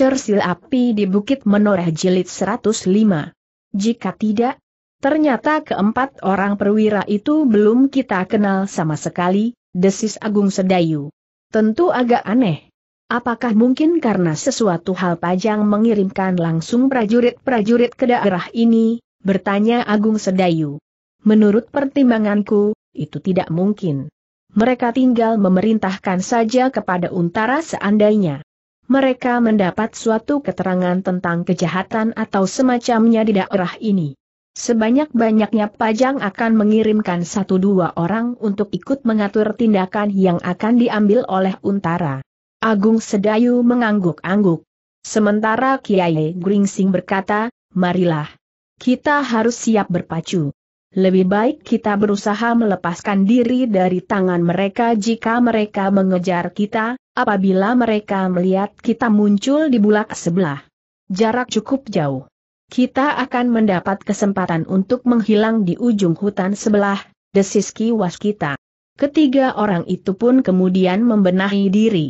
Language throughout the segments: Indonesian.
Cersil api di Bukit Menoreh Jilid 105. Jika tidak, ternyata keempat orang perwira itu belum kita kenal sama sekali, desis Agung Sedayu. Tentu agak aneh. Apakah mungkin karena sesuatu hal Pajang mengirimkan langsung prajurit-prajurit ke daerah ini, bertanya Agung Sedayu. Menurut pertimbanganku, itu tidak mungkin. Mereka tinggal memerintahkan saja kepada Untara seandainya mereka mendapat suatu keterangan tentang kejahatan atau semacamnya di daerah ini. Sebanyak-banyaknya Pajang akan mengirimkan satu dua orang untuk ikut mengatur tindakan yang akan diambil oleh Untara. Agung Sedayu mengangguk-angguk. Sementara Kiai Gringsing berkata, marilah. Kita harus siap berpacu. Lebih baik kita berusaha melepaskan diri dari tangan mereka jika mereka mengejar kita, apabila mereka melihat kita muncul di bulak sebelah. Jarak cukup jauh. Kita akan mendapat kesempatan untuk menghilang di ujung hutan sebelah, desis kiwas kita. Ketiga orang itu pun kemudian membenahi diri.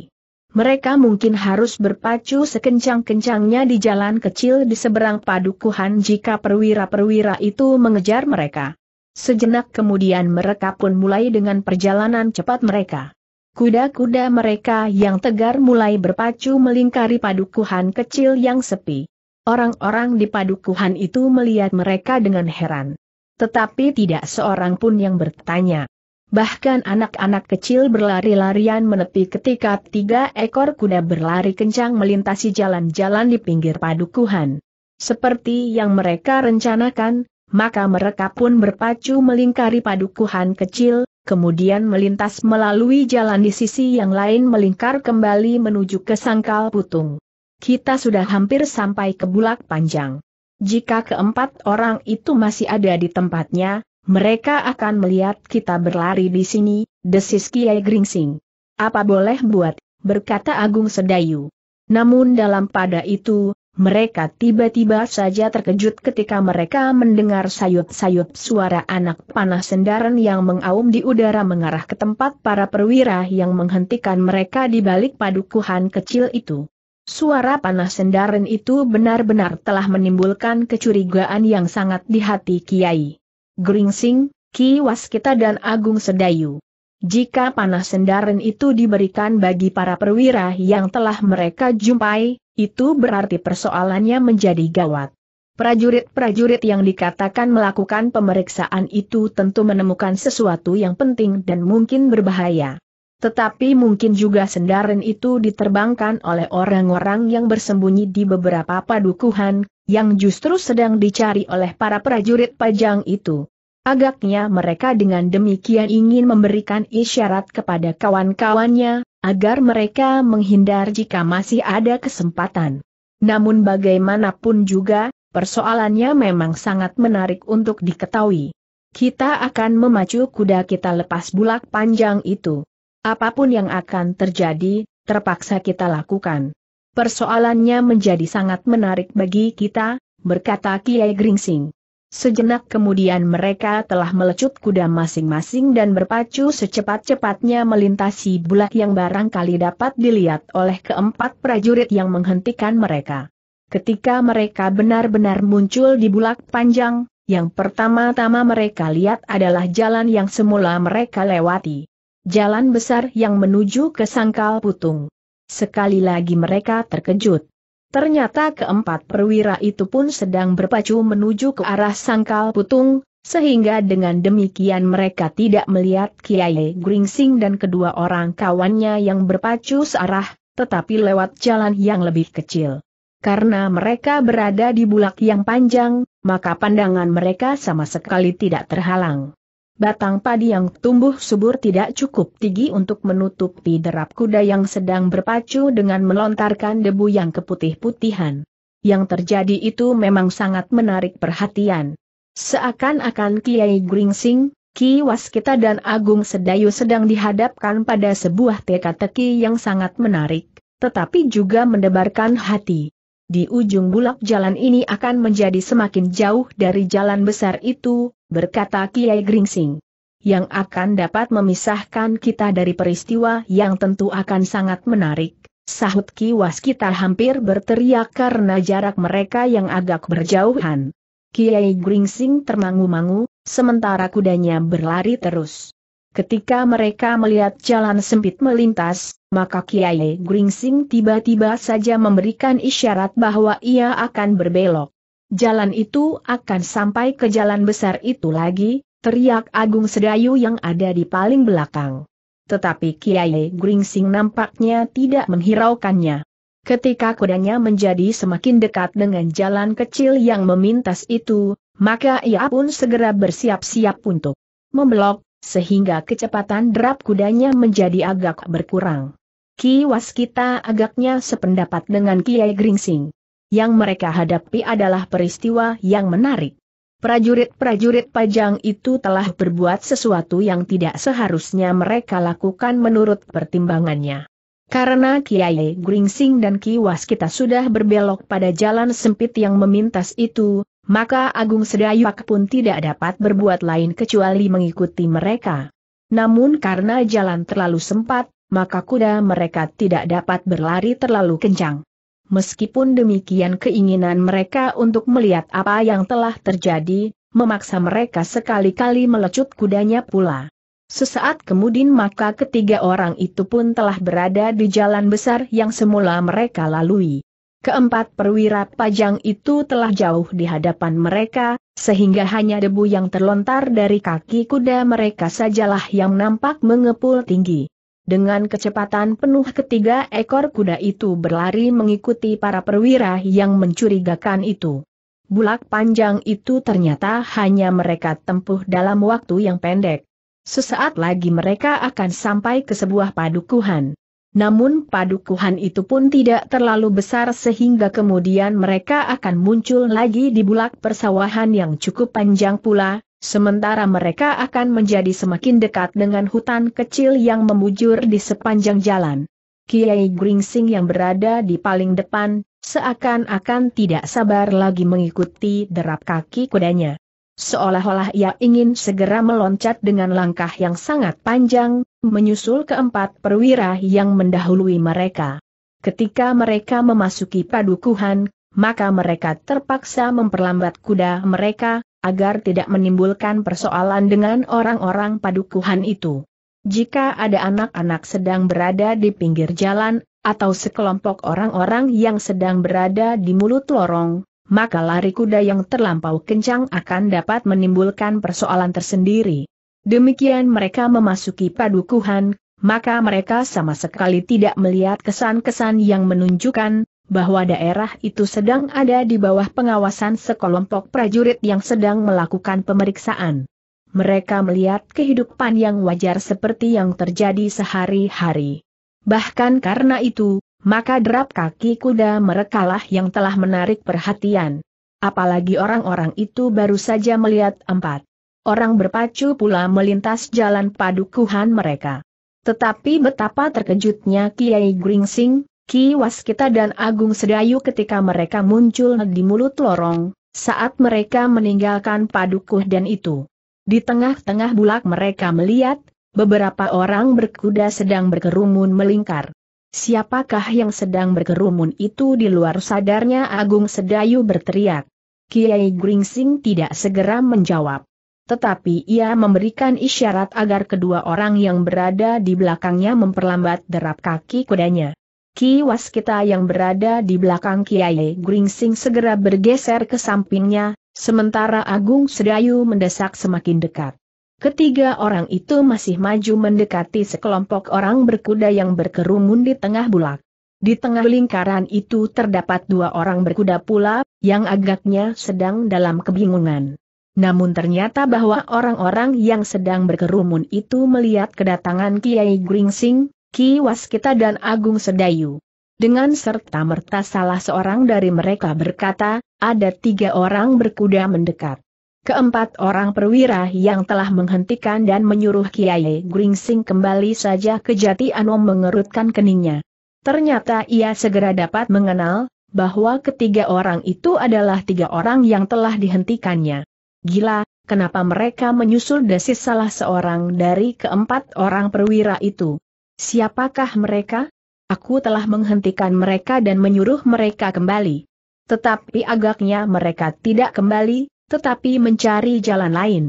Mereka mungkin harus berpacu sekencang-kencangnya di jalan kecil di seberang padukuhan jika perwira-perwira itu mengejar mereka. Sejenak kemudian mereka pun mulai dengan perjalanan cepat mereka. Kuda-kuda mereka yang tegar mulai berpacu melingkari padukuhan kecil yang sepi. Orang-orang di padukuhan itu melihat mereka dengan heran. Tetapi tidak seorang pun yang bertanya. Bahkan anak-anak kecil berlari-larian menepi ketika tiga ekor kuda berlari kencang melintasi jalan-jalan di pinggir padukuhan. Seperti yang mereka rencanakan, maka mereka pun berpacu melingkari padukuhan kecil, kemudian melintas melalui jalan di sisi yang lain melingkar kembali menuju ke sangkal putung. Kita sudah hampir sampai ke bulak panjang. Jika keempat orang itu masih ada di tempatnya, mereka akan melihat kita berlari di sini, desis Kiai Gringsing. Apa boleh buat, berkata Agung Sedayu. Namun dalam pada itu, mereka tiba-tiba saja terkejut ketika mereka mendengar sayup-sayup suara anak panah sendaran yang mengaum di udara mengarah ke tempat para perwira yang menghentikan mereka di balik padukuhan kecil itu. Suara panah sendaran itu benar-benar telah menimbulkan kecurigaan yang sangat di hati Kiai. Gringsing, Ki Waskita dan Agung Sedayu. Jika panah sendaran itu diberikan bagi para perwira yang telah mereka jumpai, itu berarti persoalannya menjadi gawat. Prajurit-prajurit yang dikatakan melakukan pemeriksaan itu tentu menemukan sesuatu yang penting dan mungkin berbahaya. Tetapi mungkin juga sendaran itu diterbangkan oleh orang-orang yang bersembunyi di beberapa padukuhan, yang justru sedang dicari oleh para prajurit pajang itu. Agaknya mereka dengan demikian ingin memberikan isyarat kepada kawan-kawannya, agar mereka menghindar jika masih ada kesempatan. Namun bagaimanapun juga, persoalannya memang sangat menarik untuk diketahui. Kita akan memacu kuda kita lepas bulak panjang itu. Apapun yang akan terjadi, terpaksa kita lakukan. Persoalannya menjadi sangat menarik bagi kita, berkata Kiai Gringsing. Sejenak kemudian mereka telah melecut kuda masing-masing dan berpacu secepat-cepatnya melintasi bulak yang barangkali dapat dilihat oleh keempat prajurit yang menghentikan mereka. Ketika mereka benar-benar muncul di bulak panjang, yang pertama-tama mereka lihat adalah jalan yang semula mereka lewati. Jalan besar yang menuju ke Sangkal Putung. Sekali lagi mereka terkejut. Ternyata keempat perwira itu pun sedang berpacu menuju ke arah sangkal putung, sehingga dengan demikian mereka tidak melihat Kiai Gringsing dan kedua orang kawannya yang berpacu searah, tetapi lewat jalan yang lebih kecil. Karena mereka berada di bulak yang panjang, maka pandangan mereka sama sekali tidak terhalang batang padi yang tumbuh subur tidak cukup tinggi untuk menutupi derap kuda yang sedang berpacu dengan melontarkan debu yang keputih-putihan. Yang terjadi itu memang sangat menarik perhatian. Seakan-akan Kiai Gringsing, Ki Waskita dan Agung Sedayu sedang dihadapkan pada sebuah teka-teki yang sangat menarik, tetapi juga mendebarkan hati di ujung bulak jalan ini akan menjadi semakin jauh dari jalan besar itu, berkata Kiai Gringsing. Yang akan dapat memisahkan kita dari peristiwa yang tentu akan sangat menarik, sahut kiwas kita hampir berteriak karena jarak mereka yang agak berjauhan. Kiai Gringsing termangu-mangu, sementara kudanya berlari terus. Ketika mereka melihat jalan sempit melintas, maka Kiai Gringsing tiba-tiba saja memberikan isyarat bahwa ia akan berbelok. Jalan itu akan sampai ke jalan besar itu lagi, teriak Agung Sedayu yang ada di paling belakang. Tetapi Kiai Gringsing nampaknya tidak menghiraukannya. Ketika kudanya menjadi semakin dekat dengan jalan kecil yang memintas itu, maka ia pun segera bersiap-siap untuk membelok, sehingga kecepatan derap kudanya menjadi agak berkurang. Kiwas kita agaknya sependapat dengan Kiai Gringsing yang mereka hadapi adalah peristiwa yang menarik. Prajurit-prajurit pajang itu telah berbuat sesuatu yang tidak seharusnya mereka lakukan menurut pertimbangannya. Karena Kiai Gringsing dan Kiwas kita sudah berbelok pada jalan sempit yang memintas itu, maka Agung Sedayuak pun tidak dapat berbuat lain kecuali mengikuti mereka. Namun karena jalan terlalu sempat, maka kuda mereka tidak dapat berlari terlalu kencang. Meskipun demikian keinginan mereka untuk melihat apa yang telah terjadi, memaksa mereka sekali-kali melecut kudanya pula. Sesaat kemudian maka ketiga orang itu pun telah berada di jalan besar yang semula mereka lalui. Keempat perwira pajang itu telah jauh di hadapan mereka, sehingga hanya debu yang terlontar dari kaki kuda mereka sajalah yang nampak mengepul tinggi. Dengan kecepatan penuh ketiga ekor kuda itu berlari mengikuti para perwira yang mencurigakan itu. Bulak panjang itu ternyata hanya mereka tempuh dalam waktu yang pendek. Sesaat lagi mereka akan sampai ke sebuah padukuhan. Namun padukuhan itu pun tidak terlalu besar sehingga kemudian mereka akan muncul lagi di bulak persawahan yang cukup panjang pula, Sementara mereka akan menjadi semakin dekat dengan hutan kecil yang membujur di sepanjang jalan. Kiai Gringsing yang berada di paling depan, seakan-akan tidak sabar lagi mengikuti derap kaki kudanya. Seolah-olah ia ingin segera meloncat dengan langkah yang sangat panjang, menyusul keempat perwira yang mendahului mereka. Ketika mereka memasuki padukuhan, maka mereka terpaksa memperlambat kuda mereka, agar tidak menimbulkan persoalan dengan orang-orang padukuhan itu. Jika ada anak-anak sedang berada di pinggir jalan, atau sekelompok orang-orang yang sedang berada di mulut lorong, maka lari kuda yang terlampau kencang akan dapat menimbulkan persoalan tersendiri. Demikian mereka memasuki padukuhan, maka mereka sama sekali tidak melihat kesan-kesan yang menunjukkan bahwa daerah itu sedang ada di bawah pengawasan sekelompok prajurit yang sedang melakukan pemeriksaan. Mereka melihat kehidupan yang wajar seperti yang terjadi sehari-hari. Bahkan karena itu, maka derap kaki kuda merekalah yang telah menarik perhatian. Apalagi orang-orang itu baru saja melihat empat orang berpacu pula melintas jalan padukuhan mereka. Tetapi betapa terkejutnya Kiai Gringsing, Ki Waskita dan Agung Sedayu ketika mereka muncul di mulut lorong, saat mereka meninggalkan padukuh dan itu. Di tengah-tengah bulak mereka melihat, beberapa orang berkuda sedang berkerumun melingkar. Siapakah yang sedang berkerumun itu di luar sadarnya Agung Sedayu berteriak. Kiai Gringsing tidak segera menjawab. Tetapi ia memberikan isyarat agar kedua orang yang berada di belakangnya memperlambat derap kaki kudanya. Ki kita yang berada di belakang Kiai Gringsing segera bergeser ke sampingnya, sementara Agung Sedayu mendesak semakin dekat. Ketiga orang itu masih maju mendekati sekelompok orang berkuda yang berkerumun di tengah bulak. Di tengah lingkaran itu terdapat dua orang berkuda pula, yang agaknya sedang dalam kebingungan. Namun ternyata bahwa orang-orang yang sedang berkerumun itu melihat kedatangan Kiai Gringsing, Ki Waskita dan Agung Sedayu. Dengan serta-merta salah seorang dari mereka berkata, ada tiga orang berkuda mendekat. Keempat orang perwira yang telah menghentikan dan menyuruh Kiai Gringsing kembali saja ke Jati Anom mengerutkan keningnya. Ternyata ia segera dapat mengenal, bahwa ketiga orang itu adalah tiga orang yang telah dihentikannya. Gila, kenapa mereka menyusul desis salah seorang dari keempat orang perwira itu? Siapakah mereka? Aku telah menghentikan mereka dan menyuruh mereka kembali. Tetapi agaknya mereka tidak kembali, tetapi mencari jalan lain.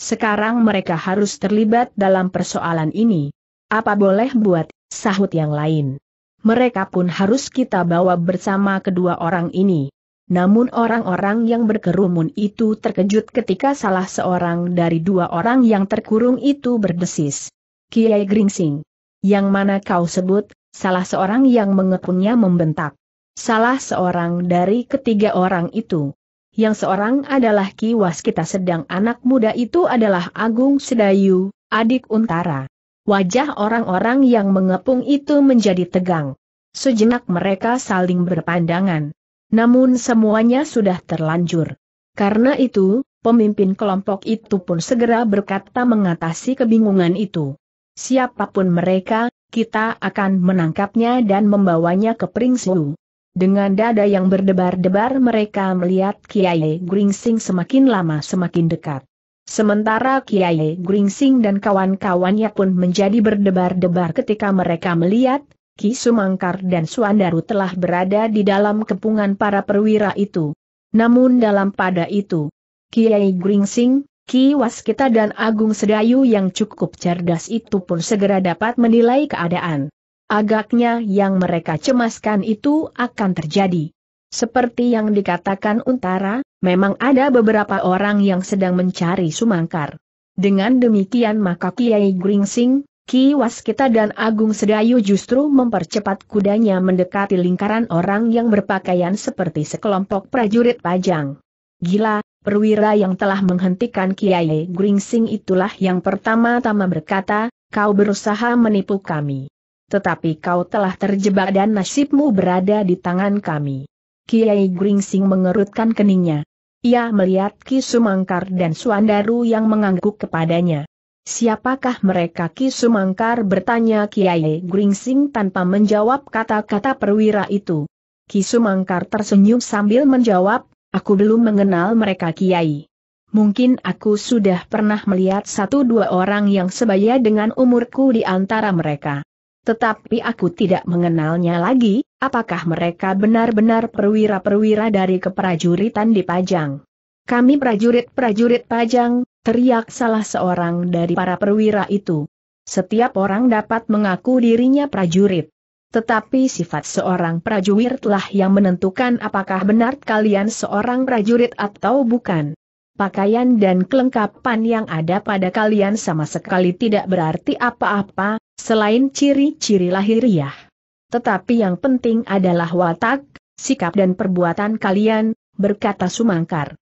Sekarang mereka harus terlibat dalam persoalan ini. Apa boleh buat, sahut yang lain. Mereka pun harus kita bawa bersama kedua orang ini. Namun orang-orang yang berkerumun itu terkejut ketika salah seorang dari dua orang yang terkurung itu berdesis. Kiai Gringsing yang mana kau sebut, salah seorang yang mengepungnya membentak. Salah seorang dari ketiga orang itu. Yang seorang adalah Ki Waskita sedang anak muda itu adalah Agung Sedayu, adik Untara. Wajah orang-orang yang mengepung itu menjadi tegang. Sejenak mereka saling berpandangan. Namun semuanya sudah terlanjur. Karena itu, pemimpin kelompok itu pun segera berkata mengatasi kebingungan itu. Siapapun mereka, kita akan menangkapnya dan membawanya ke Pringsu. Dengan dada yang berdebar-debar mereka melihat Kiai Gringsing semakin lama semakin dekat. Sementara Kiai Gringsing dan kawan-kawannya pun menjadi berdebar-debar ketika mereka melihat, Ki Sumangkar dan Suandaru telah berada di dalam kepungan para perwira itu. Namun dalam pada itu, Kiai Gringsing, Ki Waskita dan Agung Sedayu yang cukup cerdas itu pun segera dapat menilai keadaan. Agaknya yang mereka cemaskan itu akan terjadi. Seperti yang dikatakan Untara, memang ada beberapa orang yang sedang mencari Sumangkar. Dengan demikian maka Kiai Gringsing, Ki Waskita dan Agung Sedayu justru mempercepat kudanya mendekati lingkaran orang yang berpakaian seperti sekelompok prajurit pajang. Gila, perwira yang telah menghentikan Kiai Gringsing itulah yang pertama-tama berkata, kau berusaha menipu kami. Tetapi kau telah terjebak dan nasibmu berada di tangan kami. Kiai Gringsing mengerutkan keningnya. Ia melihat Ki Sumangkar dan Suandaru yang mengangguk kepadanya. Siapakah mereka Ki Sumangkar bertanya Kiai Gringsing tanpa menjawab kata-kata perwira itu. Ki Sumangkar tersenyum sambil menjawab, Aku belum mengenal mereka kiai. Mungkin aku sudah pernah melihat satu dua orang yang sebaya dengan umurku di antara mereka. Tetapi aku tidak mengenalnya lagi, apakah mereka benar-benar perwira-perwira dari keprajuritan di Pajang. Kami prajurit-prajurit Pajang, teriak salah seorang dari para perwira itu. Setiap orang dapat mengaku dirinya prajurit. Tetapi sifat seorang prajuritlah yang menentukan apakah benar kalian seorang prajurit atau bukan. Pakaian dan kelengkapan yang ada pada kalian sama sekali tidak berarti apa-apa, selain ciri-ciri lahiriah. Tetapi yang penting adalah watak, sikap dan perbuatan kalian, berkata Sumangkar.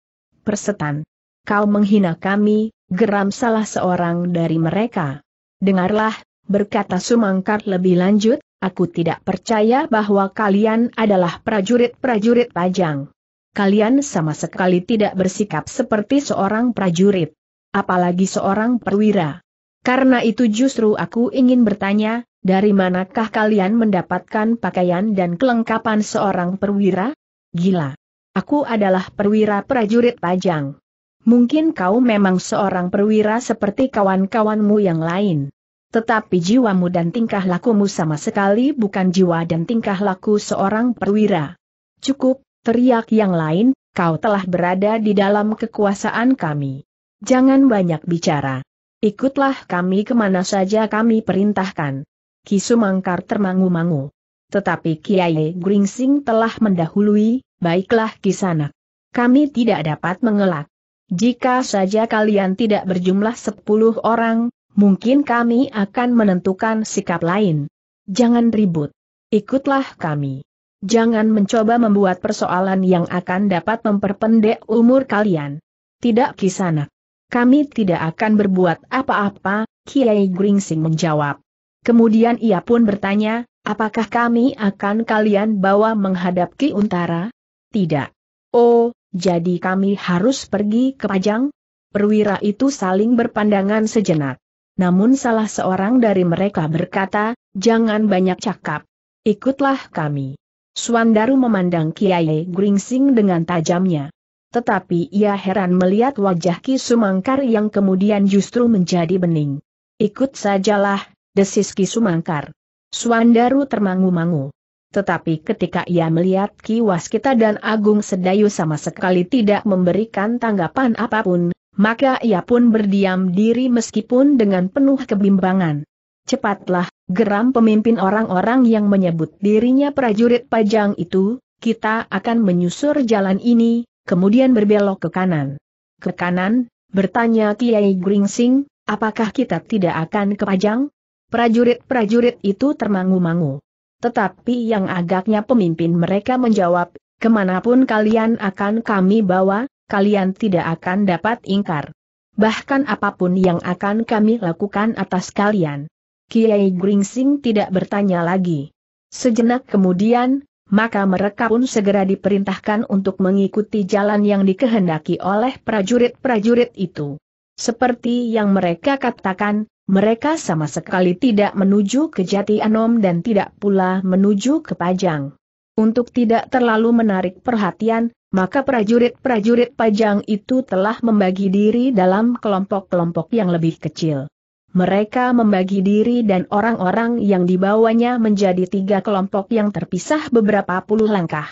Persetan. Kau menghina kami, geram salah seorang dari mereka. Dengarlah, berkata Sumangkar lebih lanjut, Aku tidak percaya bahwa kalian adalah prajurit-prajurit pajang. Kalian sama sekali tidak bersikap seperti seorang prajurit. Apalagi seorang perwira. Karena itu justru aku ingin bertanya, dari manakah kalian mendapatkan pakaian dan kelengkapan seorang perwira? Gila. Aku adalah perwira prajurit pajang. Mungkin kau memang seorang perwira seperti kawan-kawanmu yang lain. Tetapi jiwamu dan tingkah lakumu sama sekali bukan jiwa dan tingkah laku seorang perwira. Cukup, teriak yang lain, kau telah berada di dalam kekuasaan kami. Jangan banyak bicara. Ikutlah kami kemana saja kami perintahkan. Kisumangkar termangu-mangu. Tetapi Kiai Gringsing telah mendahului, baiklah Kisana. Kami tidak dapat mengelak. Jika saja kalian tidak berjumlah sepuluh orang, mungkin kami akan menentukan sikap lain. Jangan ribut. Ikutlah kami. Jangan mencoba membuat persoalan yang akan dapat memperpendek umur kalian. Tidak kisanak. Kami tidak akan berbuat apa-apa, Kiai Gringsing menjawab. Kemudian ia pun bertanya, apakah kami akan kalian bawa menghadap Ki Untara? Tidak. Oh, jadi kami harus pergi ke Pajang? Perwira itu saling berpandangan sejenak namun salah seorang dari mereka berkata, jangan banyak cakap. Ikutlah kami. Suandaru memandang Kiai Gringsing dengan tajamnya. Tetapi ia heran melihat wajah Ki Sumangkar yang kemudian justru menjadi bening. Ikut sajalah, desis Ki Sumangkar. Suandaru termangu-mangu. Tetapi ketika ia melihat Ki Waskita dan Agung Sedayu sama sekali tidak memberikan tanggapan apapun, maka ia pun berdiam diri meskipun dengan penuh kebimbangan. Cepatlah, geram pemimpin orang-orang yang menyebut dirinya prajurit pajang itu, kita akan menyusur jalan ini, kemudian berbelok ke kanan. Ke kanan, bertanya Kiai Gringsing, apakah kita tidak akan ke Pajang? Prajurit-prajurit itu termangu-mangu. Tetapi yang agaknya pemimpin mereka menjawab, kemanapun kalian akan kami bawa, kalian tidak akan dapat ingkar. Bahkan apapun yang akan kami lakukan atas kalian. Kiai Gringsing tidak bertanya lagi. Sejenak kemudian, maka mereka pun segera diperintahkan untuk mengikuti jalan yang dikehendaki oleh prajurit-prajurit itu. Seperti yang mereka katakan, mereka sama sekali tidak menuju ke Jati Anom dan tidak pula menuju ke Pajang. Untuk tidak terlalu menarik perhatian, maka prajurit-prajurit pajang itu telah membagi diri dalam kelompok-kelompok yang lebih kecil. Mereka membagi diri dan orang-orang yang dibawanya menjadi tiga kelompok yang terpisah beberapa puluh langkah.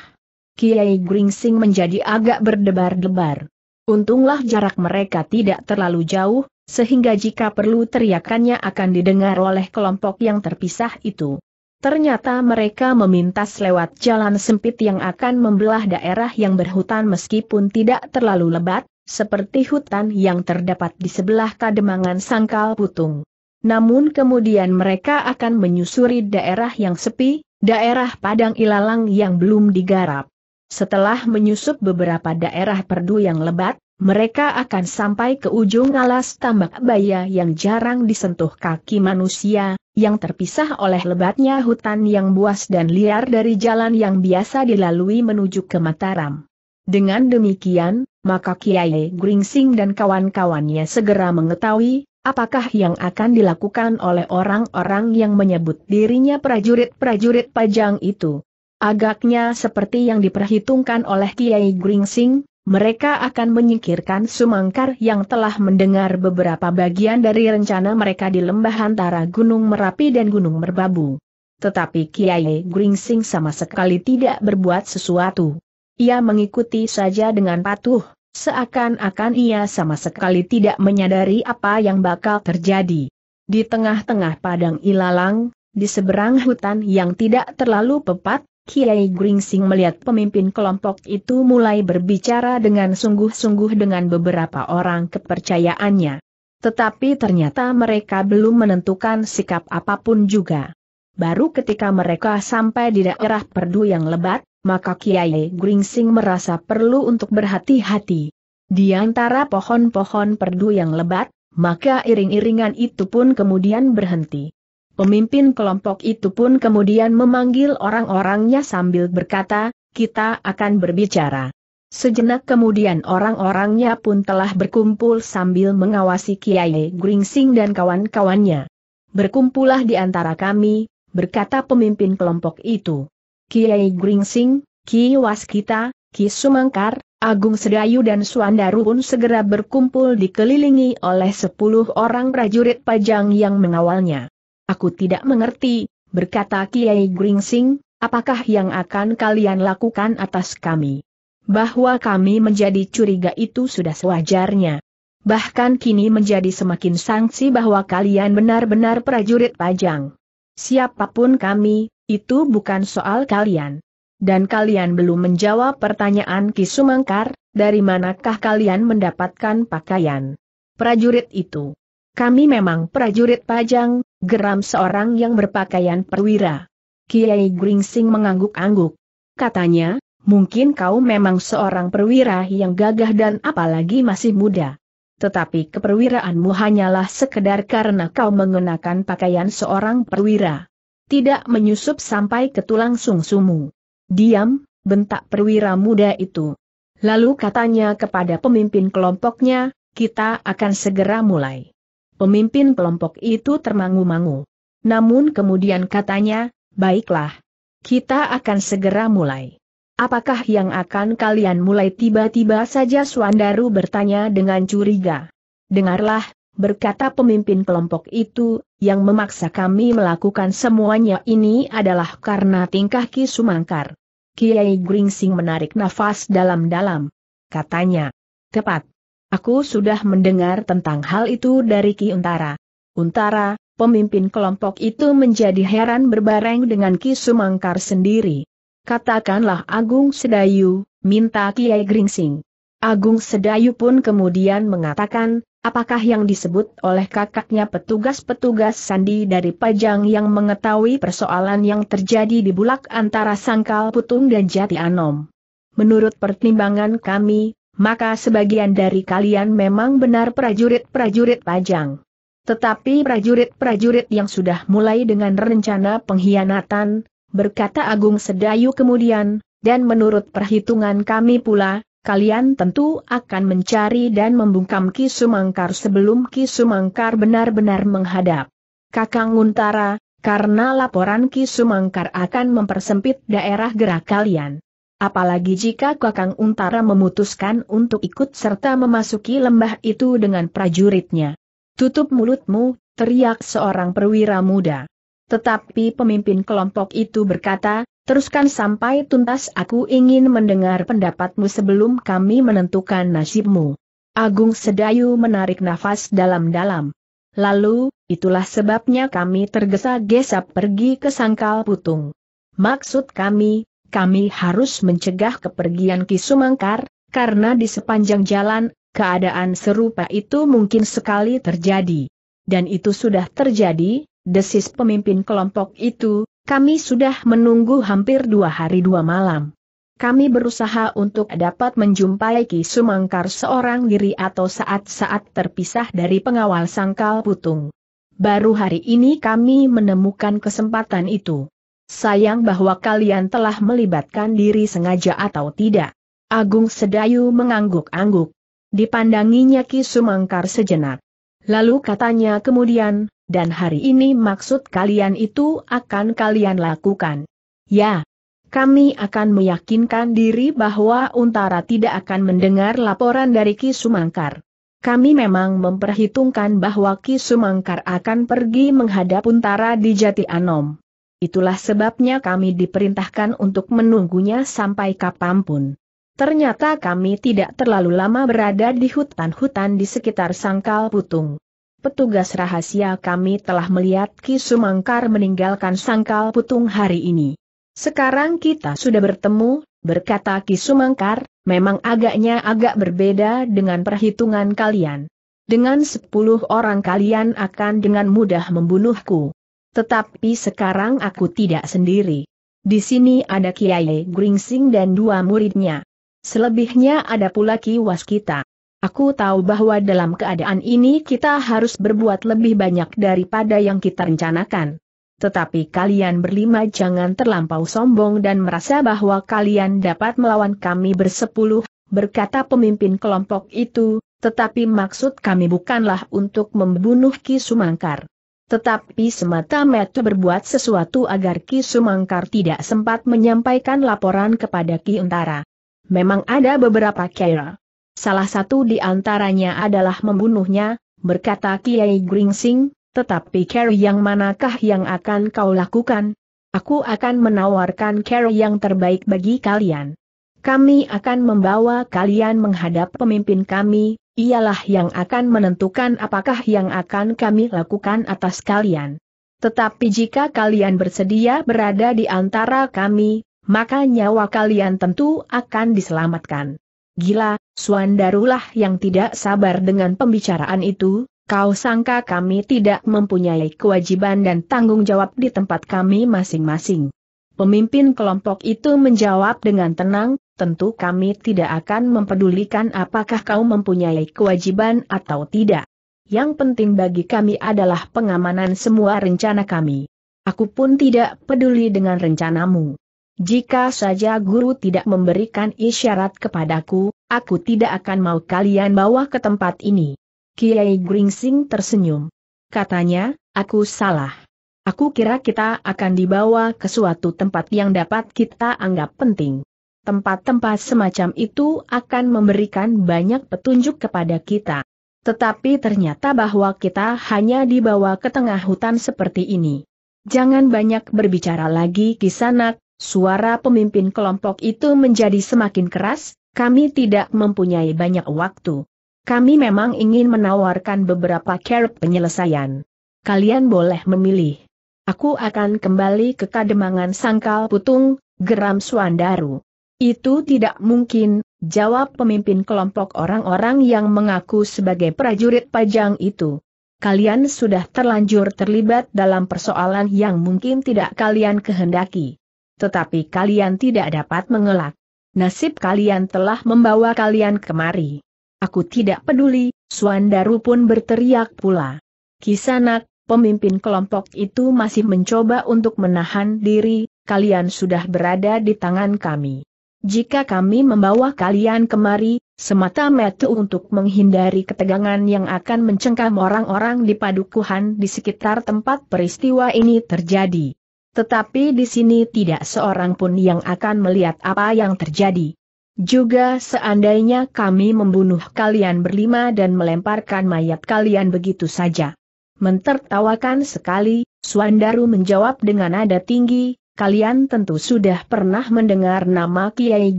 Kiai Gringsing menjadi agak berdebar-debar. Untunglah jarak mereka tidak terlalu jauh, sehingga jika perlu teriakannya akan didengar oleh kelompok yang terpisah itu. Ternyata mereka memintas lewat jalan sempit yang akan membelah daerah yang berhutan meskipun tidak terlalu lebat, seperti hutan yang terdapat di sebelah kademangan sangkal putung. Namun kemudian mereka akan menyusuri daerah yang sepi, daerah padang ilalang yang belum digarap. Setelah menyusup beberapa daerah perdu yang lebat, mereka akan sampai ke ujung alas tambak baya yang jarang disentuh kaki manusia, yang terpisah oleh lebatnya hutan yang buas dan liar dari jalan yang biasa dilalui menuju ke Mataram. Dengan demikian, maka Kiai Gringsing dan kawan-kawannya segera mengetahui apakah yang akan dilakukan oleh orang-orang yang menyebut dirinya prajurit-prajurit pajang itu. Agaknya seperti yang diperhitungkan oleh Kiai Gringsing, mereka akan menyingkirkan Sumangkar yang telah mendengar beberapa bagian dari rencana mereka di lembah antara Gunung Merapi dan Gunung Merbabu. Tetapi Kiai Gringsing sama sekali tidak berbuat sesuatu. Ia mengikuti saja dengan patuh, seakan-akan ia sama sekali tidak menyadari apa yang bakal terjadi. Di tengah-tengah padang ilalang, di seberang hutan yang tidak terlalu pepat, Kiai Gringsing melihat pemimpin kelompok itu mulai berbicara dengan sungguh-sungguh dengan beberapa orang kepercayaannya. Tetapi ternyata mereka belum menentukan sikap apapun juga. Baru ketika mereka sampai di daerah perdu yang lebat, maka Kiai Gringsing merasa perlu untuk berhati-hati. Di antara pohon-pohon perdu yang lebat, maka iring-iringan itu pun kemudian berhenti. Pemimpin kelompok itu pun kemudian memanggil orang-orangnya sambil berkata, kita akan berbicara. Sejenak kemudian orang-orangnya pun telah berkumpul sambil mengawasi Kiai Gringsing dan kawan-kawannya. Berkumpullah di antara kami, berkata pemimpin kelompok itu. Kiai Gringsing, Ki Waskita, Ki Sumangkar, Agung Sedayu dan Suandaru pun segera berkumpul dikelilingi oleh sepuluh orang prajurit pajang yang mengawalnya. Aku tidak mengerti, berkata Kiai Gringsing, apakah yang akan kalian lakukan atas kami? Bahwa kami menjadi curiga itu sudah sewajarnya. Bahkan kini menjadi semakin sanksi bahwa kalian benar-benar prajurit pajang. Siapapun kami, itu bukan soal kalian. Dan kalian belum menjawab pertanyaan Ki Sumangkar, dari manakah kalian mendapatkan pakaian prajurit itu? Kami memang prajurit pajang, geram seorang yang berpakaian perwira. Kiai Gringsing mengangguk-angguk. Katanya, mungkin kau memang seorang perwira yang gagah dan apalagi masih muda. Tetapi keperwiraanmu hanyalah sekedar karena kau mengenakan pakaian seorang perwira. Tidak menyusup sampai ke tulang sungsumu. Diam, bentak perwira muda itu. Lalu katanya kepada pemimpin kelompoknya, kita akan segera mulai. Pemimpin kelompok itu termangu-mangu. Namun kemudian katanya, baiklah. Kita akan segera mulai. Apakah yang akan kalian mulai tiba-tiba saja Suandaru bertanya dengan curiga. Dengarlah, berkata pemimpin kelompok itu, yang memaksa kami melakukan semuanya ini adalah karena tingkah Ki Sumangkar. Kiai Gringsing menarik nafas dalam-dalam. Katanya, tepat. Aku sudah mendengar tentang hal itu dari Ki Untara. Untara, pemimpin kelompok itu menjadi heran berbareng dengan Ki Sumangkar sendiri. Katakanlah Agung Sedayu, minta Kiai Gringsing. Agung Sedayu pun kemudian mengatakan, apakah yang disebut oleh kakaknya petugas-petugas sandi dari Pajang yang mengetahui persoalan yang terjadi di bulak antara Sangkal Putung dan Jati Anom. Menurut pertimbangan kami, maka sebagian dari kalian memang benar prajurit-prajurit pajang. Tetapi prajurit-prajurit yang sudah mulai dengan rencana pengkhianatan, berkata Agung Sedayu kemudian, dan menurut perhitungan kami pula, kalian tentu akan mencari dan membungkam Ki Sumangkar sebelum Ki Sumangkar benar-benar menghadap. Kakang Untara, karena laporan Ki Sumangkar akan mempersempit daerah gerak kalian. Apalagi jika Kakang Untara memutuskan untuk ikut serta memasuki lembah itu dengan prajuritnya. Tutup mulutmu, teriak seorang perwira muda. Tetapi pemimpin kelompok itu berkata, teruskan sampai tuntas aku ingin mendengar pendapatmu sebelum kami menentukan nasibmu. Agung Sedayu menarik nafas dalam-dalam. Lalu, itulah sebabnya kami tergesa-gesa pergi ke sangkal putung. Maksud kami, kami harus mencegah kepergian Ki Sumangkar, karena di sepanjang jalan, keadaan serupa itu mungkin sekali terjadi. Dan itu sudah terjadi, desis pemimpin kelompok itu, kami sudah menunggu hampir dua hari dua malam. Kami berusaha untuk dapat menjumpai Ki Sumangkar seorang diri atau saat-saat terpisah dari pengawal sangkal putung. Baru hari ini kami menemukan kesempatan itu. Sayang bahwa kalian telah melibatkan diri sengaja atau tidak. Agung Sedayu mengangguk-angguk. Dipandanginya Ki Sumangkar sejenak. Lalu katanya kemudian, dan hari ini maksud kalian itu akan kalian lakukan. Ya, kami akan meyakinkan diri bahwa Untara tidak akan mendengar laporan dari Ki Sumangkar. Kami memang memperhitungkan bahwa Ki Sumangkar akan pergi menghadap Untara di Jati Anom. Itulah sebabnya kami diperintahkan untuk menunggunya sampai kapanpun. Ternyata kami tidak terlalu lama berada di hutan-hutan di sekitar Sangkal Putung. Petugas rahasia kami telah melihat Ki Sumangkar meninggalkan Sangkal Putung hari ini. Sekarang kita sudah bertemu, berkata Ki Sumangkar, memang agaknya agak berbeda dengan perhitungan kalian. Dengan sepuluh orang kalian akan dengan mudah membunuhku. Tetapi sekarang aku tidak sendiri. Di sini ada Kiai Gringsing dan dua muridnya. Selebihnya ada pula kiwas kita. Aku tahu bahwa dalam keadaan ini kita harus berbuat lebih banyak daripada yang kita rencanakan. Tetapi kalian berlima jangan terlampau sombong dan merasa bahwa kalian dapat melawan kami bersepuluh, berkata pemimpin kelompok itu, tetapi maksud kami bukanlah untuk membunuh Ki Sumangkar. Tetapi semata-mata berbuat sesuatu agar Ki Sumangkar tidak sempat menyampaikan laporan kepada Ki Untara. Memang ada beberapa kira. Salah satu di antaranya adalah membunuhnya, berkata Kiai Gringsing, tetapi care yang manakah yang akan kau lakukan? Aku akan menawarkan care yang terbaik bagi kalian. Kami akan membawa kalian menghadap pemimpin kami, ialah yang akan menentukan apakah yang akan kami lakukan atas kalian. Tetapi jika kalian bersedia berada di antara kami, maka nyawa kalian tentu akan diselamatkan. Gila, Suandarulah yang tidak sabar dengan pembicaraan itu, kau sangka kami tidak mempunyai kewajiban dan tanggung jawab di tempat kami masing-masing. Pemimpin kelompok itu menjawab dengan tenang, tentu kami tidak akan mempedulikan apakah kau mempunyai kewajiban atau tidak. Yang penting bagi kami adalah pengamanan semua rencana kami. Aku pun tidak peduli dengan rencanamu. Jika saja guru tidak memberikan isyarat kepadaku, aku tidak akan mau kalian bawa ke tempat ini. Kiai Gringsing tersenyum. Katanya, aku salah. Aku kira kita akan dibawa ke suatu tempat yang dapat kita anggap penting tempat-tempat semacam itu akan memberikan banyak petunjuk kepada kita. Tetapi ternyata bahwa kita hanya dibawa ke tengah hutan seperti ini. Jangan banyak berbicara lagi kisanak, suara pemimpin kelompok itu menjadi semakin keras, kami tidak mempunyai banyak waktu. Kami memang ingin menawarkan beberapa care penyelesaian. Kalian boleh memilih. Aku akan kembali ke kademangan sangkal putung, geram Suandaru. Itu tidak mungkin, jawab pemimpin kelompok orang-orang yang mengaku sebagai prajurit pajang itu. Kalian sudah terlanjur terlibat dalam persoalan yang mungkin tidak kalian kehendaki. Tetapi kalian tidak dapat mengelak. Nasib kalian telah membawa kalian kemari. Aku tidak peduli, Suandaru pun berteriak pula. Kisanak, pemimpin kelompok itu masih mencoba untuk menahan diri, kalian sudah berada di tangan kami. Jika kami membawa kalian kemari, semata-mata untuk menghindari ketegangan yang akan mencengkam orang-orang di padukuhan di sekitar tempat peristiwa ini terjadi. Tetapi di sini tidak seorang pun yang akan melihat apa yang terjadi. Juga seandainya kami membunuh kalian berlima dan melemparkan mayat kalian begitu saja. Mentertawakan sekali, Suandaru menjawab dengan nada tinggi, Kalian tentu sudah pernah mendengar nama Kiai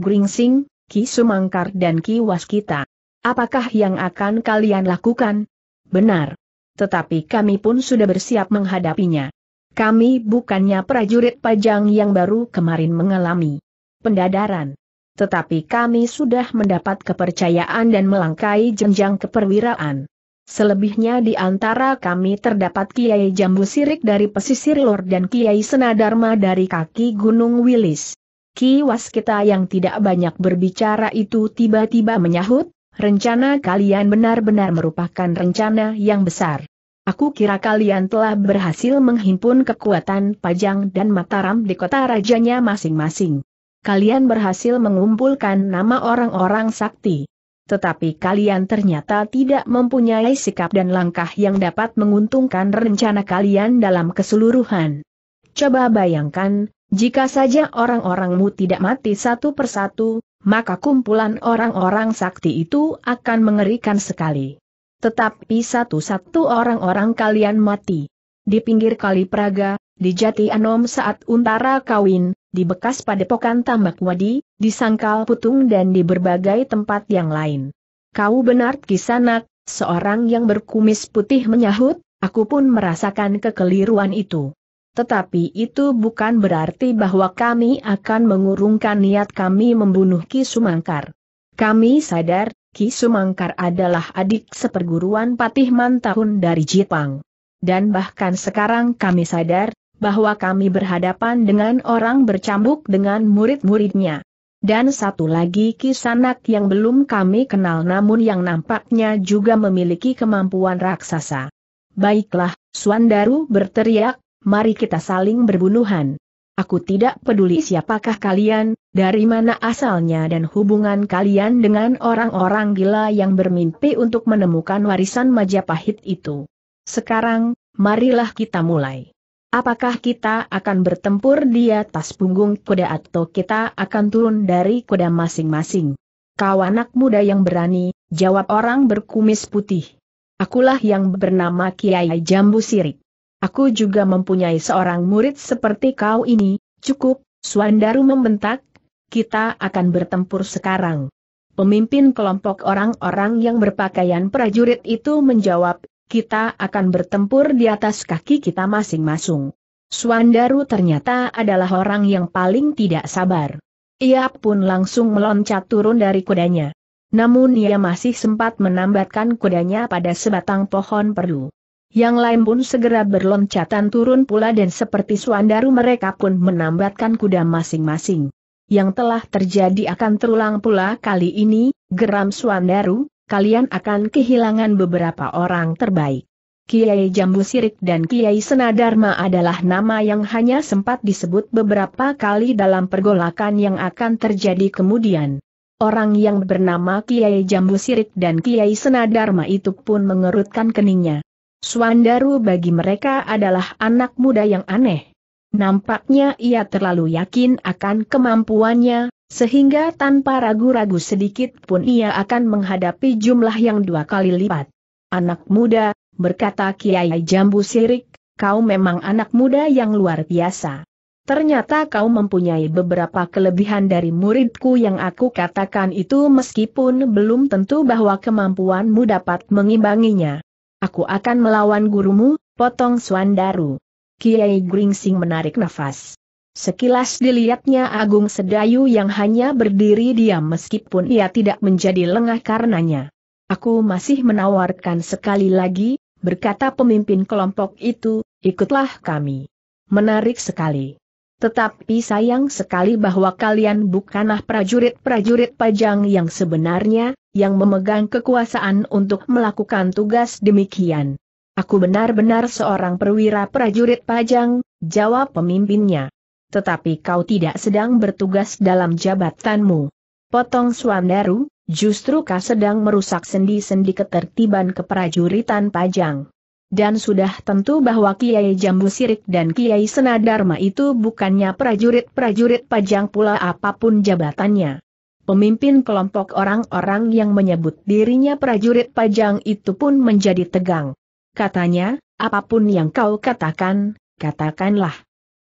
Gringsing, Ki Sumangkar dan Ki Waskita. Apakah yang akan kalian lakukan? Benar. Tetapi kami pun sudah bersiap menghadapinya. Kami bukannya prajurit pajang yang baru kemarin mengalami pendadaran tetapi kami sudah mendapat kepercayaan dan melangkai jenjang keperwiraan. Selebihnya di antara kami terdapat Kiai Jambu Sirik dari pesisir Lor dan Kiai Senadarma dari kaki Gunung Wilis. Ki Waskita yang tidak banyak berbicara itu tiba-tiba menyahut, rencana kalian benar-benar merupakan rencana yang besar. Aku kira kalian telah berhasil menghimpun kekuatan Pajang dan Mataram di kota rajanya masing-masing. Kalian berhasil mengumpulkan nama orang-orang sakti tetapi kalian ternyata tidak mempunyai sikap dan langkah yang dapat menguntungkan rencana kalian dalam keseluruhan. Coba bayangkan, jika saja orang-orangmu tidak mati satu persatu, maka kumpulan orang-orang sakti itu akan mengerikan sekali. Tetapi satu-satu orang-orang kalian mati. Di pinggir Kali Praga, di Jati Anom saat untara kawin, di bekas padepokan tambak wadi, di sangkal putung dan di berbagai tempat yang lain. Kau benar kisanak, seorang yang berkumis putih menyahut, aku pun merasakan kekeliruan itu. Tetapi itu bukan berarti bahwa kami akan mengurungkan niat kami membunuh Ki Sumangkar. Kami sadar, Ki Sumangkar adalah adik seperguruan Patih tahun dari Jepang. Dan bahkan sekarang kami sadar, bahwa kami berhadapan dengan orang bercambuk dengan murid-muridnya. Dan satu lagi kisanak yang belum kami kenal namun yang nampaknya juga memiliki kemampuan raksasa. Baiklah, Suandaru berteriak, mari kita saling berbunuhan. Aku tidak peduli siapakah kalian, dari mana asalnya dan hubungan kalian dengan orang-orang gila yang bermimpi untuk menemukan warisan Majapahit itu. Sekarang, marilah kita mulai. Apakah kita akan bertempur di atas punggung kuda atau kita akan turun dari kuda masing-masing? Kau anak muda yang berani, jawab orang berkumis putih. Akulah yang bernama Kiai Jambu Sirik. Aku juga mempunyai seorang murid seperti kau ini, cukup, Suandaru membentak, kita akan bertempur sekarang. Pemimpin kelompok orang-orang yang berpakaian prajurit itu menjawab, kita akan bertempur di atas kaki kita masing-masing. Suandaru ternyata adalah orang yang paling tidak sabar. Ia pun langsung meloncat turun dari kudanya. Namun ia masih sempat menambatkan kudanya pada sebatang pohon perlu. Yang lain pun segera berloncatan turun pula dan seperti Suandaru mereka pun menambatkan kuda masing-masing. Yang telah terjadi akan terulang pula kali ini, geram Suandaru, kalian akan kehilangan beberapa orang terbaik. Kiai Jambu Sirik dan Kiai Senadarma adalah nama yang hanya sempat disebut beberapa kali dalam pergolakan yang akan terjadi kemudian. Orang yang bernama Kiai Jambu Sirik dan Kiai Senadarma itu pun mengerutkan keningnya. Suandaru bagi mereka adalah anak muda yang aneh. Nampaknya ia terlalu yakin akan kemampuannya, sehingga tanpa ragu-ragu sedikit pun ia akan menghadapi jumlah yang dua kali lipat. Anak muda, berkata Kiai Jambu Sirik, kau memang anak muda yang luar biasa. Ternyata kau mempunyai beberapa kelebihan dari muridku yang aku katakan itu meskipun belum tentu bahwa kemampuanmu dapat mengimbanginya. Aku akan melawan gurumu, potong Suandaru. Kiai Gringsing menarik nafas. Sekilas dilihatnya Agung Sedayu yang hanya berdiri diam meskipun ia tidak menjadi lengah karenanya. Aku masih menawarkan sekali lagi, berkata pemimpin kelompok itu, ikutlah kami. Menarik sekali. Tetapi sayang sekali bahwa kalian bukanlah prajurit-prajurit pajang yang sebenarnya, yang memegang kekuasaan untuk melakukan tugas demikian. Aku benar-benar seorang perwira prajurit pajang, jawab pemimpinnya tetapi kau tidak sedang bertugas dalam jabatanmu. Potong Suandaru, justru kau sedang merusak sendi-sendi ketertiban keprajuritan Pajang. Dan sudah tentu bahwa Kiai Jambu Sirik dan Kiai Senadarma itu bukannya prajurit-prajurit Pajang pula apapun jabatannya. Pemimpin kelompok orang-orang yang menyebut dirinya prajurit Pajang itu pun menjadi tegang. Katanya, apapun yang kau katakan, katakanlah.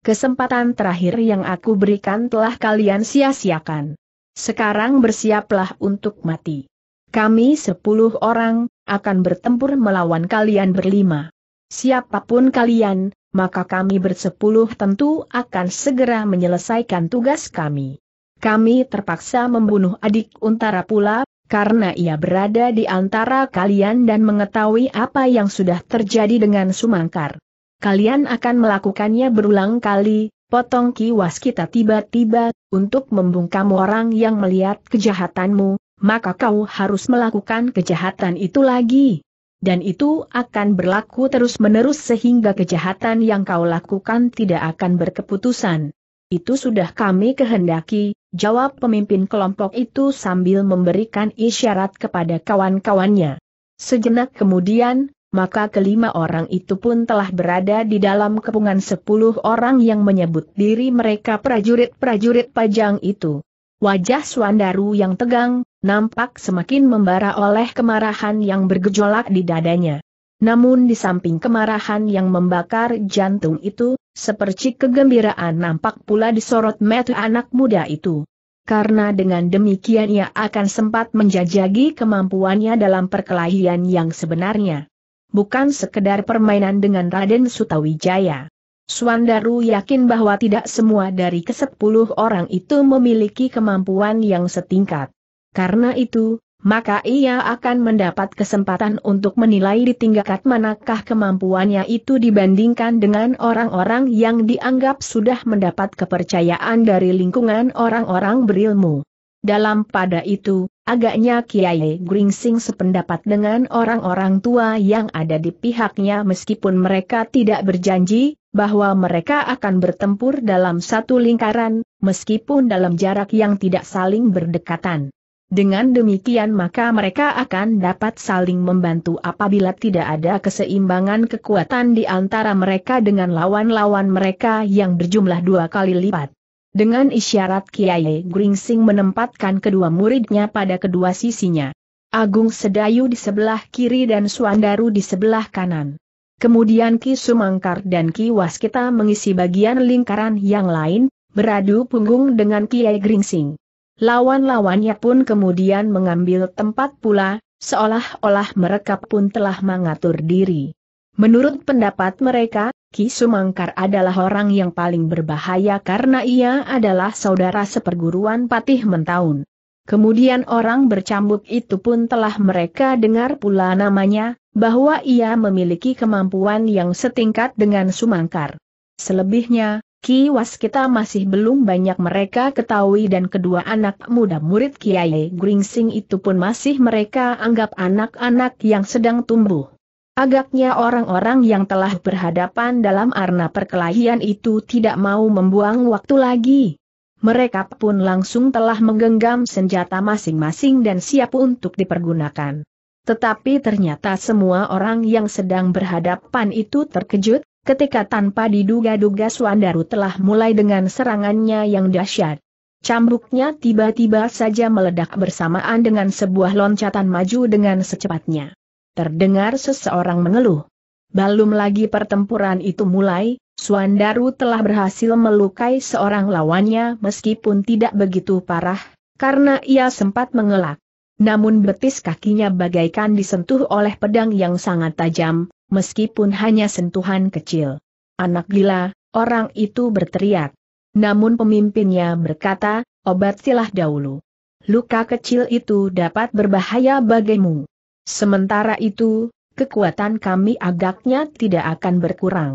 Kesempatan terakhir yang aku berikan telah kalian sia-siakan. Sekarang bersiaplah untuk mati. Kami sepuluh orang, akan bertempur melawan kalian berlima. Siapapun kalian, maka kami bersepuluh tentu akan segera menyelesaikan tugas kami. Kami terpaksa membunuh adik Untara pula, karena ia berada di antara kalian dan mengetahui apa yang sudah terjadi dengan Sumangkar kalian akan melakukannya berulang kali, potong kiwas kita tiba-tiba, untuk membungkam orang yang melihat kejahatanmu, maka kau harus melakukan kejahatan itu lagi. Dan itu akan berlaku terus-menerus sehingga kejahatan yang kau lakukan tidak akan berkeputusan. Itu sudah kami kehendaki, jawab pemimpin kelompok itu sambil memberikan isyarat kepada kawan-kawannya. Sejenak kemudian, maka kelima orang itu pun telah berada di dalam kepungan sepuluh orang yang menyebut diri mereka prajurit-prajurit pajang itu. Wajah Swandaru yang tegang, nampak semakin membara oleh kemarahan yang bergejolak di dadanya. Namun di samping kemarahan yang membakar jantung itu, sepercik kegembiraan nampak pula disorot mata anak muda itu karena dengan demikian ia akan sempat menjajagi kemampuannya dalam perkelahian yang sebenarnya bukan sekedar permainan dengan Raden Sutawijaya. Swandaru yakin bahwa tidak semua dari kesepuluh orang itu memiliki kemampuan yang setingkat. Karena itu, maka ia akan mendapat kesempatan untuk menilai di tingkat manakah kemampuannya itu dibandingkan dengan orang-orang yang dianggap sudah mendapat kepercayaan dari lingkungan orang-orang berilmu. Dalam pada itu, Agaknya Kiai Gringsing sependapat dengan orang-orang tua yang ada di pihaknya meskipun mereka tidak berjanji, bahwa mereka akan bertempur dalam satu lingkaran, meskipun dalam jarak yang tidak saling berdekatan. Dengan demikian maka mereka akan dapat saling membantu apabila tidak ada keseimbangan kekuatan di antara mereka dengan lawan-lawan mereka yang berjumlah dua kali lipat. Dengan isyarat Kiai Gringsing menempatkan kedua muridnya pada kedua sisinya. Agung Sedayu di sebelah kiri dan Suandaru di sebelah kanan. Kemudian Ki Sumangkar dan Ki Waskita mengisi bagian lingkaran yang lain, beradu punggung dengan Kiai Gringsing. Lawan-lawannya pun kemudian mengambil tempat pula, seolah-olah mereka pun telah mengatur diri. Menurut pendapat mereka, Ki Sumangkar adalah orang yang paling berbahaya karena ia adalah saudara seperguruan Patih Mentaun. Kemudian orang bercambuk itu pun telah mereka dengar pula namanya, bahwa ia memiliki kemampuan yang setingkat dengan Sumangkar. Selebihnya, Ki Waskita masih belum banyak mereka ketahui dan kedua anak muda murid Kiai Gringsing itu pun masih mereka anggap anak-anak yang sedang tumbuh. Agaknya orang-orang yang telah berhadapan dalam arna perkelahian itu tidak mau membuang waktu lagi. Mereka pun langsung telah menggenggam senjata masing-masing dan siap untuk dipergunakan. Tetapi ternyata semua orang yang sedang berhadapan itu terkejut, ketika tanpa diduga-duga Suandaru telah mulai dengan serangannya yang dahsyat. Cambuknya tiba-tiba saja meledak bersamaan dengan sebuah loncatan maju dengan secepatnya terdengar seseorang mengeluh. Belum lagi pertempuran itu mulai, Suandaru telah berhasil melukai seorang lawannya meskipun tidak begitu parah, karena ia sempat mengelak. Namun betis kakinya bagaikan disentuh oleh pedang yang sangat tajam, meskipun hanya sentuhan kecil. Anak gila, orang itu berteriak. Namun pemimpinnya berkata, obat silah dahulu. Luka kecil itu dapat berbahaya bagimu. Sementara itu, kekuatan kami agaknya tidak akan berkurang.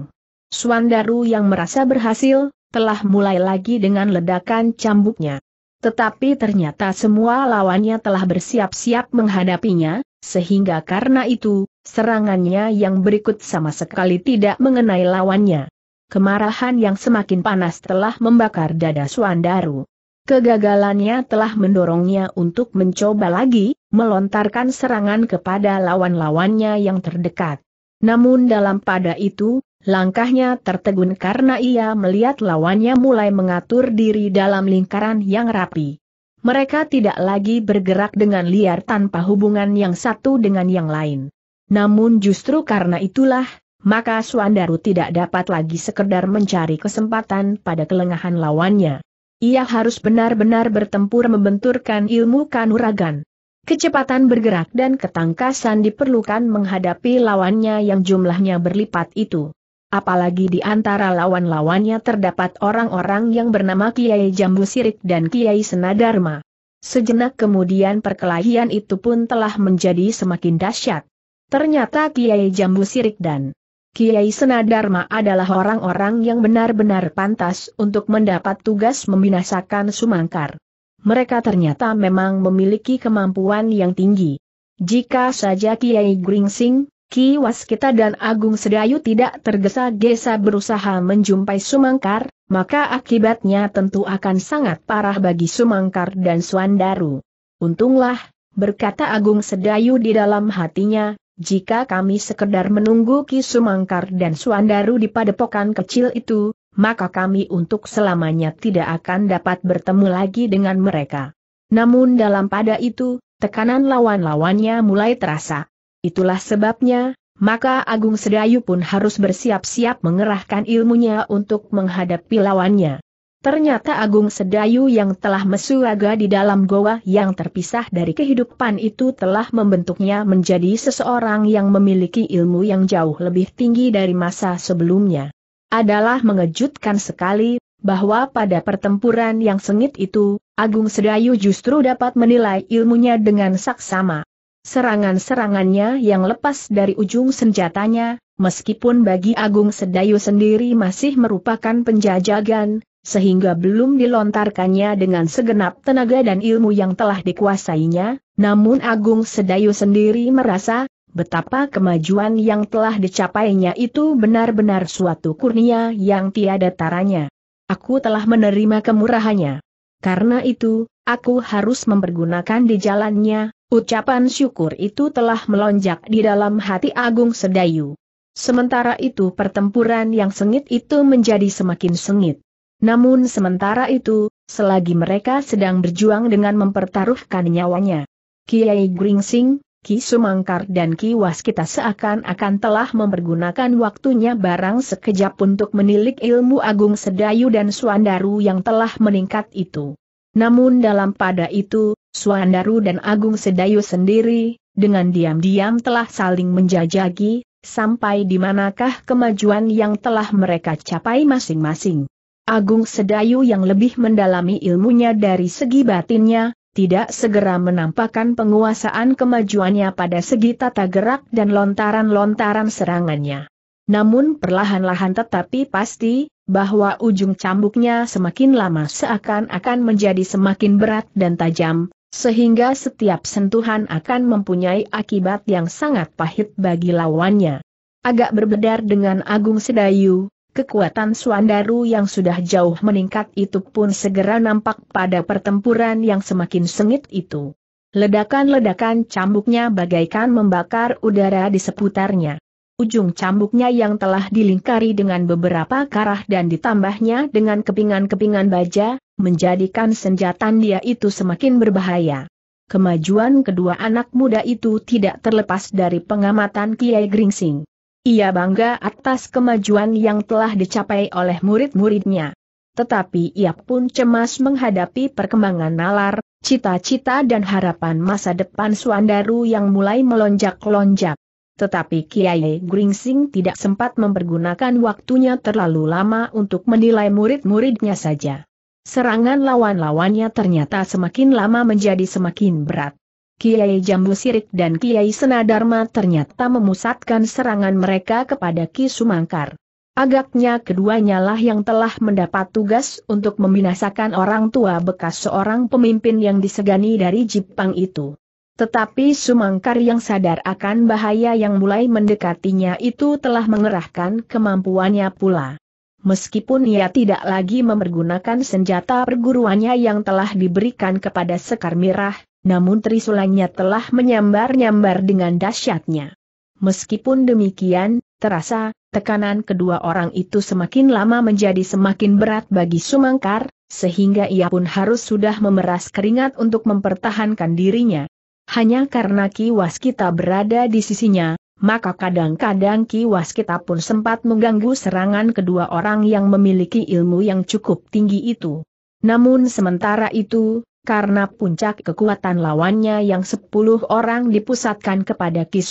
Swandaru yang merasa berhasil, telah mulai lagi dengan ledakan cambuknya. Tetapi ternyata semua lawannya telah bersiap-siap menghadapinya, sehingga karena itu, serangannya yang berikut sama sekali tidak mengenai lawannya. Kemarahan yang semakin panas telah membakar dada Suandaru. Kegagalannya telah mendorongnya untuk mencoba lagi, melontarkan serangan kepada lawan-lawannya yang terdekat. Namun dalam pada itu, langkahnya tertegun karena ia melihat lawannya mulai mengatur diri dalam lingkaran yang rapi. Mereka tidak lagi bergerak dengan liar tanpa hubungan yang satu dengan yang lain. Namun justru karena itulah, maka Suandaru tidak dapat lagi sekedar mencari kesempatan pada kelengahan lawannya. Ia harus benar-benar bertempur membenturkan ilmu kanuragan. Kecepatan bergerak dan ketangkasan diperlukan menghadapi lawannya yang jumlahnya berlipat itu. Apalagi di antara lawan-lawannya terdapat orang-orang yang bernama Kiai Jambu Sirik dan Kiai Senadarma. Sejenak kemudian perkelahian itu pun telah menjadi semakin dahsyat. Ternyata Kiai Jambu Sirik dan Kiai Senadarma adalah orang-orang yang benar-benar pantas untuk mendapat tugas membinasakan Sumangkar. Mereka ternyata memang memiliki kemampuan yang tinggi. Jika saja Kiai Gringsing, Ki Waskita dan Agung Sedayu tidak tergesa-gesa berusaha menjumpai Sumangkar, maka akibatnya tentu akan sangat parah bagi Sumangkar dan Suandaru. Untunglah, berkata Agung Sedayu di dalam hatinya, jika kami sekedar menunggu Ki Sumangkar dan Suandaru di padepokan kecil itu, maka kami untuk selamanya tidak akan dapat bertemu lagi dengan mereka. Namun dalam pada itu, tekanan lawan-lawannya mulai terasa. Itulah sebabnya, maka Agung Sedayu pun harus bersiap-siap mengerahkan ilmunya untuk menghadapi lawannya. Ternyata Agung Sedayu yang telah mesuaga di dalam goa yang terpisah dari kehidupan itu telah membentuknya menjadi seseorang yang memiliki ilmu yang jauh lebih tinggi dari masa sebelumnya. Adalah mengejutkan sekali, bahwa pada pertempuran yang sengit itu, Agung Sedayu justru dapat menilai ilmunya dengan saksama. Serangan-serangannya yang lepas dari ujung senjatanya, meskipun bagi Agung Sedayu sendiri masih merupakan penjajagan, sehingga belum dilontarkannya dengan segenap tenaga dan ilmu yang telah dikuasainya, namun Agung Sedayu sendiri merasa, betapa kemajuan yang telah dicapainya itu benar-benar suatu kurnia yang tiada taranya. Aku telah menerima kemurahannya. Karena itu, aku harus mempergunakan di jalannya, ucapan syukur itu telah melonjak di dalam hati Agung Sedayu. Sementara itu pertempuran yang sengit itu menjadi semakin sengit. Namun sementara itu, selagi mereka sedang berjuang dengan mempertaruhkan nyawanya, Kiai Gringsing, Ki Sumangkar dan Ki Waskita seakan-akan telah mempergunakan waktunya barang sekejap untuk menilik ilmu agung sedayu dan suandaru yang telah meningkat itu. Namun dalam pada itu, suandaru dan agung sedayu sendiri, dengan diam-diam telah saling menjajagi, sampai di manakah kemajuan yang telah mereka capai masing-masing. Agung Sedayu yang lebih mendalami ilmunya dari segi batinnya, tidak segera menampakkan penguasaan kemajuannya pada segi tata gerak dan lontaran-lontaran serangannya. Namun perlahan-lahan tetapi pasti, bahwa ujung cambuknya semakin lama seakan-akan menjadi semakin berat dan tajam, sehingga setiap sentuhan akan mempunyai akibat yang sangat pahit bagi lawannya. Agak berbedar dengan Agung Sedayu, Kekuatan Suandaru yang sudah jauh meningkat itu pun segera nampak pada pertempuran yang semakin sengit itu. Ledakan-ledakan cambuknya bagaikan membakar udara di seputarnya. Ujung cambuknya yang telah dilingkari dengan beberapa karah dan ditambahnya dengan kepingan-kepingan baja, menjadikan senjata dia itu semakin berbahaya. Kemajuan kedua anak muda itu tidak terlepas dari pengamatan Kiai Gringsing. Ia bangga atas kemajuan yang telah dicapai oleh murid-muridnya. Tetapi ia pun cemas menghadapi perkembangan nalar, cita-cita dan harapan masa depan Suandaru yang mulai melonjak-lonjak. Tetapi Kiai Gringsing tidak sempat mempergunakan waktunya terlalu lama untuk menilai murid-muridnya saja. Serangan lawan-lawannya ternyata semakin lama menjadi semakin berat. Kiai Jambu Sirik dan Kiai Senadarma ternyata memusatkan serangan mereka kepada Ki Sumangkar. Agaknya keduanya lah yang telah mendapat tugas untuk membinasakan orang tua bekas seorang pemimpin yang disegani dari Jipang itu. Tetapi Sumangkar yang sadar akan bahaya yang mulai mendekatinya itu telah mengerahkan kemampuannya pula. Meskipun ia tidak lagi memergunakan senjata perguruannya yang telah diberikan kepada Sekar Mirah, namun trisulannya telah menyambar-nyambar dengan dahsyatnya. Meskipun demikian, terasa, tekanan kedua orang itu semakin lama menjadi semakin berat bagi Sumangkar, sehingga ia pun harus sudah memeras keringat untuk mempertahankan dirinya. Hanya karena Ki Waskita berada di sisinya, maka kadang-kadang Ki Waskita pun sempat mengganggu serangan kedua orang yang memiliki ilmu yang cukup tinggi itu. Namun sementara itu, karena puncak kekuatan lawannya yang sepuluh orang dipusatkan kepada Ki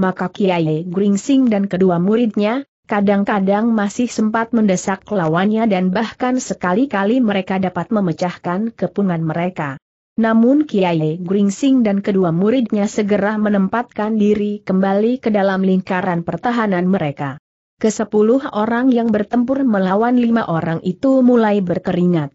maka Kiai Gringsing dan kedua muridnya, kadang-kadang masih sempat mendesak lawannya dan bahkan sekali-kali mereka dapat memecahkan kepungan mereka. Namun Kiai Gringsing dan kedua muridnya segera menempatkan diri kembali ke dalam lingkaran pertahanan mereka. Kesepuluh orang yang bertempur melawan lima orang itu mulai berkeringat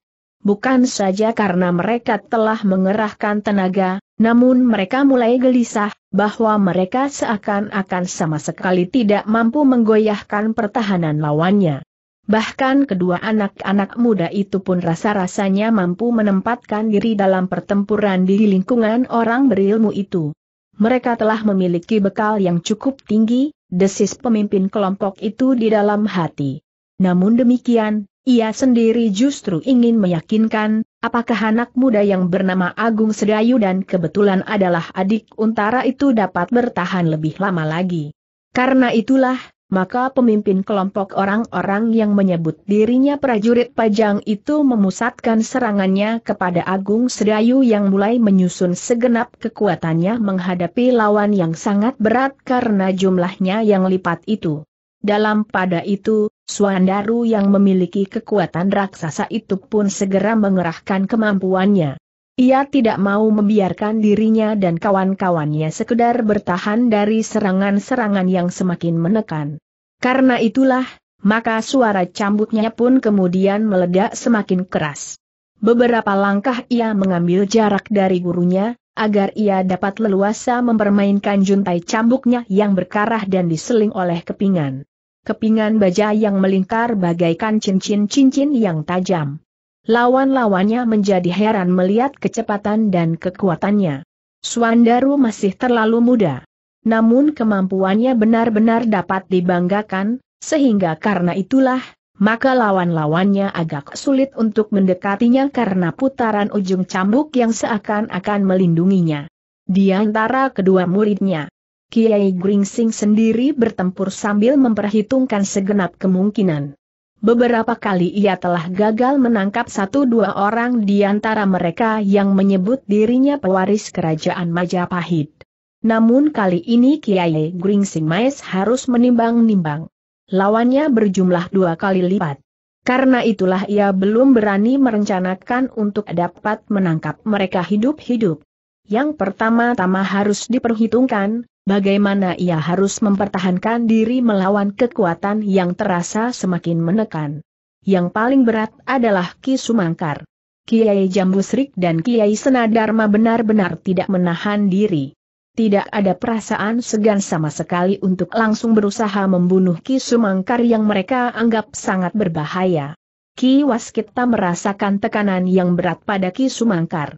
bukan saja karena mereka telah mengerahkan tenaga, namun mereka mulai gelisah, bahwa mereka seakan-akan sama sekali tidak mampu menggoyahkan pertahanan lawannya. Bahkan kedua anak-anak muda itu pun rasa-rasanya mampu menempatkan diri dalam pertempuran di lingkungan orang berilmu itu. Mereka telah memiliki bekal yang cukup tinggi, desis pemimpin kelompok itu di dalam hati. Namun demikian, ia sendiri justru ingin meyakinkan, apakah anak muda yang bernama Agung Sedayu dan kebetulan adalah adik Untara itu dapat bertahan lebih lama lagi. Karena itulah, maka pemimpin kelompok orang-orang yang menyebut dirinya prajurit pajang itu memusatkan serangannya kepada Agung Sedayu yang mulai menyusun segenap kekuatannya menghadapi lawan yang sangat berat karena jumlahnya yang lipat itu. Dalam pada itu, Suandaru yang memiliki kekuatan raksasa itu pun segera mengerahkan kemampuannya. Ia tidak mau membiarkan dirinya dan kawan-kawannya sekedar bertahan dari serangan-serangan yang semakin menekan. Karena itulah, maka suara cambuknya pun kemudian meledak semakin keras. Beberapa langkah ia mengambil jarak dari gurunya, agar ia dapat leluasa mempermainkan juntai cambuknya yang berkarah dan diseling oleh kepingan kepingan baja yang melingkar bagaikan cincin-cincin yang tajam. Lawan-lawannya menjadi heran melihat kecepatan dan kekuatannya. Suandaru masih terlalu muda. Namun kemampuannya benar-benar dapat dibanggakan, sehingga karena itulah, maka lawan-lawannya agak sulit untuk mendekatinya karena putaran ujung cambuk yang seakan-akan melindunginya. Di antara kedua muridnya, Kiai Gringsing sendiri bertempur sambil memperhitungkan segenap kemungkinan. Beberapa kali ia telah gagal menangkap satu dua orang di antara mereka yang menyebut dirinya pewaris kerajaan Majapahit. Namun kali ini Kiai Gringsing Mais harus menimbang-nimbang. Lawannya berjumlah dua kali lipat. Karena itulah ia belum berani merencanakan untuk dapat menangkap mereka hidup-hidup. Yang pertama-tama harus diperhitungkan, bagaimana ia harus mempertahankan diri melawan kekuatan yang terasa semakin menekan. Yang paling berat adalah Ki Sumangkar. Kiai Jambusrik dan Kiai Senadarma benar-benar tidak menahan diri. Tidak ada perasaan segan sama sekali untuk langsung berusaha membunuh Ki Sumangkar yang mereka anggap sangat berbahaya. Ki Waskita merasakan tekanan yang berat pada Ki Sumangkar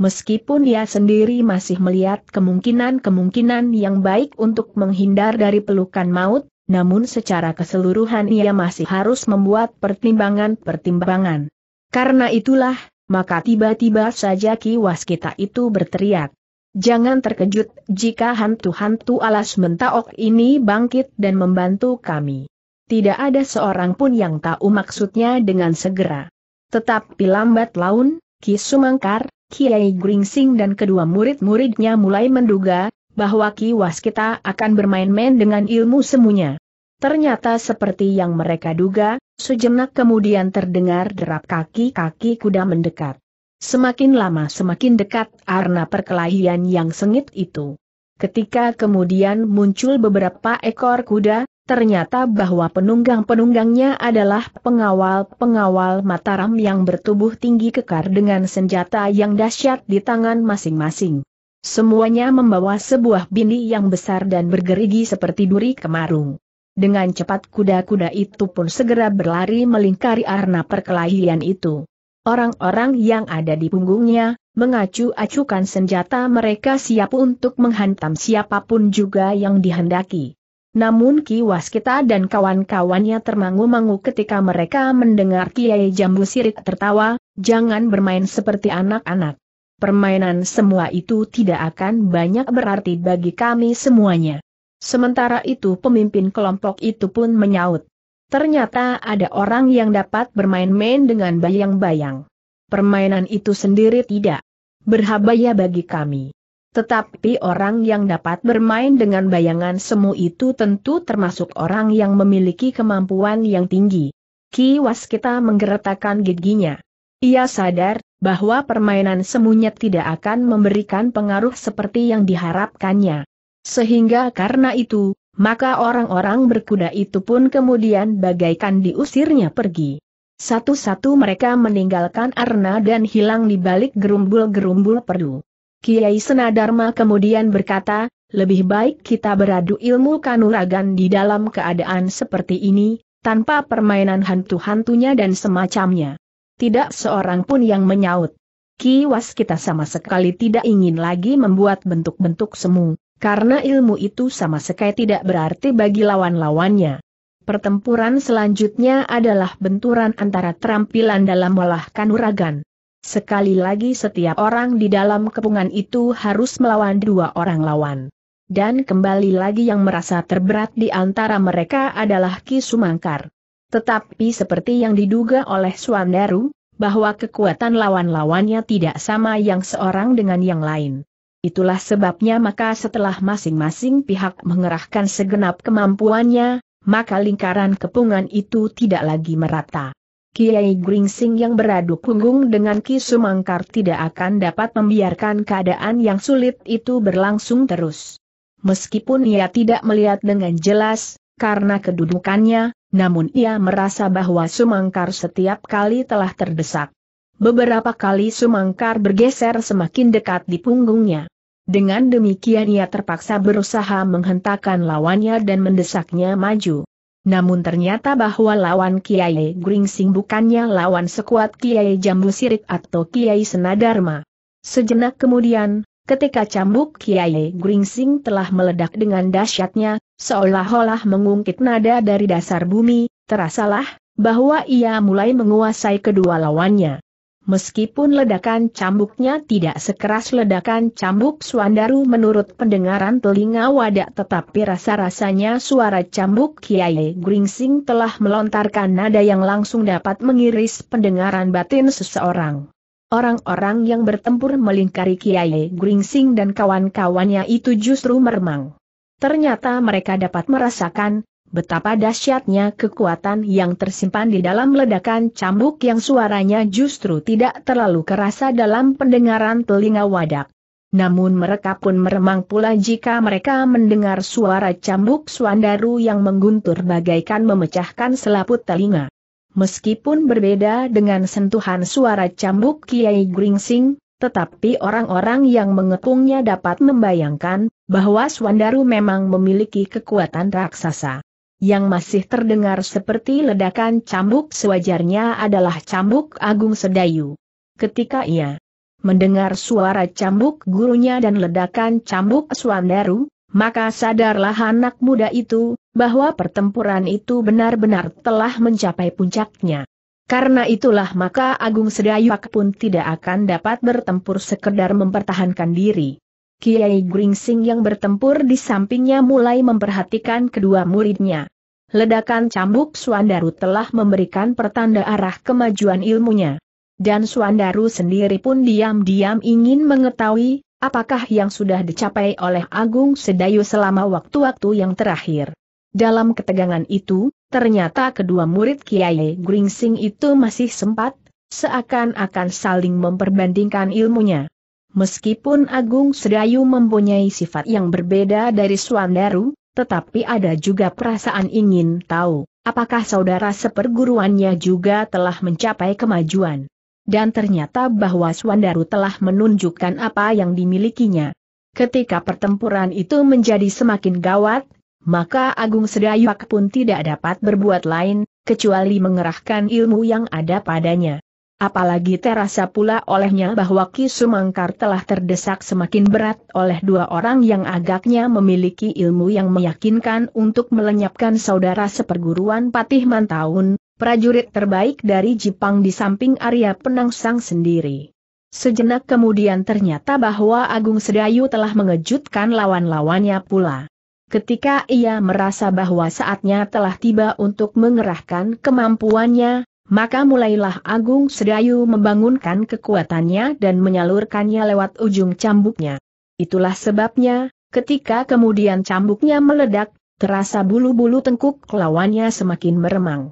meskipun ia sendiri masih melihat kemungkinan-kemungkinan yang baik untuk menghindar dari pelukan maut, namun secara keseluruhan ia masih harus membuat pertimbangan-pertimbangan. Karena itulah, maka tiba-tiba saja kiwas kita itu berteriak. Jangan terkejut jika hantu-hantu alas mentaok ini bangkit dan membantu kami. Tidak ada seorang pun yang tahu maksudnya dengan segera. Tetapi lambat laun, Ki Sumangkar, Kiai Gringsing dan kedua murid-muridnya mulai menduga, bahwa Ki Waskita akan bermain-main dengan ilmu semuanya. Ternyata seperti yang mereka duga, sejenak kemudian terdengar derap kaki-kaki kuda mendekat. Semakin lama semakin dekat arna perkelahian yang sengit itu. Ketika kemudian muncul beberapa ekor kuda, ternyata bahwa penunggang-penunggangnya adalah pengawal-pengawal Mataram yang bertubuh tinggi kekar dengan senjata yang dahsyat di tangan masing-masing. Semuanya membawa sebuah bini yang besar dan bergerigi seperti duri kemarung. Dengan cepat kuda-kuda itu pun segera berlari melingkari arna perkelahian itu. Orang-orang yang ada di punggungnya, mengacu-acukan senjata mereka siap untuk menghantam siapapun juga yang dihendaki. Namun Ki Waskita dan kawan-kawannya termangu-mangu ketika mereka mendengar Kiai Jambu Sirik tertawa, jangan bermain seperti anak-anak. Permainan semua itu tidak akan banyak berarti bagi kami semuanya. Sementara itu pemimpin kelompok itu pun menyaut. Ternyata ada orang yang dapat bermain-main dengan bayang-bayang. Permainan itu sendiri tidak berbahaya bagi kami. Tetapi orang yang dapat bermain dengan bayangan semu itu tentu termasuk orang yang memiliki kemampuan yang tinggi. Ki Waskita menggeretakkan giginya. Ia sadar bahwa permainan semunya tidak akan memberikan pengaruh seperti yang diharapkannya. Sehingga karena itu, maka orang-orang berkuda itu pun kemudian bagaikan diusirnya pergi. Satu-satu mereka meninggalkan Arna dan hilang di balik gerumbul-gerumbul perdu. Kiai Senadarma kemudian berkata, lebih baik kita beradu ilmu kanuragan di dalam keadaan seperti ini, tanpa permainan hantu-hantunya dan semacamnya. Tidak seorang pun yang menyaut. Kiwas kita sama sekali tidak ingin lagi membuat bentuk-bentuk semu, karena ilmu itu sama sekali tidak berarti bagi lawan-lawannya. Pertempuran selanjutnya adalah benturan antara terampilan dalam olah kanuragan. Sekali lagi setiap orang di dalam kepungan itu harus melawan dua orang lawan. Dan kembali lagi yang merasa terberat di antara mereka adalah Ki Sumangkar. Tetapi seperti yang diduga oleh Suandaru, bahwa kekuatan lawan-lawannya tidak sama yang seorang dengan yang lain. Itulah sebabnya maka setelah masing-masing pihak mengerahkan segenap kemampuannya, maka lingkaran kepungan itu tidak lagi merata. Kiai Gringsing yang beradu punggung dengan Ki Sumangkar tidak akan dapat membiarkan keadaan yang sulit itu berlangsung terus. Meskipun ia tidak melihat dengan jelas, karena kedudukannya, namun ia merasa bahwa Sumangkar setiap kali telah terdesak. Beberapa kali Sumangkar bergeser semakin dekat di punggungnya. Dengan demikian ia terpaksa berusaha menghentakkan lawannya dan mendesaknya maju namun ternyata bahwa lawan Kiai Gringsing bukannya lawan sekuat Kiai Jambu Sirik atau Kiai Senadarma. Sejenak kemudian, ketika cambuk Kiai Gringsing telah meledak dengan dahsyatnya, seolah-olah mengungkit nada dari dasar bumi, terasalah bahwa ia mulai menguasai kedua lawannya. Meskipun ledakan cambuknya tidak sekeras ledakan cambuk Suandaru menurut pendengaran telinga wadak tetapi rasa-rasanya suara cambuk Kiai Gringsing telah melontarkan nada yang langsung dapat mengiris pendengaran batin seseorang. Orang-orang yang bertempur melingkari Kiai Gringsing dan kawan-kawannya itu justru meremang. Ternyata mereka dapat merasakan, Betapa dahsyatnya kekuatan yang tersimpan di dalam ledakan cambuk yang suaranya justru tidak terlalu kerasa dalam pendengaran telinga wadak. Namun mereka pun meremang pula jika mereka mendengar suara cambuk Suandaru yang mengguntur bagaikan memecahkan selaput telinga. Meskipun berbeda dengan sentuhan suara cambuk Kiai Gringsing, tetapi orang-orang yang mengepungnya dapat membayangkan bahwa Swandaru memang memiliki kekuatan raksasa yang masih terdengar seperti ledakan cambuk sewajarnya adalah cambuk Agung Sedayu. Ketika ia mendengar suara cambuk gurunya dan ledakan cambuk Swandaru, maka sadarlah anak muda itu, bahwa pertempuran itu benar-benar telah mencapai puncaknya. Karena itulah maka Agung Sedayu pun tidak akan dapat bertempur sekedar mempertahankan diri. Kiai Gringsing yang bertempur di sampingnya mulai memperhatikan kedua muridnya. Ledakan cambuk Suandaru telah memberikan pertanda arah kemajuan ilmunya. Dan Suandaru sendiri pun diam-diam ingin mengetahui, apakah yang sudah dicapai oleh Agung Sedayu selama waktu-waktu yang terakhir. Dalam ketegangan itu, ternyata kedua murid Kiai Gringsing itu masih sempat, seakan-akan saling memperbandingkan ilmunya. Meskipun Agung Sedayu mempunyai sifat yang berbeda dari Suandaru, tetapi ada juga perasaan ingin tahu, apakah saudara seperguruannya juga telah mencapai kemajuan. Dan ternyata bahwa Suandaru telah menunjukkan apa yang dimilikinya. Ketika pertempuran itu menjadi semakin gawat, maka Agung Sedayu pun tidak dapat berbuat lain, kecuali mengerahkan ilmu yang ada padanya. Apalagi terasa pula olehnya bahwa Ki Sumangkar telah terdesak semakin berat oleh dua orang yang agaknya memiliki ilmu yang meyakinkan untuk melenyapkan saudara seperguruan Patih Mantaun, prajurit terbaik dari Jepang di samping Arya Penangsang sendiri. Sejenak kemudian ternyata bahwa Agung Sedayu telah mengejutkan lawan-lawannya pula. Ketika ia merasa bahwa saatnya telah tiba untuk mengerahkan kemampuannya, maka mulailah Agung Sedayu membangunkan kekuatannya dan menyalurkannya lewat ujung cambuknya. Itulah sebabnya, ketika kemudian cambuknya meledak, terasa bulu-bulu tengkuk lawannya semakin meremang.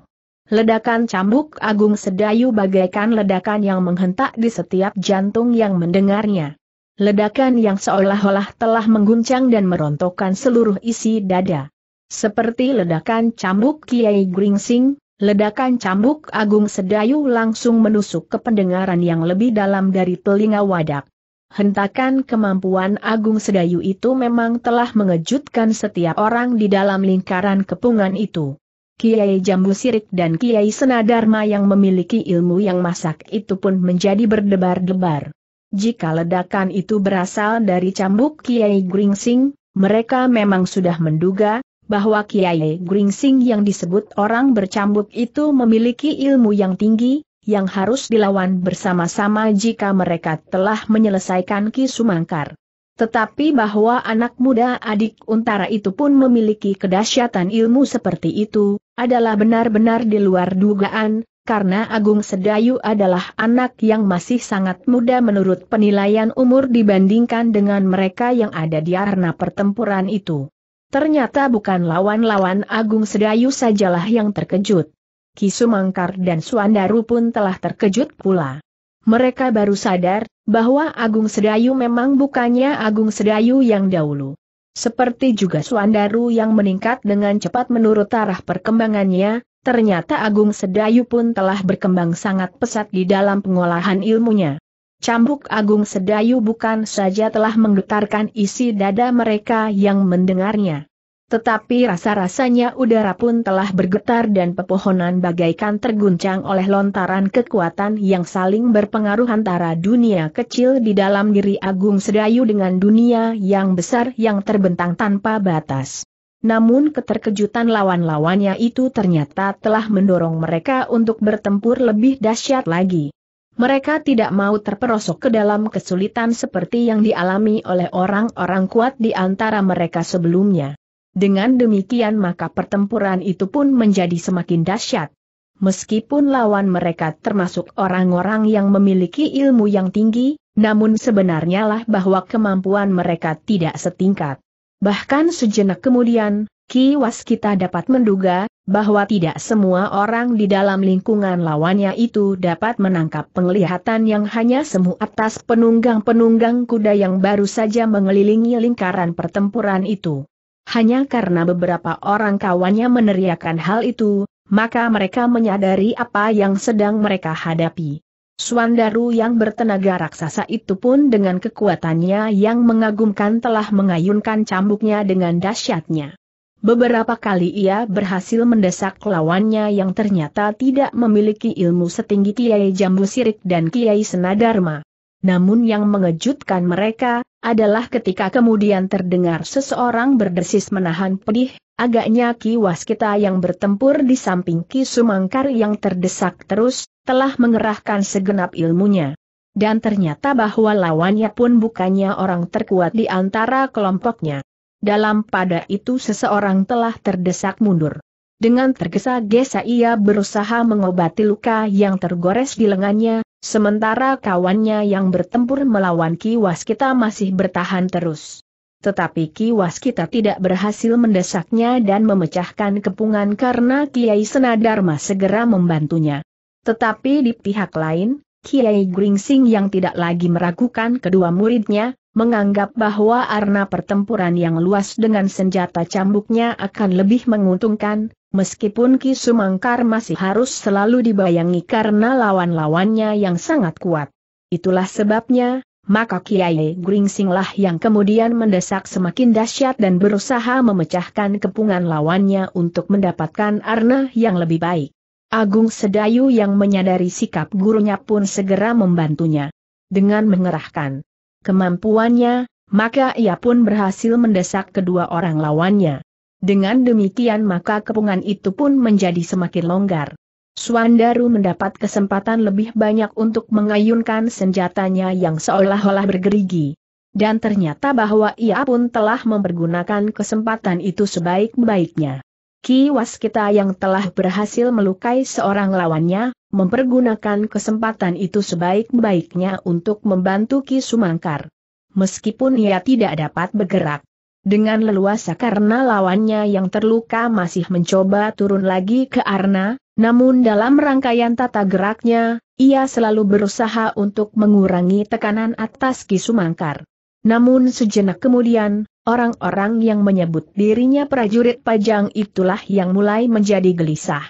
Ledakan cambuk Agung Sedayu bagaikan ledakan yang menghentak di setiap jantung yang mendengarnya. Ledakan yang seolah-olah telah mengguncang dan merontokkan seluruh isi dada. Seperti ledakan cambuk Kiai Gringsing, Ledakan cambuk Agung Sedayu langsung menusuk ke pendengaran yang lebih dalam dari telinga wadak. Hentakan kemampuan Agung Sedayu itu memang telah mengejutkan setiap orang di dalam lingkaran kepungan itu. Kiai Jambu Sirik dan Kiai Senadarma yang memiliki ilmu yang masak itu pun menjadi berdebar-debar. Jika ledakan itu berasal dari cambuk Kiai Gringsing, mereka memang sudah menduga, bahwa Kiai Gringsing yang disebut orang bercambuk itu memiliki ilmu yang tinggi, yang harus dilawan bersama-sama jika mereka telah menyelesaikan Ki Sumangkar. Tetapi bahwa anak muda adik untara itu pun memiliki kedahsyatan ilmu seperti itu, adalah benar-benar di luar dugaan, karena Agung Sedayu adalah anak yang masih sangat muda menurut penilaian umur dibandingkan dengan mereka yang ada di arena pertempuran itu. Ternyata bukan lawan-lawan Agung Sedayu sajalah yang terkejut. Kisumangkar dan Suandaru pun telah terkejut pula. Mereka baru sadar, bahwa Agung Sedayu memang bukannya Agung Sedayu yang dahulu. Seperti juga Suandaru yang meningkat dengan cepat menurut arah perkembangannya, ternyata Agung Sedayu pun telah berkembang sangat pesat di dalam pengolahan ilmunya. Cambuk Agung Sedayu bukan saja telah menggetarkan isi dada mereka yang mendengarnya. Tetapi rasa-rasanya udara pun telah bergetar dan pepohonan bagaikan terguncang oleh lontaran kekuatan yang saling berpengaruh antara dunia kecil di dalam diri Agung Sedayu dengan dunia yang besar yang terbentang tanpa batas. Namun keterkejutan lawan-lawannya itu ternyata telah mendorong mereka untuk bertempur lebih dahsyat lagi. Mereka tidak mau terperosok ke dalam kesulitan seperti yang dialami oleh orang-orang kuat di antara mereka sebelumnya. Dengan demikian maka pertempuran itu pun menjadi semakin dahsyat. Meskipun lawan mereka termasuk orang-orang yang memiliki ilmu yang tinggi, namun sebenarnya lah bahwa kemampuan mereka tidak setingkat. Bahkan sejenak kemudian, Ki Waskita dapat menduga, bahwa tidak semua orang di dalam lingkungan lawannya itu dapat menangkap penglihatan yang hanya semu atas penunggang-penunggang kuda yang baru saja mengelilingi lingkaran pertempuran itu. Hanya karena beberapa orang kawannya meneriakan hal itu, maka mereka menyadari apa yang sedang mereka hadapi. Swandaru yang bertenaga raksasa itu pun dengan kekuatannya yang mengagumkan telah mengayunkan cambuknya dengan dahsyatnya. Beberapa kali ia berhasil mendesak lawannya yang ternyata tidak memiliki ilmu setinggi Kiai Jambu Sirik dan Kiai Senadarma. Namun yang mengejutkan mereka, adalah ketika kemudian terdengar seseorang berdesis menahan pedih, agaknya Ki Waskita yang bertempur di samping Ki Sumangkar yang terdesak terus, telah mengerahkan segenap ilmunya. Dan ternyata bahwa lawannya pun bukannya orang terkuat di antara kelompoknya dalam pada itu seseorang telah terdesak mundur. Dengan tergesa-gesa ia berusaha mengobati luka yang tergores di lengannya, sementara kawannya yang bertempur melawan Ki Waskita masih bertahan terus. Tetapi Ki Waskita tidak berhasil mendesaknya dan memecahkan kepungan karena Kiai Senadarma segera membantunya. Tetapi di pihak lain, Kiai Gringsing yang tidak lagi meragukan kedua muridnya, menganggap bahwa arna pertempuran yang luas dengan senjata cambuknya akan lebih menguntungkan, meskipun Ki Sumangkar masih harus selalu dibayangi karena lawan-lawannya yang sangat kuat. Itulah sebabnya, maka Kiai Gringsinglah yang kemudian mendesak semakin dahsyat dan berusaha memecahkan kepungan lawannya untuk mendapatkan arna yang lebih baik. Agung Sedayu yang menyadari sikap gurunya pun segera membantunya. Dengan mengerahkan kemampuannya, maka ia pun berhasil mendesak kedua orang lawannya. Dengan demikian maka kepungan itu pun menjadi semakin longgar. Suandaru mendapat kesempatan lebih banyak untuk mengayunkan senjatanya yang seolah-olah bergerigi. Dan ternyata bahwa ia pun telah mempergunakan kesempatan itu sebaik-baiknya. Ki Waskita yang telah berhasil melukai seorang lawannya, mempergunakan kesempatan itu sebaik-baiknya untuk membantu Ki Sumangkar. Meskipun ia tidak dapat bergerak dengan leluasa karena lawannya yang terluka masih mencoba turun lagi ke Arna, namun dalam rangkaian tata geraknya, ia selalu berusaha untuk mengurangi tekanan atas Ki Sumangkar. Namun sejenak kemudian, Orang-orang yang menyebut dirinya prajurit pajang itulah yang mulai menjadi gelisah.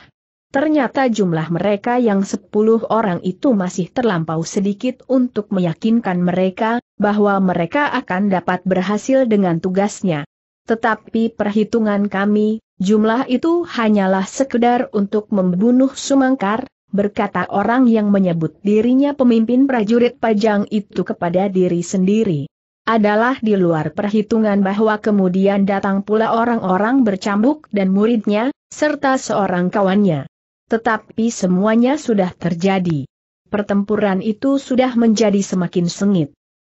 Ternyata jumlah mereka yang sepuluh orang itu masih terlampau sedikit untuk meyakinkan mereka, bahwa mereka akan dapat berhasil dengan tugasnya. Tetapi perhitungan kami, jumlah itu hanyalah sekedar untuk membunuh Sumangkar, berkata orang yang menyebut dirinya pemimpin prajurit pajang itu kepada diri sendiri adalah di luar perhitungan bahwa kemudian datang pula orang-orang bercambuk dan muridnya, serta seorang kawannya. Tetapi semuanya sudah terjadi. Pertempuran itu sudah menjadi semakin sengit.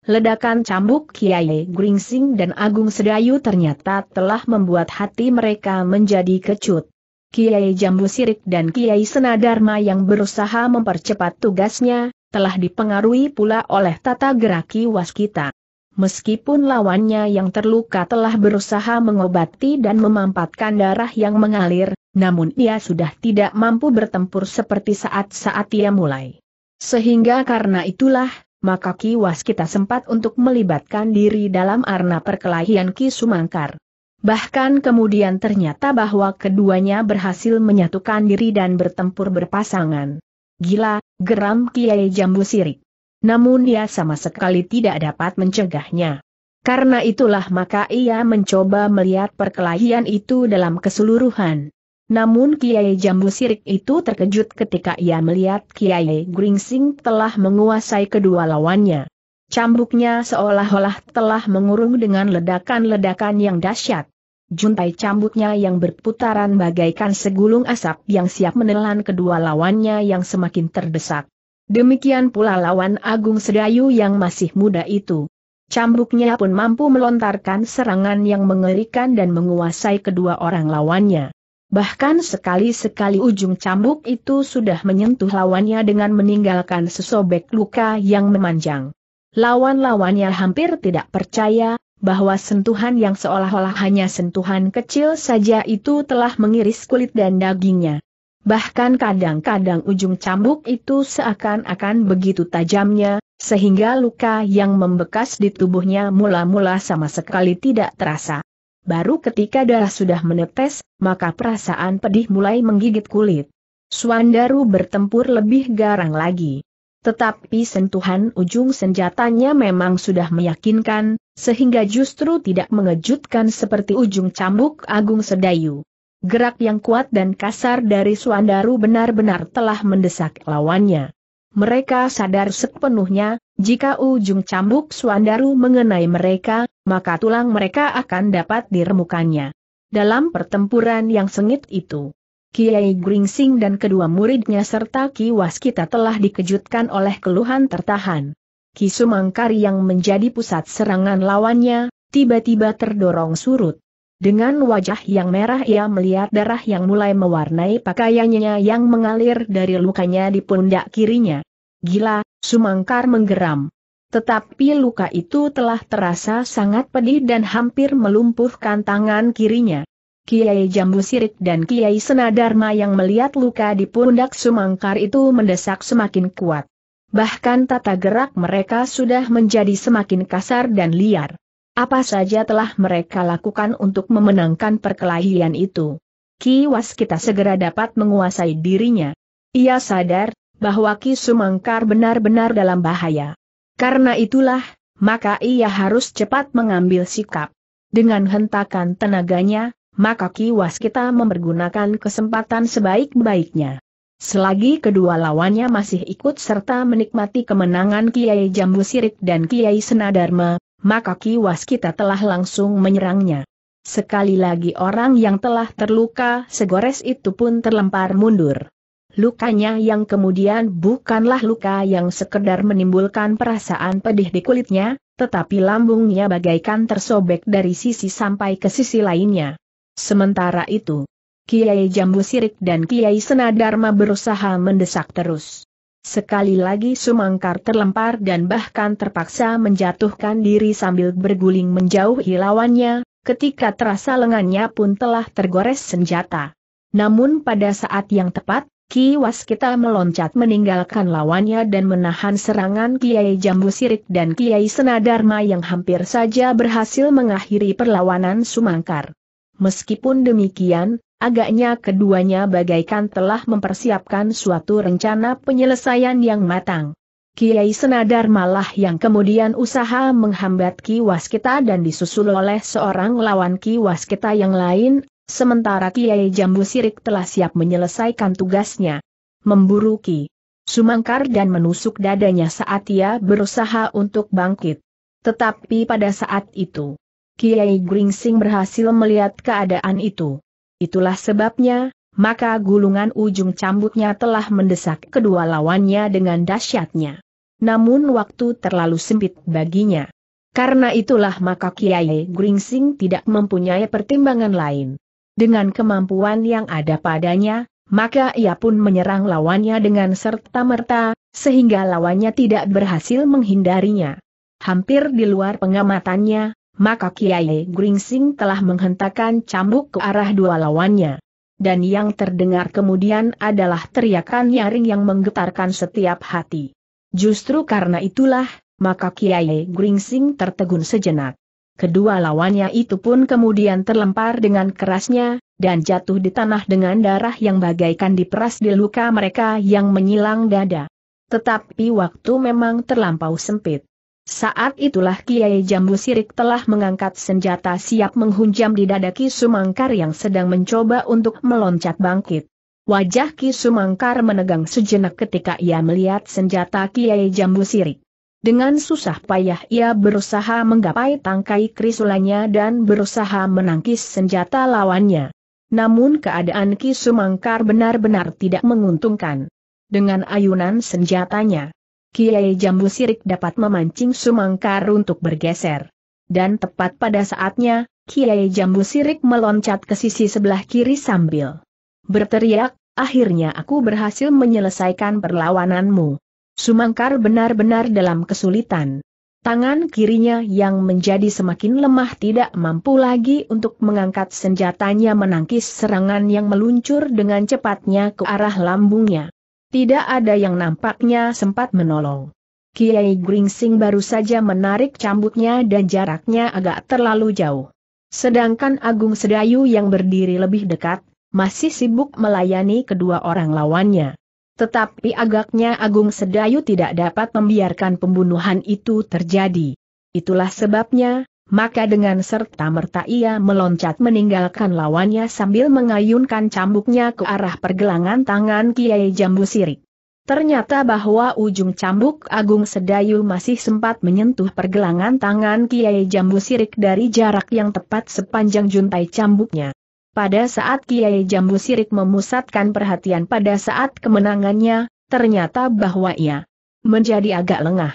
Ledakan cambuk Kiai Gringsing dan Agung Sedayu ternyata telah membuat hati mereka menjadi kecut. Kiai Jambu Sirik dan Kiai Senadarma yang berusaha mempercepat tugasnya, telah dipengaruhi pula oleh tata gerak waskita. Meskipun lawannya yang terluka telah berusaha mengobati dan memampatkan darah yang mengalir, namun ia sudah tidak mampu bertempur seperti saat-saat ia mulai. Sehingga karena itulah, maka Ki Waskita sempat untuk melibatkan diri dalam arna perkelahian Ki Sumangkar. Bahkan kemudian ternyata bahwa keduanya berhasil menyatukan diri dan bertempur berpasangan. Gila, geram Kiai Jambu Sirik namun dia sama sekali tidak dapat mencegahnya. Karena itulah maka ia mencoba melihat perkelahian itu dalam keseluruhan. Namun Kiai Jambu Sirik itu terkejut ketika ia melihat Kiai Gringsing telah menguasai kedua lawannya. Cambuknya seolah-olah telah mengurung dengan ledakan-ledakan yang dahsyat. Juntai cambuknya yang berputaran bagaikan segulung asap yang siap menelan kedua lawannya yang semakin terdesak. Demikian pula lawan Agung Sedayu yang masih muda itu. Cambuknya pun mampu melontarkan serangan yang mengerikan dan menguasai kedua orang lawannya. Bahkan sekali-sekali ujung cambuk itu sudah menyentuh lawannya dengan meninggalkan sesobek luka yang memanjang. Lawan-lawannya hampir tidak percaya bahwa sentuhan yang seolah-olah hanya sentuhan kecil saja itu telah mengiris kulit dan dagingnya bahkan kadang-kadang ujung cambuk itu seakan-akan begitu tajamnya, sehingga luka yang membekas di tubuhnya mula-mula sama sekali tidak terasa. Baru ketika darah sudah menetes, maka perasaan pedih mulai menggigit kulit. Suandaru bertempur lebih garang lagi. Tetapi sentuhan ujung senjatanya memang sudah meyakinkan, sehingga justru tidak mengejutkan seperti ujung cambuk Agung Sedayu. Gerak yang kuat dan kasar dari Suandaru benar-benar telah mendesak lawannya. Mereka sadar sepenuhnya, jika ujung cambuk Suandaru mengenai mereka, maka tulang mereka akan dapat diremukannya. Dalam pertempuran yang sengit itu, Kiai Gringsing dan kedua muridnya serta Ki Waskita telah dikejutkan oleh keluhan tertahan. Ki Sumangkari yang menjadi pusat serangan lawannya, tiba-tiba terdorong surut. Dengan wajah yang merah ia melihat darah yang mulai mewarnai pakaiannya yang mengalir dari lukanya di pundak kirinya. Gila, Sumangkar menggeram. Tetapi luka itu telah terasa sangat pedih dan hampir melumpuhkan tangan kirinya. Kiai Jambu Sirik dan Kiai Senadarma yang melihat luka di pundak Sumangkar itu mendesak semakin kuat. Bahkan tata gerak mereka sudah menjadi semakin kasar dan liar. Apa saja telah mereka lakukan untuk memenangkan perkelahian itu? Ki Was kita segera dapat menguasai dirinya. Ia sadar, bahwa Ki Sumangkar benar-benar dalam bahaya. Karena itulah, maka ia harus cepat mengambil sikap. Dengan hentakan tenaganya, maka Ki Was kita mempergunakan kesempatan sebaik-baiknya. Selagi kedua lawannya masih ikut serta menikmati kemenangan Kiai Jambu Sirik dan Kiai Senadarma, maka kiwas kita telah langsung menyerangnya. Sekali lagi orang yang telah terluka segores itu pun terlempar mundur. Lukanya yang kemudian bukanlah luka yang sekedar menimbulkan perasaan pedih di kulitnya, tetapi lambungnya bagaikan tersobek dari sisi sampai ke sisi lainnya. Sementara itu, Kiai Jambu Sirik dan Kiai Senadarma berusaha mendesak terus. Sekali lagi Sumangkar terlempar dan bahkan terpaksa menjatuhkan diri sambil berguling menjauhi lawannya, ketika terasa lengannya pun telah tergores senjata. Namun pada saat yang tepat, Ki Waskita meloncat meninggalkan lawannya dan menahan serangan Kiai Jambu Sirik dan Kiai Senadarma yang hampir saja berhasil mengakhiri perlawanan Sumangkar. Meskipun demikian, Agaknya keduanya bagaikan telah mempersiapkan suatu rencana penyelesaian yang matang. Kiai Senadar malah yang kemudian usaha menghambat Ki Waskita dan disusul oleh seorang lawan Ki Waskita yang lain, sementara Kiai Jambu Sirik telah siap menyelesaikan tugasnya. Memburu Ki Sumangkar dan menusuk dadanya saat ia berusaha untuk bangkit. Tetapi pada saat itu, Kiai Gringsing berhasil melihat keadaan itu. Itulah sebabnya, maka gulungan ujung cambuknya telah mendesak kedua lawannya dengan dahsyatnya. Namun waktu terlalu sempit baginya. Karena itulah maka Kiai Gringsing tidak mempunyai pertimbangan lain. Dengan kemampuan yang ada padanya, maka ia pun menyerang lawannya dengan serta-merta, sehingga lawannya tidak berhasil menghindarinya. Hampir di luar pengamatannya, maka Kiai Gringsing telah menghentakkan cambuk ke arah dua lawannya. Dan yang terdengar kemudian adalah teriakan nyaring yang menggetarkan setiap hati. Justru karena itulah, maka Kiai Gringsing tertegun sejenak. Kedua lawannya itu pun kemudian terlempar dengan kerasnya, dan jatuh di tanah dengan darah yang bagaikan diperas di luka mereka yang menyilang dada. Tetapi waktu memang terlampau sempit. Saat itulah Kiai Jambu Sirik telah mengangkat senjata siap menghunjam di dada Ki Sumangkar yang sedang mencoba untuk meloncat bangkit. Wajah Ki Sumangkar menegang sejenak ketika ia melihat senjata Kiai Jambu Sirik. Dengan susah payah ia berusaha menggapai tangkai krisulanya dan berusaha menangkis senjata lawannya. Namun keadaan Ki Sumangkar benar-benar tidak menguntungkan. Dengan ayunan senjatanya, Kiai Jambu Sirik dapat memancing Sumangkar untuk bergeser. Dan tepat pada saatnya, Kiai Jambu Sirik meloncat ke sisi sebelah kiri sambil berteriak, akhirnya aku berhasil menyelesaikan perlawananmu. Sumangkar benar-benar dalam kesulitan. Tangan kirinya yang menjadi semakin lemah tidak mampu lagi untuk mengangkat senjatanya menangkis serangan yang meluncur dengan cepatnya ke arah lambungnya. Tidak ada yang nampaknya sempat menolong. Kiai Gringsing baru saja menarik cambuknya dan jaraknya agak terlalu jauh. Sedangkan Agung Sedayu yang berdiri lebih dekat, masih sibuk melayani kedua orang lawannya. Tetapi agaknya Agung Sedayu tidak dapat membiarkan pembunuhan itu terjadi. Itulah sebabnya, maka dengan serta-merta ia meloncat meninggalkan lawannya sambil mengayunkan cambuknya ke arah pergelangan tangan Kiai Jambu Sirik. Ternyata bahwa ujung cambuk Agung Sedayu masih sempat menyentuh pergelangan tangan Kiai Jambu Sirik dari jarak yang tepat sepanjang juntai cambuknya. Pada saat Kiai Jambu Sirik memusatkan perhatian pada saat kemenangannya, ternyata bahwa ia menjadi agak lengah.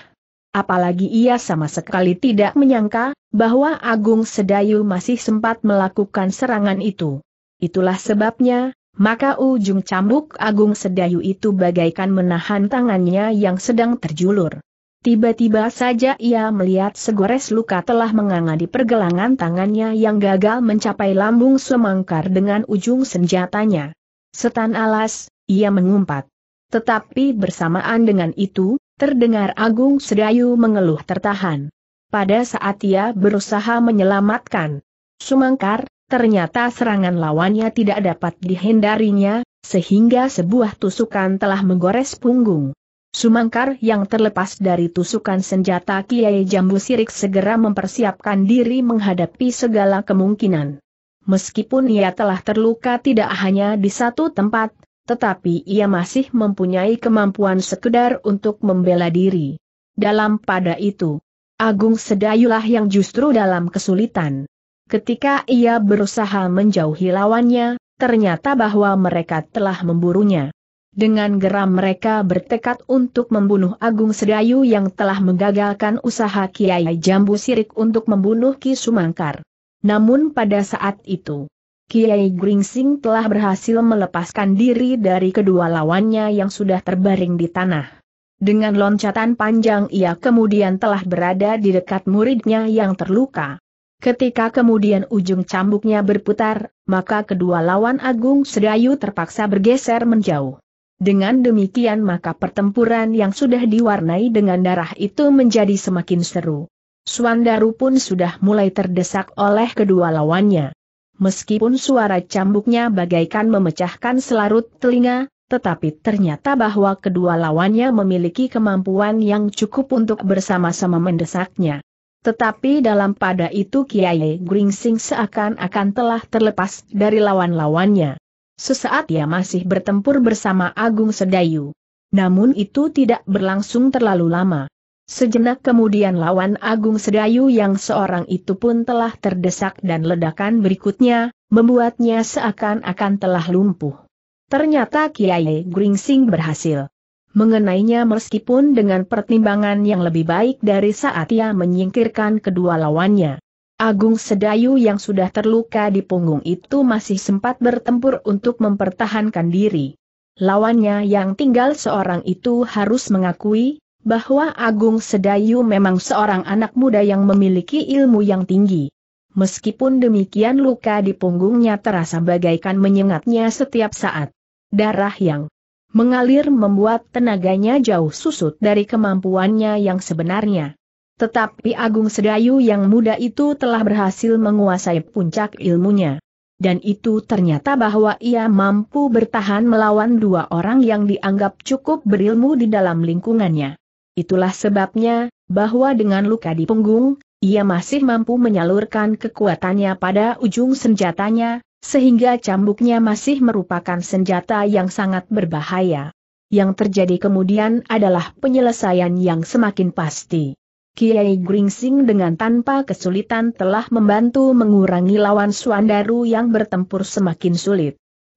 Apalagi ia sama sekali tidak menyangka, bahwa Agung Sedayu masih sempat melakukan serangan itu. Itulah sebabnya, maka ujung cambuk Agung Sedayu itu bagaikan menahan tangannya yang sedang terjulur. Tiba-tiba saja ia melihat segores luka telah menganga di pergelangan tangannya yang gagal mencapai lambung semangkar dengan ujung senjatanya. Setan alas, ia mengumpat. Tetapi bersamaan dengan itu, Terdengar Agung Sedayu mengeluh tertahan. Pada saat ia berusaha menyelamatkan Sumangkar, ternyata serangan lawannya tidak dapat dihindarinya, sehingga sebuah tusukan telah menggores punggung. Sumangkar yang terlepas dari tusukan senjata Kiai Jambu Sirik segera mempersiapkan diri menghadapi segala kemungkinan. Meskipun ia telah terluka tidak hanya di satu tempat, tetapi ia masih mempunyai kemampuan sekedar untuk membela diri. Dalam pada itu, Agung Sedayulah yang justru dalam kesulitan. Ketika ia berusaha menjauhi lawannya, ternyata bahwa mereka telah memburunya. Dengan geram mereka bertekad untuk membunuh Agung Sedayu yang telah menggagalkan usaha Kiai Jambu Sirik untuk membunuh Ki Sumangkar. Namun pada saat itu, Kiai Gringsing telah berhasil melepaskan diri dari kedua lawannya yang sudah terbaring di tanah. Dengan loncatan panjang ia kemudian telah berada di dekat muridnya yang terluka. Ketika kemudian ujung cambuknya berputar, maka kedua lawan Agung Sedayu terpaksa bergeser menjauh. Dengan demikian maka pertempuran yang sudah diwarnai dengan darah itu menjadi semakin seru. Suandaru pun sudah mulai terdesak oleh kedua lawannya meskipun suara cambuknya bagaikan memecahkan selarut telinga, tetapi ternyata bahwa kedua lawannya memiliki kemampuan yang cukup untuk bersama-sama mendesaknya. Tetapi dalam pada itu Kiai Gringsing seakan-akan telah terlepas dari lawan-lawannya. Sesaat ia masih bertempur bersama Agung Sedayu. Namun itu tidak berlangsung terlalu lama. Sejenak kemudian lawan Agung Sedayu yang seorang itu pun telah terdesak dan ledakan berikutnya, membuatnya seakan-akan telah lumpuh. Ternyata Kiai Gringsing berhasil mengenainya meskipun dengan pertimbangan yang lebih baik dari saat ia menyingkirkan kedua lawannya. Agung Sedayu yang sudah terluka di punggung itu masih sempat bertempur untuk mempertahankan diri. Lawannya yang tinggal seorang itu harus mengakui, bahwa Agung Sedayu memang seorang anak muda yang memiliki ilmu yang tinggi. Meskipun demikian luka di punggungnya terasa bagaikan menyengatnya setiap saat. Darah yang mengalir membuat tenaganya jauh susut dari kemampuannya yang sebenarnya. Tetapi Agung Sedayu yang muda itu telah berhasil menguasai puncak ilmunya. Dan itu ternyata bahwa ia mampu bertahan melawan dua orang yang dianggap cukup berilmu di dalam lingkungannya. Itulah sebabnya, bahwa dengan luka di punggung, ia masih mampu menyalurkan kekuatannya pada ujung senjatanya, sehingga cambuknya masih merupakan senjata yang sangat berbahaya. Yang terjadi kemudian adalah penyelesaian yang semakin pasti. Kiai Gringsing dengan tanpa kesulitan telah membantu mengurangi lawan Suandaru yang bertempur semakin sulit.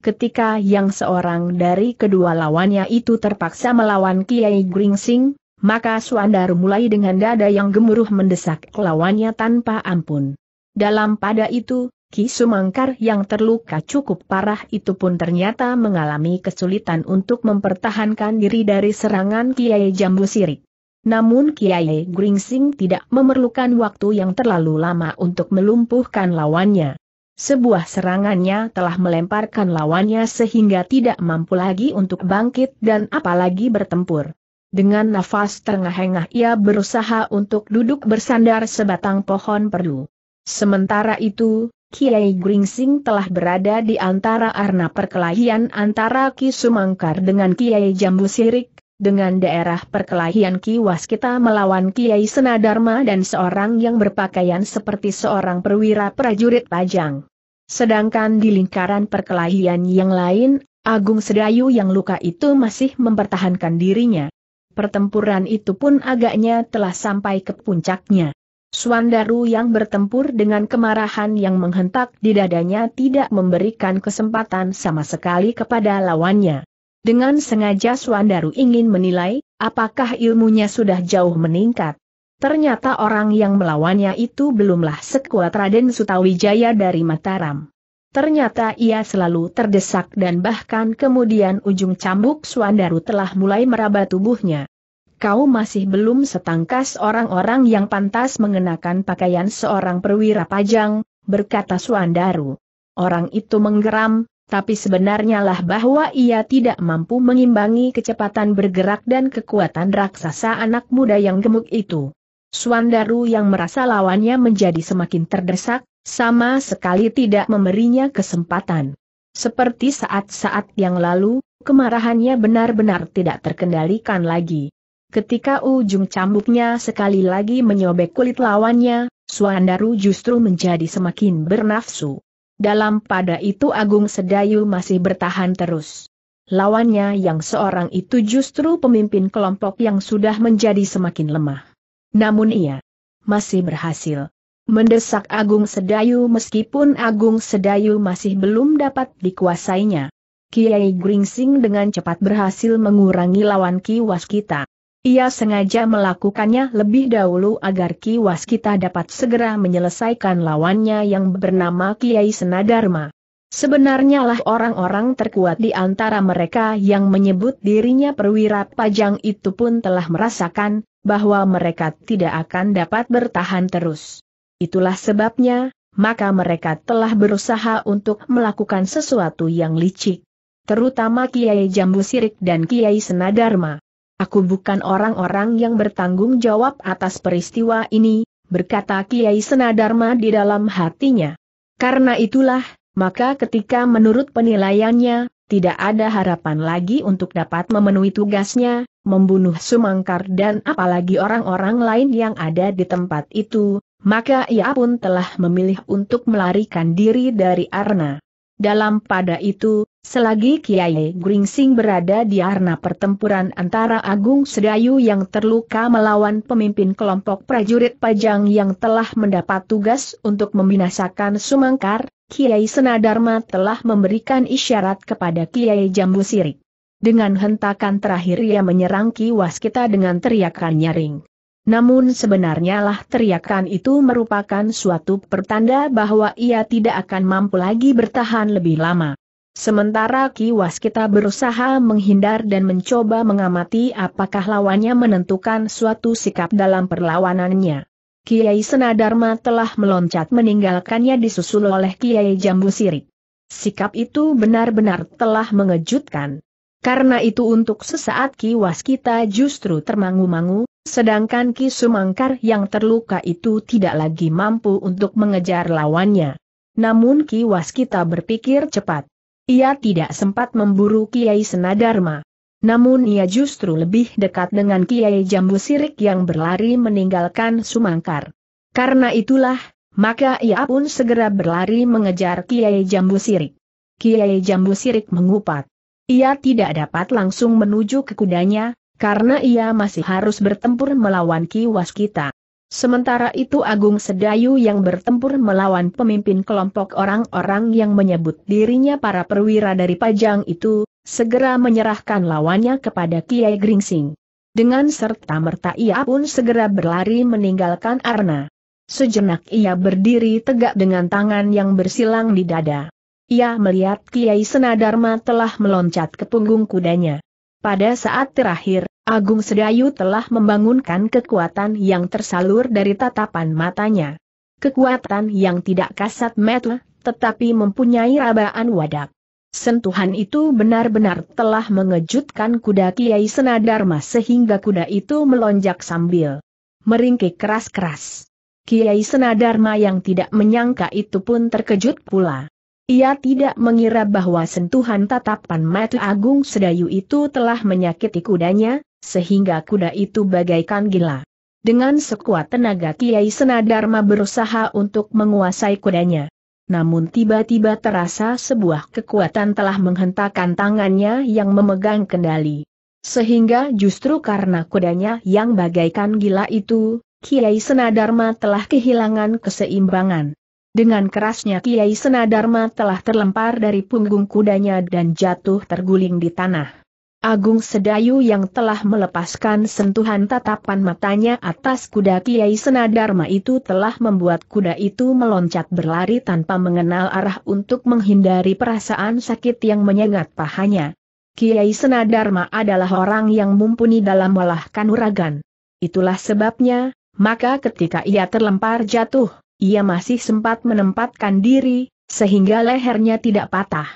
Ketika yang seorang dari kedua lawannya itu terpaksa melawan Kiai Gringsing, maka Suandar mulai dengan dada yang gemuruh mendesak lawannya tanpa ampun. Dalam pada itu, Ki Sumangkar yang terluka cukup parah itu pun ternyata mengalami kesulitan untuk mempertahankan diri dari serangan Kiai Jambu Sirik. Namun Kiai Gringsing tidak memerlukan waktu yang terlalu lama untuk melumpuhkan lawannya. Sebuah serangannya telah melemparkan lawannya sehingga tidak mampu lagi untuk bangkit dan apalagi bertempur. Dengan nafas terengah-engah ia berusaha untuk duduk bersandar sebatang pohon perdu. Sementara itu, Kiai Gringsing telah berada di antara arna perkelahian antara Ki Sumangkar dengan Kiai Jambu Sirik, dengan daerah perkelahian Ki Waskita melawan Kiai Senadarma dan seorang yang berpakaian seperti seorang perwira prajurit pajang. Sedangkan di lingkaran perkelahian yang lain, Agung Sedayu yang luka itu masih mempertahankan dirinya pertempuran itu pun agaknya telah sampai ke puncaknya. Swandaru yang bertempur dengan kemarahan yang menghentak di dadanya tidak memberikan kesempatan sama sekali kepada lawannya. Dengan sengaja Swandaru ingin menilai, apakah ilmunya sudah jauh meningkat. Ternyata orang yang melawannya itu belumlah sekuat Raden Sutawijaya dari Mataram. Ternyata ia selalu terdesak dan bahkan kemudian ujung cambuk Suandaru telah mulai meraba tubuhnya. Kau masih belum setangkas orang-orang yang pantas mengenakan pakaian seorang perwira pajang, berkata Suandaru. Orang itu menggeram, tapi sebenarnya lah bahwa ia tidak mampu mengimbangi kecepatan bergerak dan kekuatan raksasa anak muda yang gemuk itu. Suandaru yang merasa lawannya menjadi semakin terdesak, sama sekali tidak memberinya kesempatan. Seperti saat-saat yang lalu, kemarahannya benar-benar tidak terkendalikan lagi. Ketika ujung cambuknya sekali lagi menyobek kulit lawannya, Suandaru justru menjadi semakin bernafsu. Dalam pada itu Agung Sedayu masih bertahan terus. Lawannya yang seorang itu justru pemimpin kelompok yang sudah menjadi semakin lemah. Namun ia masih berhasil mendesak Agung Sedayu meskipun Agung Sedayu masih belum dapat dikuasainya. Kiai Gringsing dengan cepat berhasil mengurangi lawan Kiwas kita. Ia sengaja melakukannya lebih dahulu agar Kiwas kita dapat segera menyelesaikan lawannya yang bernama Kiai Senadarma. Sebenarnya lah orang-orang terkuat di antara mereka yang menyebut dirinya perwira pajang itu pun telah merasakan bahwa mereka tidak akan dapat bertahan terus. Itulah sebabnya, maka mereka telah berusaha untuk melakukan sesuatu yang licik. Terutama Kiai Jambu Sirik dan Kiai Senadarma. Aku bukan orang-orang yang bertanggung jawab atas peristiwa ini, berkata Kiai Senadarma di dalam hatinya. Karena itulah, maka ketika menurut penilaiannya, tidak ada harapan lagi untuk dapat memenuhi tugasnya, membunuh Sumangkar dan apalagi orang-orang lain yang ada di tempat itu, maka ia pun telah memilih untuk melarikan diri dari Arna. Dalam pada itu, selagi Kiai Gringsing berada di arna pertempuran antara Agung Sedayu yang terluka melawan pemimpin kelompok prajurit Pajang yang telah mendapat tugas untuk membinasakan Sumangkar, Kiai Senadarma telah memberikan isyarat kepada Kiai Jambu Sirik. Dengan hentakan terakhir ia menyerang Ki Waskita dengan teriakan nyaring. Namun sebenarnya lah teriakan itu merupakan suatu pertanda bahwa ia tidak akan mampu lagi bertahan lebih lama. Sementara kiwas kita berusaha menghindar dan mencoba mengamati apakah lawannya menentukan suatu sikap dalam perlawanannya. Kiai Senadarma telah meloncat meninggalkannya disusul oleh Kiai Jambu Sirik. Sikap itu benar-benar telah mengejutkan. Karena itu untuk sesaat Ki Waskita justru termangu-mangu, sedangkan Ki Sumangkar yang terluka itu tidak lagi mampu untuk mengejar lawannya. Namun Ki Waskita berpikir cepat. Ia tidak sempat memburu Kiai Senadarma. Namun ia justru lebih dekat dengan Kiai Jambu Sirik yang berlari meninggalkan Sumangkar. Karena itulah, maka ia pun segera berlari mengejar Kiai Jambu Sirik. Kiai Jambu Sirik mengupat. Ia tidak dapat langsung menuju ke kudanya, karena ia masih harus bertempur melawan kiwas kita. Sementara itu Agung Sedayu yang bertempur melawan pemimpin kelompok orang-orang yang menyebut dirinya para perwira dari Pajang itu, segera menyerahkan lawannya kepada Kiai Gringsing. Dengan serta-merta ia pun segera berlari meninggalkan Arna. Sejenak ia berdiri tegak dengan tangan yang bersilang di dada. Ia melihat Kiai Senadarma telah meloncat ke punggung kudanya. Pada saat terakhir, Agung Sedayu telah membangunkan kekuatan yang tersalur dari tatapan matanya. Kekuatan yang tidak kasat mata, tetapi mempunyai rabaan wadak. Sentuhan itu benar-benar telah mengejutkan kuda Kiai Senadarma sehingga kuda itu melonjak sambil meringkik keras-keras. Kiai Senadarma yang tidak menyangka itu pun terkejut pula. Ia tidak mengira bahwa sentuhan tatapan mata Agung Sedayu itu telah menyakiti kudanya, sehingga kuda itu bagaikan gila. Dengan sekuat tenaga Kiai Senadarma berusaha untuk menguasai kudanya. Namun tiba-tiba terasa sebuah kekuatan telah menghentakkan tangannya yang memegang kendali. Sehingga justru karena kudanya yang bagaikan gila itu, Kiai Senadarma telah kehilangan keseimbangan. Dengan kerasnya Kiai Senadarma telah terlempar dari punggung kudanya dan jatuh terguling di tanah. Agung Sedayu yang telah melepaskan sentuhan tatapan matanya atas kuda Kiai Senadarma itu telah membuat kuda itu meloncat berlari tanpa mengenal arah untuk menghindari perasaan sakit yang menyengat pahanya. Kiai Senadarma adalah orang yang mumpuni dalam melahkan uragan. Itulah sebabnya, maka ketika ia terlempar jatuh, ia masih sempat menempatkan diri, sehingga lehernya tidak patah.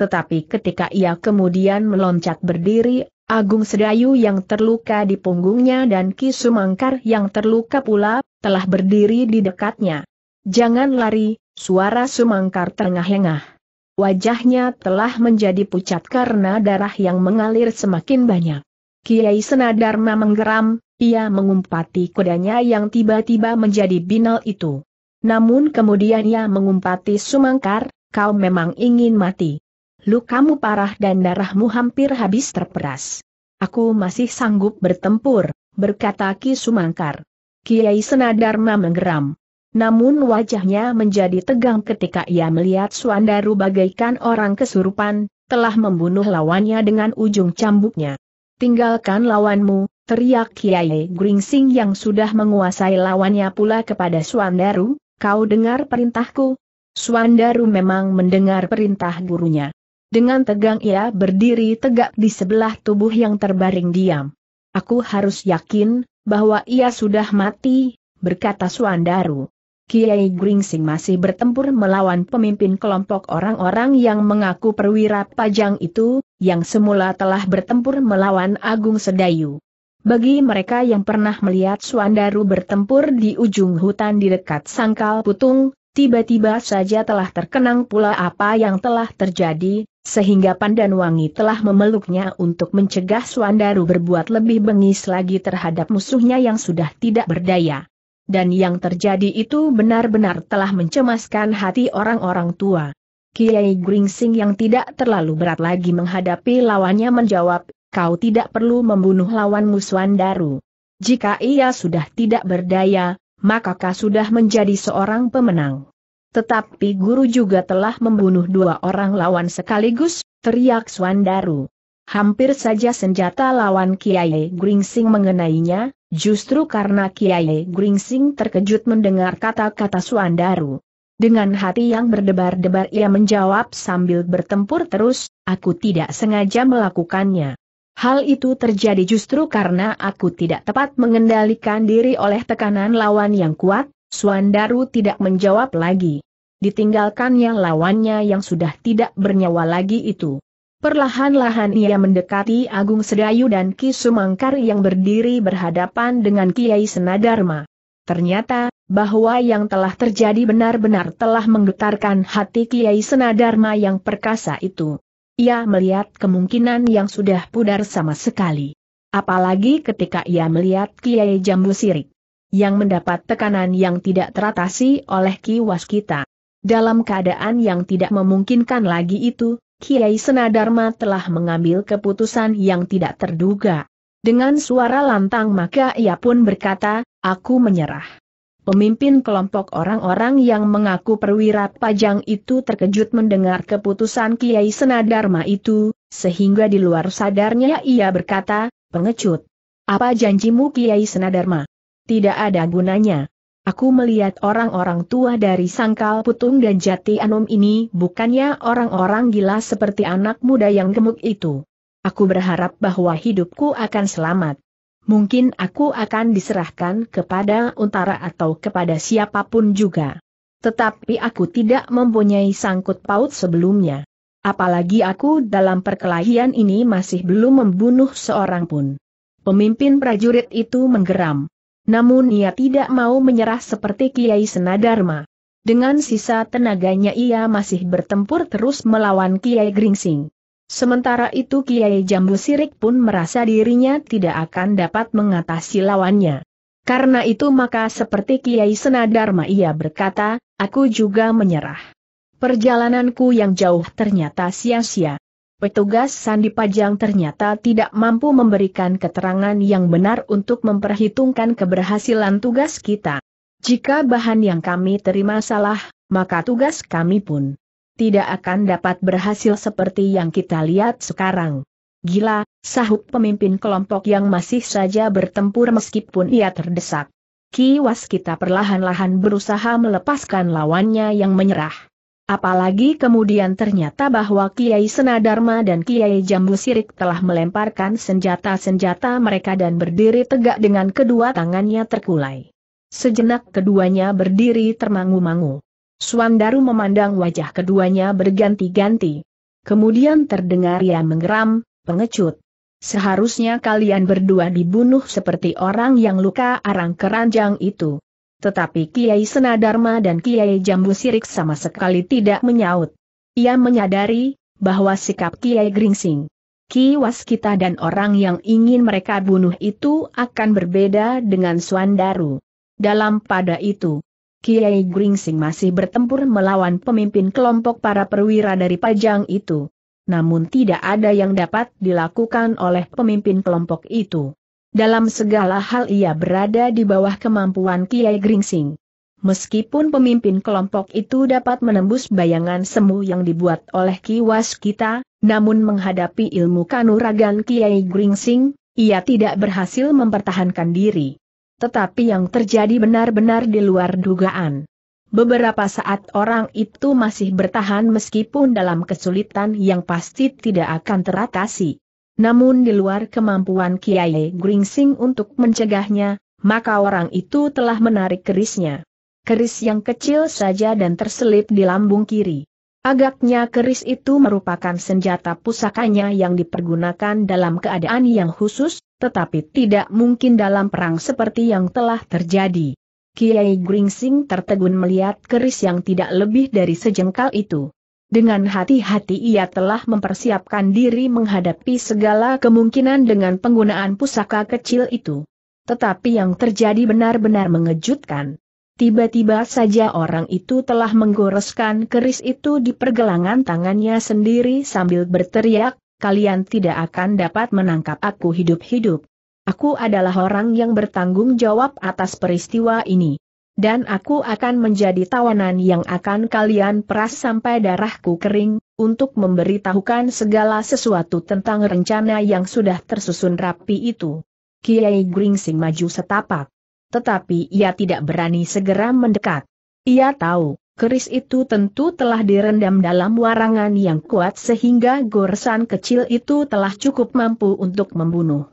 Tetapi ketika ia kemudian meloncat berdiri, Agung Sedayu yang terluka di punggungnya dan Ki Sumangkar yang terluka pula, telah berdiri di dekatnya. Jangan lari, suara Sumangkar terengah-engah. Wajahnya telah menjadi pucat karena darah yang mengalir semakin banyak. Kiai Senadarma menggeram, ia mengumpati kudanya yang tiba-tiba menjadi binal itu. Namun kemudian ia mengumpati Sumangkar, kau memang ingin mati. Lukamu parah dan darahmu hampir habis terperas. Aku masih sanggup bertempur, berkata Ki Sumangkar. Kiai Senadarma menggeram. Namun wajahnya menjadi tegang ketika ia melihat Suandaru bagaikan orang kesurupan, telah membunuh lawannya dengan ujung cambuknya. Tinggalkan lawanmu, teriak Kiai Gringsing yang sudah menguasai lawannya pula kepada Suandaru, Kau dengar perintahku? Suandaru memang mendengar perintah gurunya. Dengan tegang ia berdiri tegak di sebelah tubuh yang terbaring diam. Aku harus yakin, bahwa ia sudah mati, berkata Suandaru. Kiai Gringsing masih bertempur melawan pemimpin kelompok orang-orang yang mengaku perwira pajang itu, yang semula telah bertempur melawan Agung Sedayu. Bagi mereka yang pernah melihat Suandaru bertempur di ujung hutan di dekat sangkal putung, tiba-tiba saja telah terkenang pula apa yang telah terjadi, sehingga pandan wangi telah memeluknya untuk mencegah Suandaru berbuat lebih bengis lagi terhadap musuhnya yang sudah tidak berdaya. Dan yang terjadi itu benar-benar telah mencemaskan hati orang-orang tua. Kiai Gringsing yang tidak terlalu berat lagi menghadapi lawannya menjawab, kau tidak perlu membunuh lawanmu Suandaru. Jika ia sudah tidak berdaya, maka kau sudah menjadi seorang pemenang. Tetapi guru juga telah membunuh dua orang lawan sekaligus, teriak Suandaru. Hampir saja senjata lawan Kiai Gringsing mengenainya, justru karena Kiai Gringsing terkejut mendengar kata-kata Suandaru. Dengan hati yang berdebar-debar ia menjawab sambil bertempur terus, aku tidak sengaja melakukannya. Hal itu terjadi justru karena aku tidak tepat mengendalikan diri oleh tekanan lawan yang kuat, Suandaru tidak menjawab lagi. Ditinggalkannya lawannya yang sudah tidak bernyawa lagi itu. Perlahan-lahan ia mendekati Agung Sedayu dan Ki Sumangkar yang berdiri berhadapan dengan Kiai Senadarma. Ternyata, bahwa yang telah terjadi benar-benar telah menggetarkan hati Kiai Senadarma yang perkasa itu. Ia melihat kemungkinan yang sudah pudar sama sekali. Apalagi ketika ia melihat Kiai Jambu Sirik yang mendapat tekanan yang tidak teratasi oleh Ki Waskita, Dalam keadaan yang tidak memungkinkan lagi itu, Kiai Senadarma telah mengambil keputusan yang tidak terduga. Dengan suara lantang maka ia pun berkata, aku menyerah. Pemimpin kelompok orang-orang yang mengaku perwira pajang itu terkejut mendengar keputusan Kiai Senadarma itu, sehingga di luar sadarnya ia berkata, pengecut. Apa janjimu Kiai Senadarma? Tidak ada gunanya. Aku melihat orang-orang tua dari Sangkal Putung dan Jati Anom ini bukannya orang-orang gila seperti anak muda yang gemuk itu. Aku berharap bahwa hidupku akan selamat mungkin aku akan diserahkan kepada untara atau kepada siapapun juga. Tetapi aku tidak mempunyai sangkut paut sebelumnya. Apalagi aku dalam perkelahian ini masih belum membunuh seorang pun. Pemimpin prajurit itu menggeram. Namun ia tidak mau menyerah seperti Kiai Senadarma. Dengan sisa tenaganya ia masih bertempur terus melawan Kiai Gringsing. Sementara itu Kiai Jambu Sirik pun merasa dirinya tidak akan dapat mengatasi lawannya. Karena itu maka seperti Kiai Senadarma ia berkata, aku juga menyerah. Perjalananku yang jauh ternyata sia-sia. Petugas Sandi Pajang ternyata tidak mampu memberikan keterangan yang benar untuk memperhitungkan keberhasilan tugas kita. Jika bahan yang kami terima salah, maka tugas kami pun tidak akan dapat berhasil seperti yang kita lihat sekarang. Gila, sahut pemimpin kelompok yang masih saja bertempur meskipun ia terdesak. Kiwas kita perlahan-lahan berusaha melepaskan lawannya yang menyerah. Apalagi kemudian ternyata bahwa Kiai Senadarma dan Kiai Jambu Sirik telah melemparkan senjata-senjata mereka dan berdiri tegak dengan kedua tangannya terkulai. Sejenak keduanya berdiri termangu-mangu. Suandaru memandang wajah keduanya berganti-ganti. Kemudian terdengar ia menggeram, pengecut. Seharusnya kalian berdua dibunuh seperti orang yang luka arang keranjang itu. Tetapi Kiai Senadarma dan Kiai Jambu Sirik sama sekali tidak menyaut. Ia menyadari, bahwa sikap Kiai Gringsing kiwas Waskita dan orang yang ingin mereka bunuh itu akan berbeda dengan Suandaru. Dalam pada itu, Kiai Gringsing masih bertempur melawan pemimpin kelompok para perwira dari Pajang itu. Namun tidak ada yang dapat dilakukan oleh pemimpin kelompok itu. Dalam segala hal ia berada di bawah kemampuan Kiai Gringsing. Meskipun pemimpin kelompok itu dapat menembus bayangan semu yang dibuat oleh kiwas kita, namun menghadapi ilmu kanuragan Kiai Gringsing, ia tidak berhasil mempertahankan diri tetapi yang terjadi benar-benar di luar dugaan. Beberapa saat orang itu masih bertahan meskipun dalam kesulitan yang pasti tidak akan teratasi. Namun di luar kemampuan Kiai Gringsing untuk mencegahnya, maka orang itu telah menarik kerisnya. Keris yang kecil saja dan terselip di lambung kiri. Agaknya keris itu merupakan senjata pusakanya yang dipergunakan dalam keadaan yang khusus, tetapi tidak mungkin dalam perang seperti yang telah terjadi. Kiai Gringsing tertegun melihat keris yang tidak lebih dari sejengkal itu. Dengan hati-hati ia telah mempersiapkan diri menghadapi segala kemungkinan dengan penggunaan pusaka kecil itu. Tetapi yang terjadi benar-benar mengejutkan. Tiba-tiba saja orang itu telah menggoreskan keris itu di pergelangan tangannya sendiri sambil berteriak, kalian tidak akan dapat menangkap aku hidup-hidup. Aku adalah orang yang bertanggung jawab atas peristiwa ini. Dan aku akan menjadi tawanan yang akan kalian peras sampai darahku kering, untuk memberitahukan segala sesuatu tentang rencana yang sudah tersusun rapi itu. Kiai Gringsing maju setapak tetapi ia tidak berani segera mendekat. Ia tahu, keris itu tentu telah direndam dalam warangan yang kuat sehingga goresan kecil itu telah cukup mampu untuk membunuh.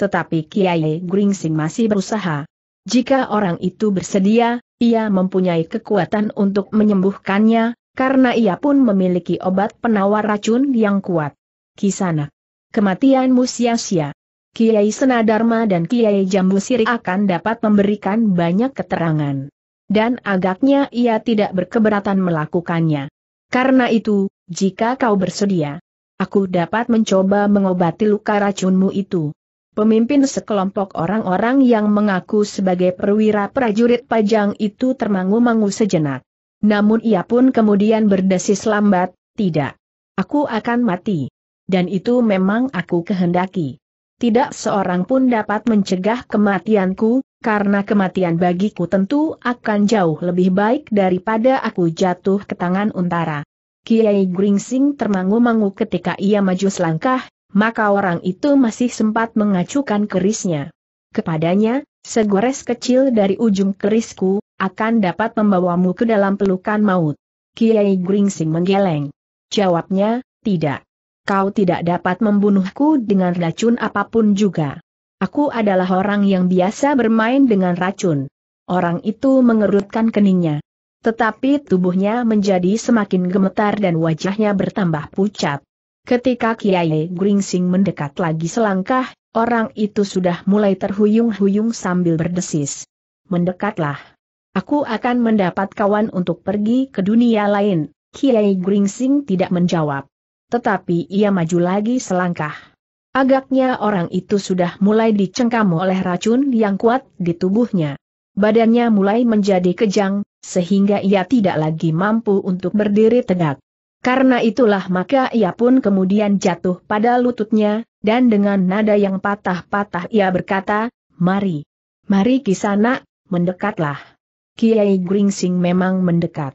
Tetapi Kiai Gringsing masih berusaha. Jika orang itu bersedia, ia mempunyai kekuatan untuk menyembuhkannya, karena ia pun memiliki obat penawar racun yang kuat. Kisana, Kematianmu sia-sia. Kiai Senadarma dan Kiai Jambu Sirik akan dapat memberikan banyak keterangan. Dan agaknya ia tidak berkeberatan melakukannya. Karena itu, jika kau bersedia, aku dapat mencoba mengobati luka racunmu itu. Pemimpin sekelompok orang-orang yang mengaku sebagai perwira prajurit pajang itu termangu-mangu sejenak. Namun ia pun kemudian berdesis lambat, tidak. Aku akan mati. Dan itu memang aku kehendaki tidak seorang pun dapat mencegah kematianku, karena kematian bagiku tentu akan jauh lebih baik daripada aku jatuh ke tangan untara. Kiai Gringsing termangu-mangu ketika ia maju selangkah, maka orang itu masih sempat mengacukan kerisnya. Kepadanya, segores kecil dari ujung kerisku, akan dapat membawamu ke dalam pelukan maut. Kiai Gringsing menggeleng. Jawabnya, tidak kau tidak dapat membunuhku dengan racun apapun juga. Aku adalah orang yang biasa bermain dengan racun. Orang itu mengerutkan keningnya. Tetapi tubuhnya menjadi semakin gemetar dan wajahnya bertambah pucat. Ketika Kiai Gringsing mendekat lagi selangkah, orang itu sudah mulai terhuyung-huyung sambil berdesis. Mendekatlah. Aku akan mendapat kawan untuk pergi ke dunia lain. Kiai Gringsing tidak menjawab. Tetapi ia maju lagi selangkah. Agaknya orang itu sudah mulai dicengkam oleh racun yang kuat di tubuhnya. Badannya mulai menjadi kejang, sehingga ia tidak lagi mampu untuk berdiri tegak. Karena itulah maka ia pun kemudian jatuh pada lututnya, dan dengan nada yang patah-patah ia berkata, Mari. Mari kisana, mendekatlah. Kiai Gringsing memang mendekat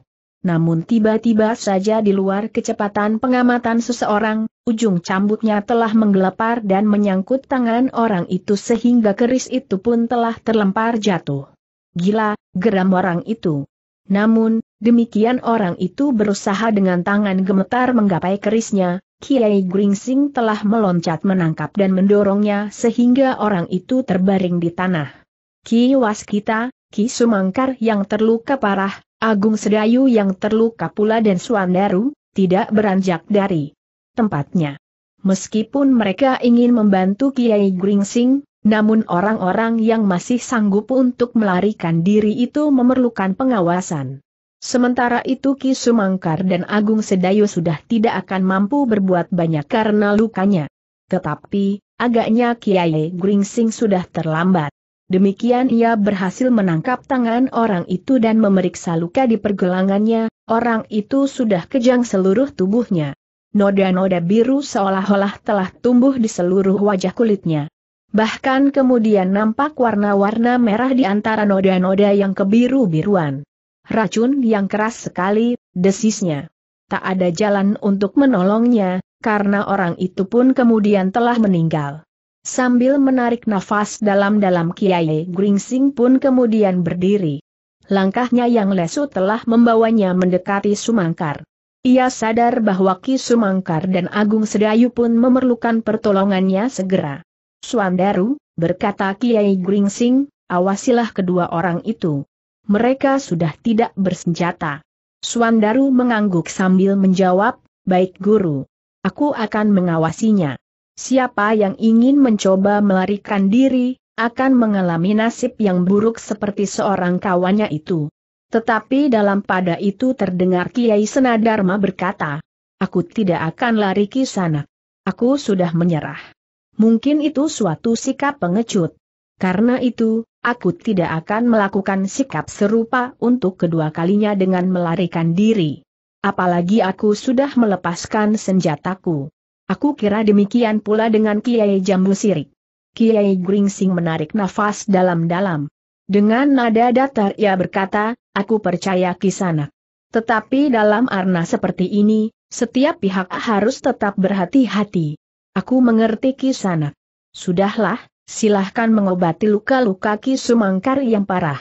namun tiba-tiba saja di luar kecepatan pengamatan seseorang, ujung cambuknya telah menggelepar dan menyangkut tangan orang itu sehingga keris itu pun telah terlempar jatuh. Gila, geram orang itu. Namun, demikian orang itu berusaha dengan tangan gemetar menggapai kerisnya, Kiai Gringsing telah meloncat menangkap dan mendorongnya sehingga orang itu terbaring di tanah. Ki Waskita, Ki Sumangkar yang terluka parah, Agung Sedayu yang terluka pula dan Suandaru, tidak beranjak dari tempatnya. Meskipun mereka ingin membantu Kiai Gringsing, namun orang-orang yang masih sanggup untuk melarikan diri itu memerlukan pengawasan. Sementara itu Ki Sumangkar dan Agung Sedayu sudah tidak akan mampu berbuat banyak karena lukanya. Tetapi, agaknya Kiai Gringsing sudah terlambat. Demikian ia berhasil menangkap tangan orang itu dan memeriksa luka di pergelangannya, orang itu sudah kejang seluruh tubuhnya. Noda-noda biru seolah-olah telah tumbuh di seluruh wajah kulitnya. Bahkan kemudian nampak warna-warna merah di antara noda-noda yang kebiru-biruan. Racun yang keras sekali, desisnya. Tak ada jalan untuk menolongnya, karena orang itu pun kemudian telah meninggal. Sambil menarik nafas dalam-dalam Kiai Gringsing pun kemudian berdiri. Langkahnya yang lesu telah membawanya mendekati Sumangkar. Ia sadar bahwa Ki Sumangkar dan Agung Sedayu pun memerlukan pertolongannya segera. Suandaru, berkata Kiai Gringsing, awasilah kedua orang itu. Mereka sudah tidak bersenjata. Suandaru mengangguk sambil menjawab, baik guru. Aku akan mengawasinya. Siapa yang ingin mencoba melarikan diri, akan mengalami nasib yang buruk seperti seorang kawannya itu. Tetapi dalam pada itu terdengar Kiai Senadarma berkata, Aku tidak akan lari ke sana. Aku sudah menyerah. Mungkin itu suatu sikap pengecut. Karena itu, aku tidak akan melakukan sikap serupa untuk kedua kalinya dengan melarikan diri. Apalagi aku sudah melepaskan senjataku. Aku kira demikian pula dengan Kiai Jambu Sirik. Kiai Gringsing menarik nafas dalam-dalam. Dengan nada datar ia berkata, aku percaya kisanak. Tetapi dalam arna seperti ini, setiap pihak harus tetap berhati-hati. Aku mengerti kisanak. Sudahlah, silahkan mengobati luka-luka Ki Sumangkar yang parah.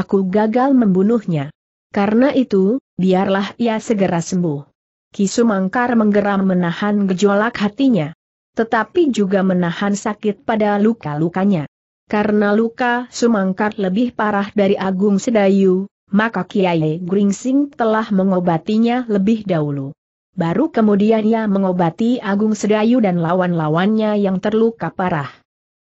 Aku gagal membunuhnya. Karena itu, biarlah ia segera sembuh. Kisumangkar menggeram menahan gejolak hatinya. Tetapi juga menahan sakit pada luka-lukanya. Karena luka Sumangkar lebih parah dari Agung Sedayu, maka Kiai Gringsing telah mengobatinya lebih dahulu. Baru kemudian ia mengobati Agung Sedayu dan lawan-lawannya yang terluka parah.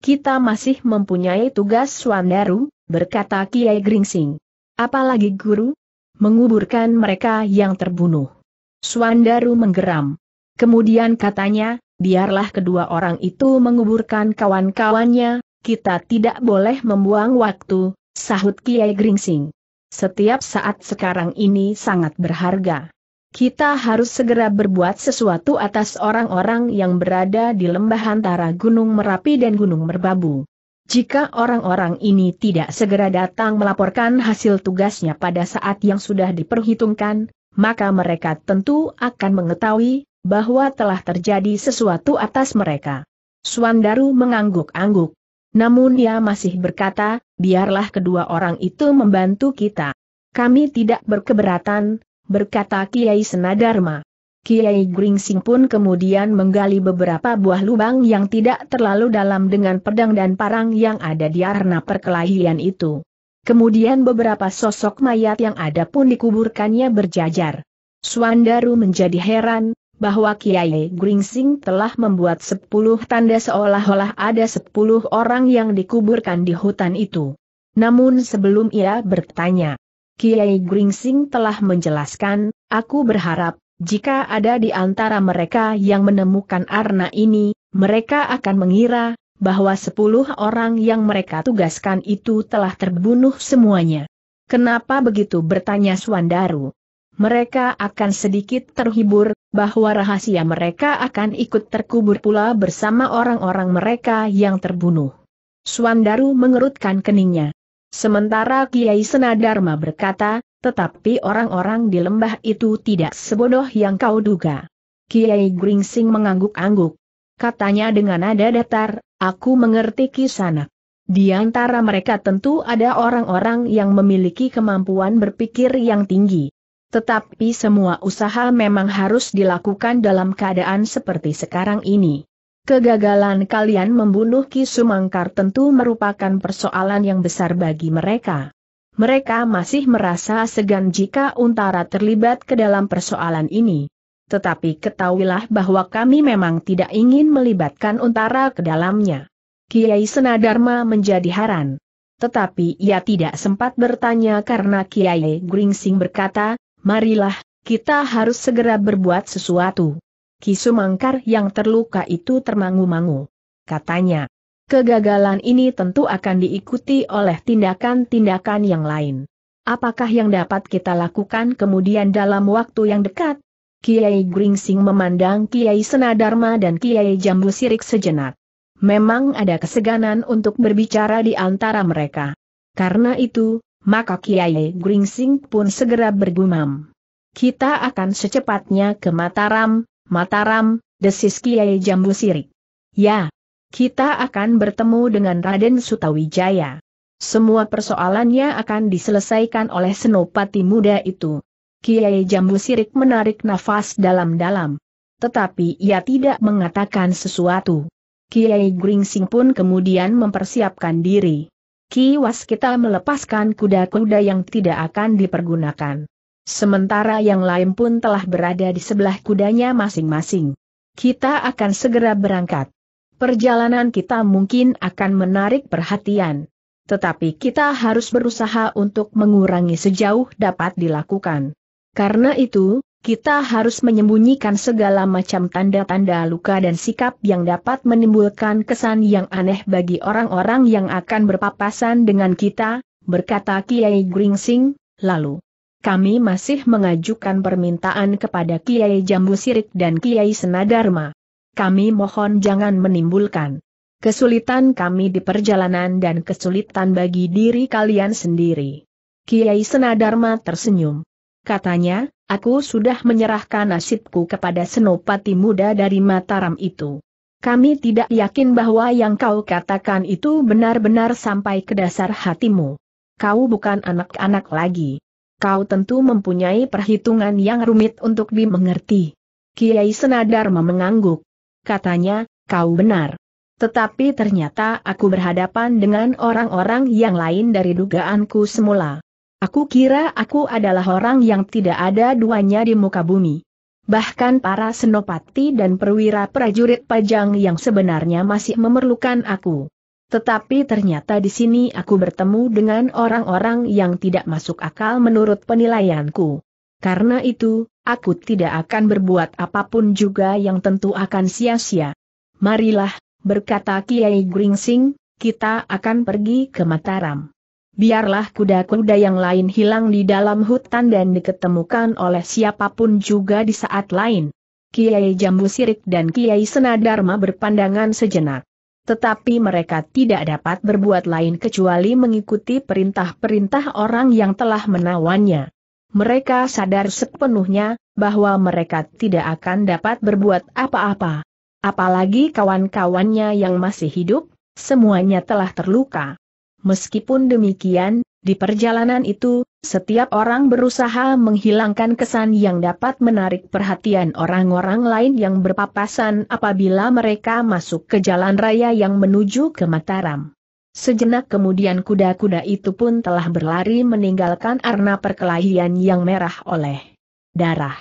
Kita masih mempunyai tugas Swandaru, berkata Kiai Gringsing. Apalagi guru? Menguburkan mereka yang terbunuh. Suandaru menggeram. Kemudian katanya, biarlah kedua orang itu menguburkan kawan-kawannya, kita tidak boleh membuang waktu, sahut Kiai Gringsing. Setiap saat sekarang ini sangat berharga. Kita harus segera berbuat sesuatu atas orang-orang yang berada di lembah antara Gunung Merapi dan Gunung Merbabu. Jika orang-orang ini tidak segera datang melaporkan hasil tugasnya pada saat yang sudah diperhitungkan, maka mereka tentu akan mengetahui bahwa telah terjadi sesuatu atas mereka. Suandaru mengangguk-angguk. Namun ia masih berkata, biarlah kedua orang itu membantu kita. Kami tidak berkeberatan, berkata Kiai Senadarma. Kiai Gringsing pun kemudian menggali beberapa buah lubang yang tidak terlalu dalam dengan pedang dan parang yang ada di arna perkelahian itu. Kemudian beberapa sosok mayat yang ada pun dikuburkannya berjajar. Suandaru menjadi heran, bahwa Kiai Gringsing telah membuat sepuluh tanda seolah-olah ada sepuluh orang yang dikuburkan di hutan itu. Namun sebelum ia bertanya, Kiai Gringsing telah menjelaskan, aku berharap, jika ada di antara mereka yang menemukan arna ini, mereka akan mengira, bahwa sepuluh orang yang mereka tugaskan itu telah terbunuh semuanya. Kenapa begitu bertanya Suandaru? Mereka akan sedikit terhibur, bahwa rahasia mereka akan ikut terkubur pula bersama orang-orang mereka yang terbunuh. Suandaru mengerutkan keningnya. Sementara Kiai Senadarma berkata, tetapi orang-orang di lembah itu tidak sebodoh yang kau duga. Kiai Gringsing mengangguk-angguk katanya dengan nada datar, aku mengerti kisana. Di antara mereka tentu ada orang-orang yang memiliki kemampuan berpikir yang tinggi. Tetapi semua usaha memang harus dilakukan dalam keadaan seperti sekarang ini. Kegagalan kalian membunuh Ki Sumangkar tentu merupakan persoalan yang besar bagi mereka. Mereka masih merasa segan jika Untara terlibat ke dalam persoalan ini. Tetapi ketahuilah bahwa kami memang tidak ingin melibatkan untara ke dalamnya. Kiai Senadarma menjadi haran. Tetapi ia tidak sempat bertanya karena Kiai Gringsing berkata, marilah, kita harus segera berbuat sesuatu. Kisumangkar yang terluka itu termangu-mangu. Katanya, kegagalan ini tentu akan diikuti oleh tindakan-tindakan yang lain. Apakah yang dapat kita lakukan kemudian dalam waktu yang dekat? Kiai Gringsing memandang Kiai Senadarma dan Kiai Jambu Sirik sejenak. Memang ada keseganan untuk berbicara di antara mereka. Karena itu, maka Kiai Gringsing pun segera bergumam. Kita akan secepatnya ke Mataram, Mataram, desis Kiai Jambu Sirik. Ya, kita akan bertemu dengan Raden Sutawijaya. Semua persoalannya akan diselesaikan oleh senopati muda itu. Kiai Jambu Sirik menarik nafas dalam-dalam. Tetapi ia tidak mengatakan sesuatu. Kiai Gringsing pun kemudian mempersiapkan diri. Kiwas kita melepaskan kuda-kuda yang tidak akan dipergunakan. Sementara yang lain pun telah berada di sebelah kudanya masing-masing. Kita akan segera berangkat. Perjalanan kita mungkin akan menarik perhatian. Tetapi kita harus berusaha untuk mengurangi sejauh dapat dilakukan. Karena itu, kita harus menyembunyikan segala macam tanda-tanda luka dan sikap yang dapat menimbulkan kesan yang aneh bagi orang-orang yang akan berpapasan dengan kita, berkata Kiai Gringsing, lalu. Kami masih mengajukan permintaan kepada Kiai Jambu Sirik dan Kiai Senadarma. Kami mohon jangan menimbulkan kesulitan kami di perjalanan dan kesulitan bagi diri kalian sendiri. Kiai Senadarma tersenyum katanya, aku sudah menyerahkan nasibku kepada senopati muda dari Mataram itu. Kami tidak yakin bahwa yang kau katakan itu benar-benar sampai ke dasar hatimu. Kau bukan anak-anak lagi. Kau tentu mempunyai perhitungan yang rumit untuk dimengerti. Kiai Senadarma mengangguk. Katanya, kau benar. Tetapi ternyata aku berhadapan dengan orang-orang yang lain dari dugaanku semula. Aku kira aku adalah orang yang tidak ada duanya di muka bumi. Bahkan para senopati dan perwira prajurit pajang yang sebenarnya masih memerlukan aku. Tetapi ternyata di sini aku bertemu dengan orang-orang yang tidak masuk akal menurut penilaianku. Karena itu, aku tidak akan berbuat apapun juga yang tentu akan sia-sia. Marilah, berkata Kiai Gringsing, kita akan pergi ke Mataram biarlah kuda-kuda yang lain hilang di dalam hutan dan diketemukan oleh siapapun juga di saat lain. Kiai Jambu Sirik dan Kiai Senadarma berpandangan sejenak. Tetapi mereka tidak dapat berbuat lain kecuali mengikuti perintah-perintah orang yang telah menawannya. Mereka sadar sepenuhnya bahwa mereka tidak akan dapat berbuat apa-apa. Apalagi kawan-kawannya yang masih hidup, semuanya telah terluka. Meskipun demikian, di perjalanan itu, setiap orang berusaha menghilangkan kesan yang dapat menarik perhatian orang-orang lain yang berpapasan apabila mereka masuk ke jalan raya yang menuju ke Mataram. Sejenak kemudian kuda-kuda itu pun telah berlari meninggalkan arna perkelahian yang merah oleh darah.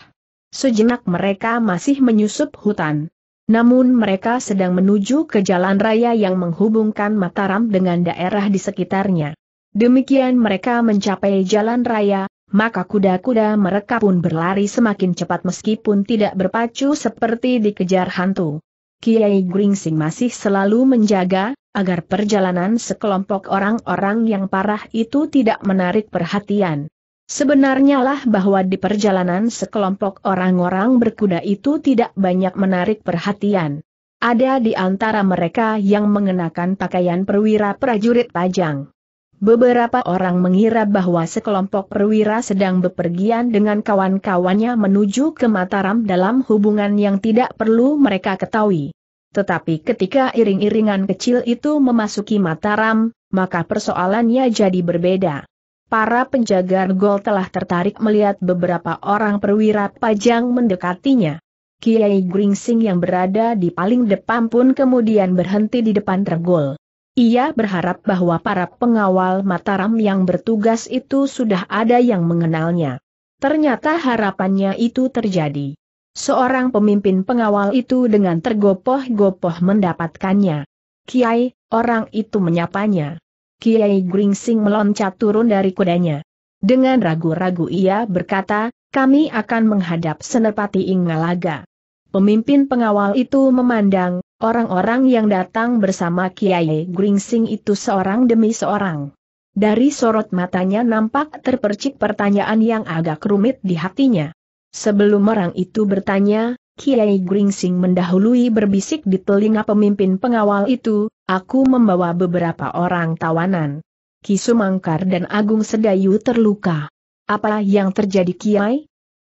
Sejenak mereka masih menyusup hutan, namun mereka sedang menuju ke jalan raya yang menghubungkan Mataram dengan daerah di sekitarnya. Demikian mereka mencapai jalan raya, maka kuda-kuda mereka pun berlari semakin cepat meskipun tidak berpacu seperti dikejar hantu. Kiai Gringsing masih selalu menjaga, agar perjalanan sekelompok orang-orang yang parah itu tidak menarik perhatian. Sebenarnya lah bahwa di perjalanan sekelompok orang-orang berkuda itu tidak banyak menarik perhatian. Ada di antara mereka yang mengenakan pakaian perwira prajurit pajang. Beberapa orang mengira bahwa sekelompok perwira sedang bepergian dengan kawan-kawannya menuju ke Mataram dalam hubungan yang tidak perlu mereka ketahui. Tetapi ketika iring-iringan kecil itu memasuki Mataram, maka persoalannya jadi berbeda para penjaga gol telah tertarik melihat beberapa orang perwira pajang mendekatinya. Kiai Gringsing yang berada di paling depan pun kemudian berhenti di depan tergol. Ia berharap bahwa para pengawal Mataram yang bertugas itu sudah ada yang mengenalnya. Ternyata harapannya itu terjadi. Seorang pemimpin pengawal itu dengan tergopoh-gopoh mendapatkannya. Kiai, orang itu menyapanya. Kiai Gringsing meloncat turun dari kudanya. Dengan ragu-ragu ia berkata, kami akan menghadap Senepati Ingalaga. Pemimpin pengawal itu memandang, orang-orang yang datang bersama Kiai Gringsing itu seorang demi seorang. Dari sorot matanya nampak terpercik pertanyaan yang agak rumit di hatinya. Sebelum orang itu bertanya, Kiai Gringsing mendahului berbisik di telinga pemimpin pengawal itu, aku membawa beberapa orang tawanan. Kisumangkar dan Agung Sedayu terluka. Apa yang terjadi Kiai?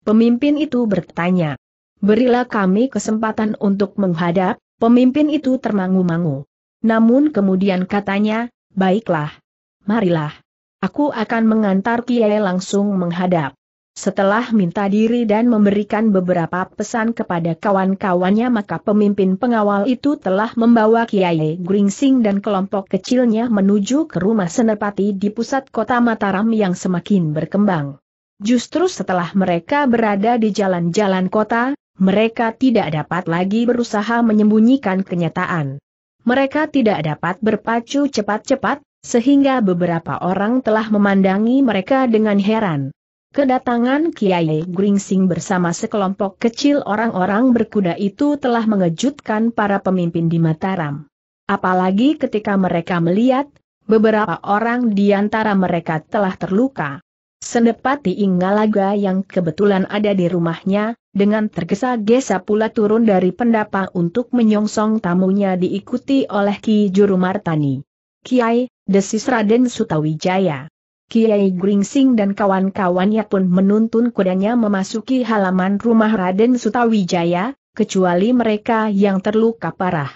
Pemimpin itu bertanya. Berilah kami kesempatan untuk menghadap, pemimpin itu termangu-mangu. Namun kemudian katanya, baiklah. Marilah. Aku akan mengantar Kiai langsung menghadap. Setelah minta diri dan memberikan beberapa pesan kepada kawan-kawannya maka pemimpin pengawal itu telah membawa Kiai Gringsing dan kelompok kecilnya menuju ke rumah Senepati di pusat kota Mataram yang semakin berkembang. Justru setelah mereka berada di jalan-jalan kota, mereka tidak dapat lagi berusaha menyembunyikan kenyataan. Mereka tidak dapat berpacu cepat-cepat, sehingga beberapa orang telah memandangi mereka dengan heran. Kedatangan Kiai Gringsing bersama sekelompok kecil orang-orang berkuda itu telah mengejutkan para pemimpin di Mataram. Apalagi ketika mereka melihat, beberapa orang di antara mereka telah terluka. Senepati Inggalaga yang kebetulan ada di rumahnya, dengan tergesa-gesa pula turun dari pendapa untuk menyongsong tamunya diikuti oleh Ki Juru Kiai, desis Raden Sutawijaya. Kiai Gringsing dan kawan-kawannya pun menuntun kudanya memasuki halaman rumah Raden Sutawijaya, kecuali mereka yang terluka parah.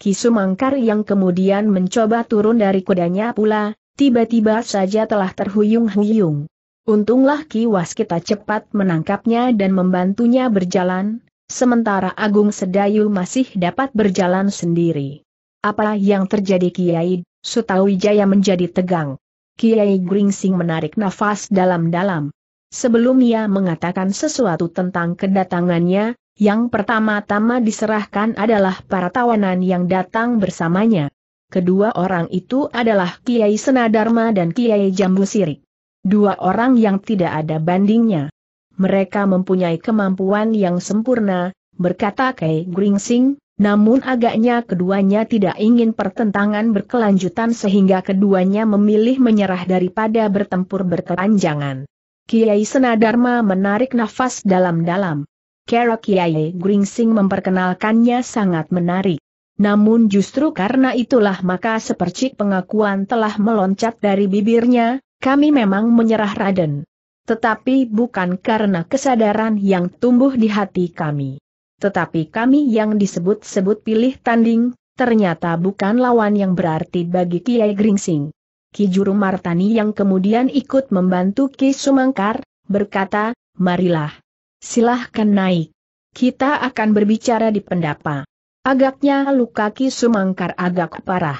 Kisumangkar yang kemudian mencoba turun dari kudanya pula, tiba-tiba saja telah terhuyung-huyung. Untunglah Ki Waskita cepat menangkapnya dan membantunya berjalan, sementara Agung Sedayu masih dapat berjalan sendiri. Apa yang terjadi Kiai, Sutawijaya menjadi tegang. Kiai Gringsing menarik nafas dalam-dalam. Sebelum ia mengatakan sesuatu tentang kedatangannya, yang pertama-tama diserahkan adalah para tawanan yang datang bersamanya. Kedua orang itu adalah Kiai Senadarma dan Kiai Jambu Sirik. Dua orang yang tidak ada bandingnya. Mereka mempunyai kemampuan yang sempurna, berkata Kiai Gringsing, namun agaknya keduanya tidak ingin pertentangan berkelanjutan sehingga keduanya memilih menyerah daripada bertempur berkepanjangan. Kiai Senadarma menarik nafas dalam-dalam. Kera Kiai Gringsing memperkenalkannya sangat menarik. Namun justru karena itulah maka sepercik pengakuan telah meloncat dari bibirnya, kami memang menyerah Raden. Tetapi bukan karena kesadaran yang tumbuh di hati kami. Tetapi kami yang disebut-sebut pilih tanding, ternyata bukan lawan yang berarti bagi Kiai Gringsing. Ki Juru Martani yang kemudian ikut membantu Ki Sumangkar, berkata, marilah. Silahkan naik. Kita akan berbicara di pendapa. Agaknya luka Ki Sumangkar agak parah.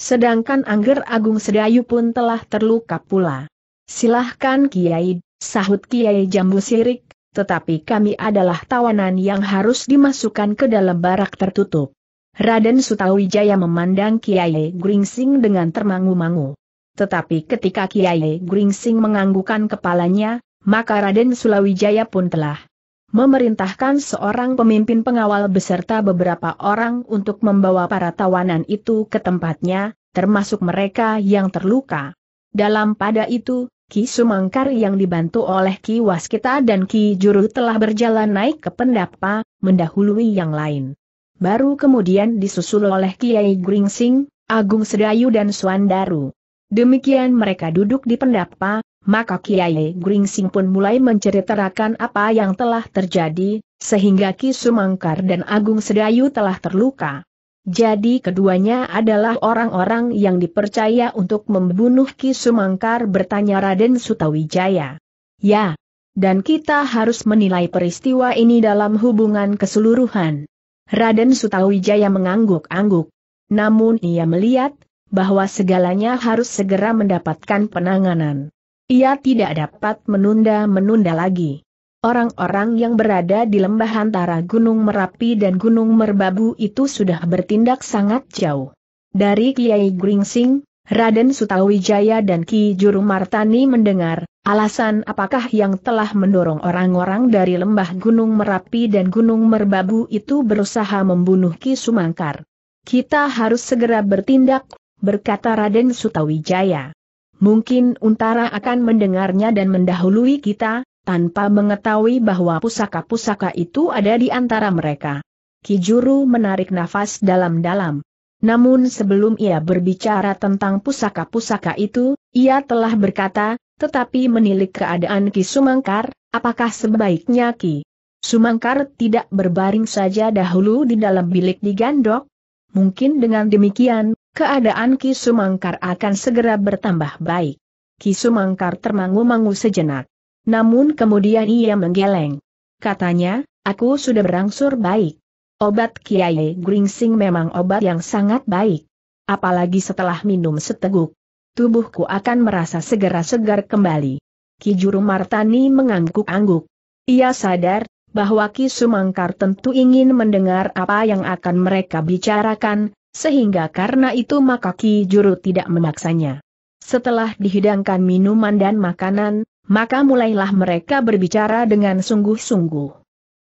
Sedangkan Angger Agung Sedayu pun telah terluka pula. Silahkan Kiai, sahut Kiai Jambu Sirik, tetapi kami adalah tawanan yang harus dimasukkan ke dalam barak tertutup. Raden Sutawijaya memandang Kiai Gringsing dengan termangu-mangu. Tetapi ketika Kiai Gringsing menganggukkan kepalanya, maka Raden Sulawijaya pun telah memerintahkan seorang pemimpin pengawal beserta beberapa orang untuk membawa para tawanan itu ke tempatnya, termasuk mereka yang terluka. Dalam pada itu, Ki Sumangkar yang dibantu oleh Ki Waskita dan Ki Juru telah berjalan naik ke pendapa, mendahului yang lain. Baru kemudian disusul oleh Kiai Gringsing, Agung Sedayu dan Suandaru. Demikian mereka duduk di pendapa, maka Kiai Gringsing pun mulai menceritakan apa yang telah terjadi, sehingga Ki Sumangkar dan Agung Sedayu telah terluka. Jadi keduanya adalah orang-orang yang dipercaya untuk membunuh Ki Sumangkar bertanya Raden Sutawijaya. Ya. Dan kita harus menilai peristiwa ini dalam hubungan keseluruhan. Raden Sutawijaya mengangguk-angguk. Namun ia melihat, bahwa segalanya harus segera mendapatkan penanganan. Ia tidak dapat menunda-menunda lagi. Orang-orang yang berada di lembah antara Gunung Merapi dan Gunung Merbabu itu sudah bertindak sangat jauh. Dari Kiai Gringsing, Raden Sutawijaya dan Ki Juru Martani mendengar, alasan apakah yang telah mendorong orang-orang dari lembah Gunung Merapi dan Gunung Merbabu itu berusaha membunuh Ki Sumangkar. Kita harus segera bertindak, berkata Raden Sutawijaya. Mungkin Untara akan mendengarnya dan mendahului kita, tanpa mengetahui bahwa pusaka-pusaka itu ada di antara mereka. Kijuru menarik nafas dalam-dalam. Namun sebelum ia berbicara tentang pusaka-pusaka itu, ia telah berkata, tetapi menilik keadaan Ki Sumangkar, apakah sebaiknya Ki Sumangkar tidak berbaring saja dahulu di dalam bilik digandok? Mungkin dengan demikian, keadaan Ki Sumangkar akan segera bertambah baik. Ki Sumangkar termangu-mangu sejenak. Namun kemudian ia menggeleng. Katanya, aku sudah berangsur baik. Obat Kiai Gringsing memang obat yang sangat baik. Apalagi setelah minum seteguk. Tubuhku akan merasa segera-segar kembali. Kijuru Martani mengangguk-angguk. Ia sadar, bahwa Ki Sumangkar tentu ingin mendengar apa yang akan mereka bicarakan, sehingga karena itu maka Ki Juru tidak memaksanya. Setelah dihidangkan minuman dan makanan, maka mulailah mereka berbicara dengan sungguh-sungguh.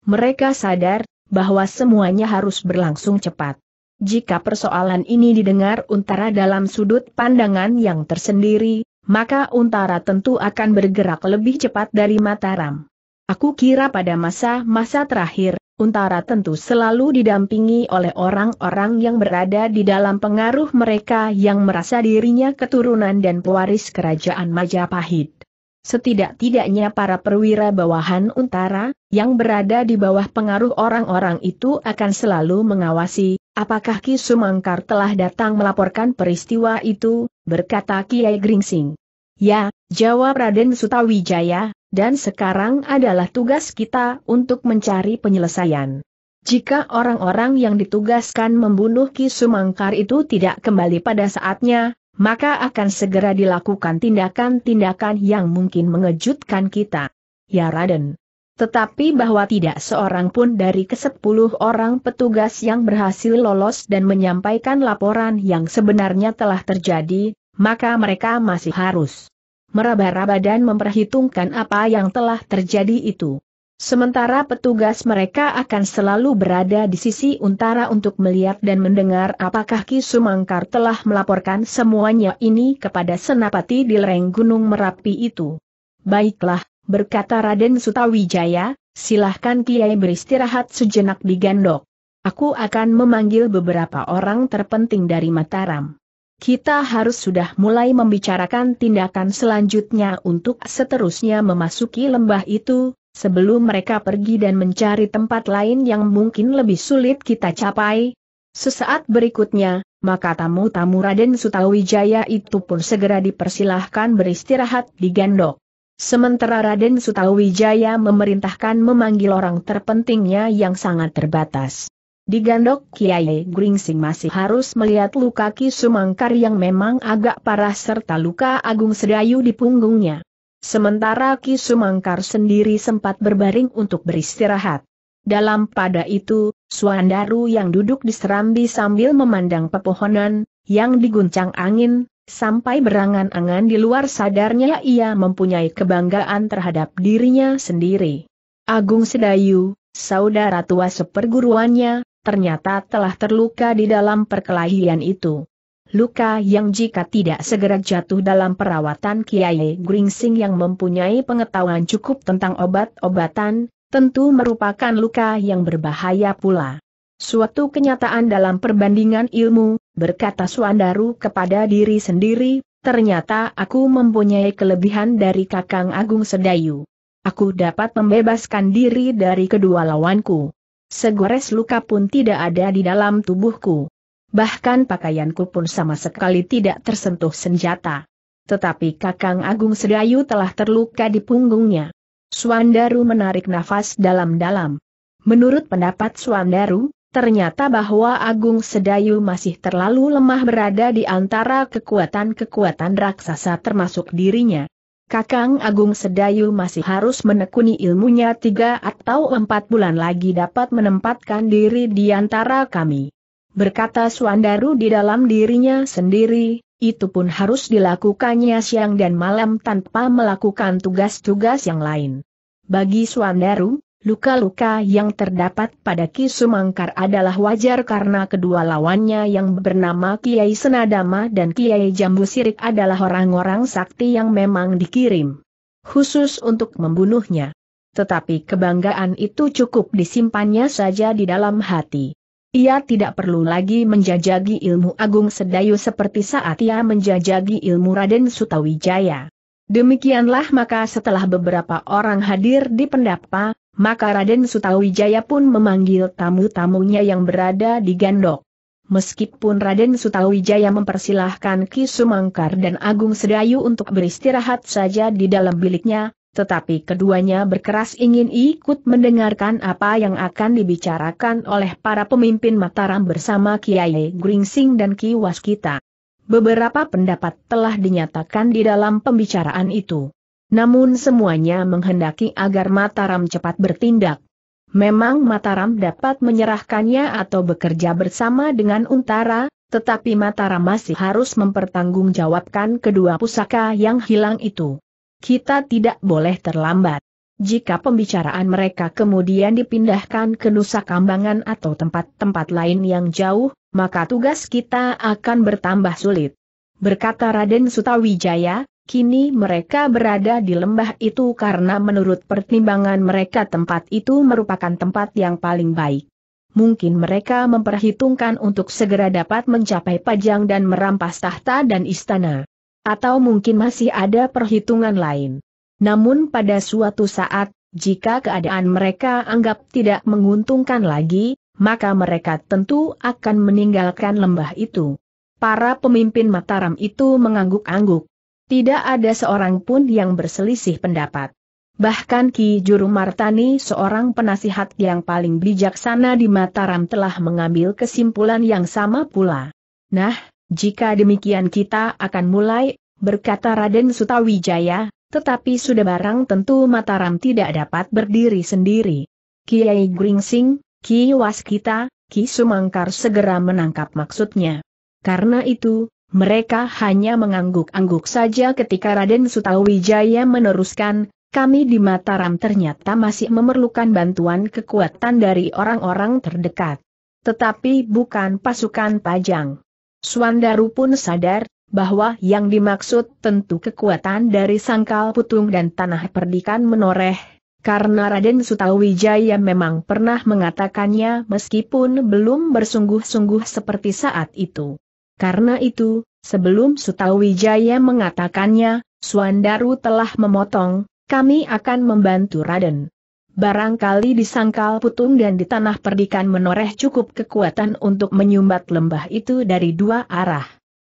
Mereka sadar bahwa semuanya harus berlangsung cepat. Jika persoalan ini didengar Untara dalam sudut pandangan yang tersendiri, maka Untara tentu akan bergerak lebih cepat dari Mataram. Aku kira pada masa-masa terakhir, Untara tentu selalu didampingi oleh orang-orang yang berada di dalam pengaruh mereka yang merasa dirinya keturunan dan pewaris kerajaan Majapahit. Setidak-tidaknya para perwira bawahan untara, yang berada di bawah pengaruh orang-orang itu akan selalu mengawasi, apakah Ki Sumangkar telah datang melaporkan peristiwa itu, berkata Kiai Gringsing. Ya, jawab Raden Sutawijaya, dan sekarang adalah tugas kita untuk mencari penyelesaian. Jika orang-orang yang ditugaskan membunuh Ki Sumangkar itu tidak kembali pada saatnya, maka akan segera dilakukan tindakan-tindakan yang mungkin mengejutkan kita. Ya Raden. Tetapi bahwa tidak seorang pun dari kesepuluh orang petugas yang berhasil lolos dan menyampaikan laporan yang sebenarnya telah terjadi, maka mereka masih harus meraba-raba dan memperhitungkan apa yang telah terjadi itu. Sementara petugas mereka akan selalu berada di sisi utara untuk melihat dan mendengar apakah Ki Sumangkar telah melaporkan semuanya ini kepada Senapati di lereng Gunung Merapi itu. Baiklah, berkata Raden Sutawijaya, silahkan Kiai beristirahat sejenak di Gandok. Aku akan memanggil beberapa orang terpenting dari Mataram. Kita harus sudah mulai membicarakan tindakan selanjutnya untuk seterusnya memasuki lembah itu, Sebelum mereka pergi dan mencari tempat lain yang mungkin lebih sulit kita capai, sesaat berikutnya, maka tamu-tamu Raden Sutawijaya itu pun segera dipersilahkan beristirahat di gandok. Sementara Raden Sutawijaya memerintahkan memanggil orang terpentingnya yang sangat terbatas. Di gandok Kiai Gringsing masih harus melihat luka Ki Sumangkar yang memang agak parah serta luka agung sedayu di punggungnya. Sementara Ki Sumangkar sendiri sempat berbaring untuk beristirahat. Dalam pada itu, Suandaru yang duduk di serambi sambil memandang pepohonan, yang diguncang angin, sampai berangan-angan di luar sadarnya ia mempunyai kebanggaan terhadap dirinya sendiri. Agung Sedayu, saudara tua seperguruannya, ternyata telah terluka di dalam perkelahian itu. Luka yang jika tidak segera jatuh dalam perawatan Kiai Gringsing yang mempunyai pengetahuan cukup tentang obat-obatan, tentu merupakan luka yang berbahaya pula. Suatu kenyataan dalam perbandingan ilmu, berkata Suandaru kepada diri sendiri, ternyata aku mempunyai kelebihan dari Kakang Agung Sedayu. Aku dapat membebaskan diri dari kedua lawanku. Segores luka pun tidak ada di dalam tubuhku bahkan pakaianku pun sama sekali tidak tersentuh senjata. Tetapi Kakang Agung Sedayu telah terluka di punggungnya. Suandaru menarik nafas dalam-dalam. Menurut pendapat Suandaru, ternyata bahwa Agung Sedayu masih terlalu lemah berada di antara kekuatan-kekuatan raksasa termasuk dirinya. Kakang Agung Sedayu masih harus menekuni ilmunya tiga atau empat bulan lagi dapat menempatkan diri di antara kami berkata Suandaru di dalam dirinya sendiri, itu pun harus dilakukannya siang dan malam tanpa melakukan tugas-tugas yang lain. Bagi Suandaru, luka-luka yang terdapat pada Ki Sumangkar adalah wajar karena kedua lawannya yang bernama Kiai Senadama dan Kiai Jambu Sirik adalah orang-orang sakti yang memang dikirim khusus untuk membunuhnya. Tetapi kebanggaan itu cukup disimpannya saja di dalam hati. Ia tidak perlu lagi menjajagi ilmu agung sedayu seperti saat ia menjajagi ilmu Raden Sutawijaya. Demikianlah maka setelah beberapa orang hadir di pendapa, maka Raden Sutawijaya pun memanggil tamu-tamunya yang berada di Gandok. Meskipun Raden Sutawijaya mempersilahkan Ki Sumangkar dan Agung Sedayu untuk beristirahat saja di dalam biliknya, tetapi keduanya berkeras ingin ikut mendengarkan apa yang akan dibicarakan oleh para pemimpin Mataram bersama Kiai Gringsing dan Ki Waskita. Beberapa pendapat telah dinyatakan di dalam pembicaraan itu. Namun semuanya menghendaki agar Mataram cepat bertindak. Memang Mataram dapat menyerahkannya atau bekerja bersama dengan Untara, tetapi Mataram masih harus mempertanggungjawabkan kedua pusaka yang hilang itu kita tidak boleh terlambat. Jika pembicaraan mereka kemudian dipindahkan ke Nusa Kambangan atau tempat-tempat lain yang jauh, maka tugas kita akan bertambah sulit. Berkata Raden Sutawijaya, kini mereka berada di lembah itu karena menurut pertimbangan mereka tempat itu merupakan tempat yang paling baik. Mungkin mereka memperhitungkan untuk segera dapat mencapai Pajang dan merampas tahta dan istana. Atau mungkin masih ada perhitungan lain. Namun pada suatu saat, jika keadaan mereka anggap tidak menguntungkan lagi, maka mereka tentu akan meninggalkan lembah itu. Para pemimpin Mataram itu mengangguk-angguk. Tidak ada seorang pun yang berselisih pendapat. Bahkan Ki Juru Martani seorang penasihat yang paling bijaksana di Mataram telah mengambil kesimpulan yang sama pula. Nah, jika demikian kita akan mulai, berkata Raden Sutawijaya, tetapi sudah barang tentu Mataram tidak dapat berdiri sendiri. Kiai Gringsing, Ki Waskita, Ki Sumangkar segera menangkap maksudnya. Karena itu, mereka hanya mengangguk-angguk saja ketika Raden Sutawijaya meneruskan, kami di Mataram ternyata masih memerlukan bantuan kekuatan dari orang-orang terdekat. Tetapi bukan pasukan pajang. Suandaru pun sadar, bahwa yang dimaksud tentu kekuatan dari sangkal putung dan tanah perdikan menoreh, karena Raden Sutawijaya memang pernah mengatakannya meskipun belum bersungguh-sungguh seperti saat itu. Karena itu, sebelum Sutawijaya mengatakannya, Suandaru telah memotong, kami akan membantu Raden. Barangkali di sangkal putung dan di tanah perdikan menoreh cukup kekuatan untuk menyumbat lembah itu dari dua arah.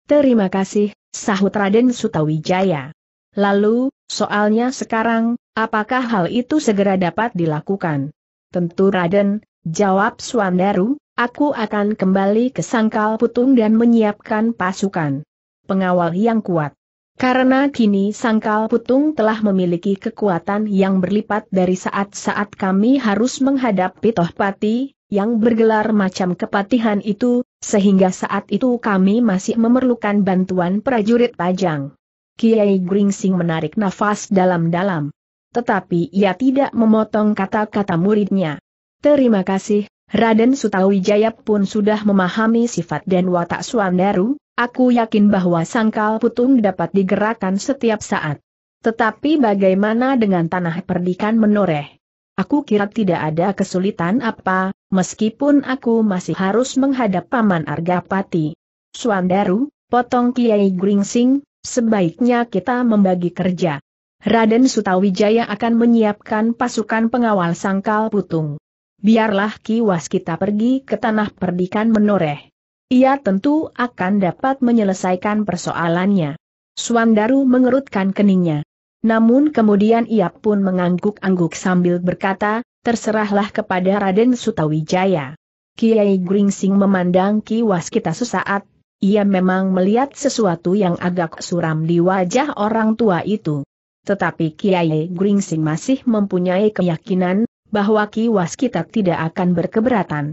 Terima kasih, sahut Raden Sutawijaya. Lalu, soalnya sekarang, apakah hal itu segera dapat dilakukan? Tentu Raden, jawab Swandaru, aku akan kembali ke sangkal putung dan menyiapkan pasukan. Pengawal yang kuat. Karena kini Sangkal Putung telah memiliki kekuatan yang berlipat dari saat-saat kami harus menghadapi Tohpati, yang bergelar macam kepatihan itu, sehingga saat itu kami masih memerlukan bantuan prajurit pajang. Kiai Gringsing menarik nafas dalam-dalam. Tetapi ia tidak memotong kata-kata muridnya. Terima kasih, Raden Sutawijaya pun sudah memahami sifat dan watak Suandaru, Aku yakin bahwa sangkal putung dapat digerakkan setiap saat. Tetapi bagaimana dengan tanah perdikan menoreh? Aku kira tidak ada kesulitan apa, meskipun aku masih harus menghadap Paman Argapati. Suandaru, potong Kiai Gringsing, sebaiknya kita membagi kerja. Raden Sutawijaya akan menyiapkan pasukan pengawal sangkal putung. Biarlah kiwas kita pergi ke tanah perdikan menoreh. Ia tentu akan dapat menyelesaikan persoalannya. Suandaru mengerutkan keningnya. Namun kemudian ia pun mengangguk-angguk sambil berkata, terserahlah kepada Raden Sutawijaya. Kiai Gringsing memandang Ki Waskita sesaat, ia memang melihat sesuatu yang agak suram di wajah orang tua itu. Tetapi Kiai Gringsing masih mempunyai keyakinan, bahwa Ki Waskita tidak akan berkeberatan.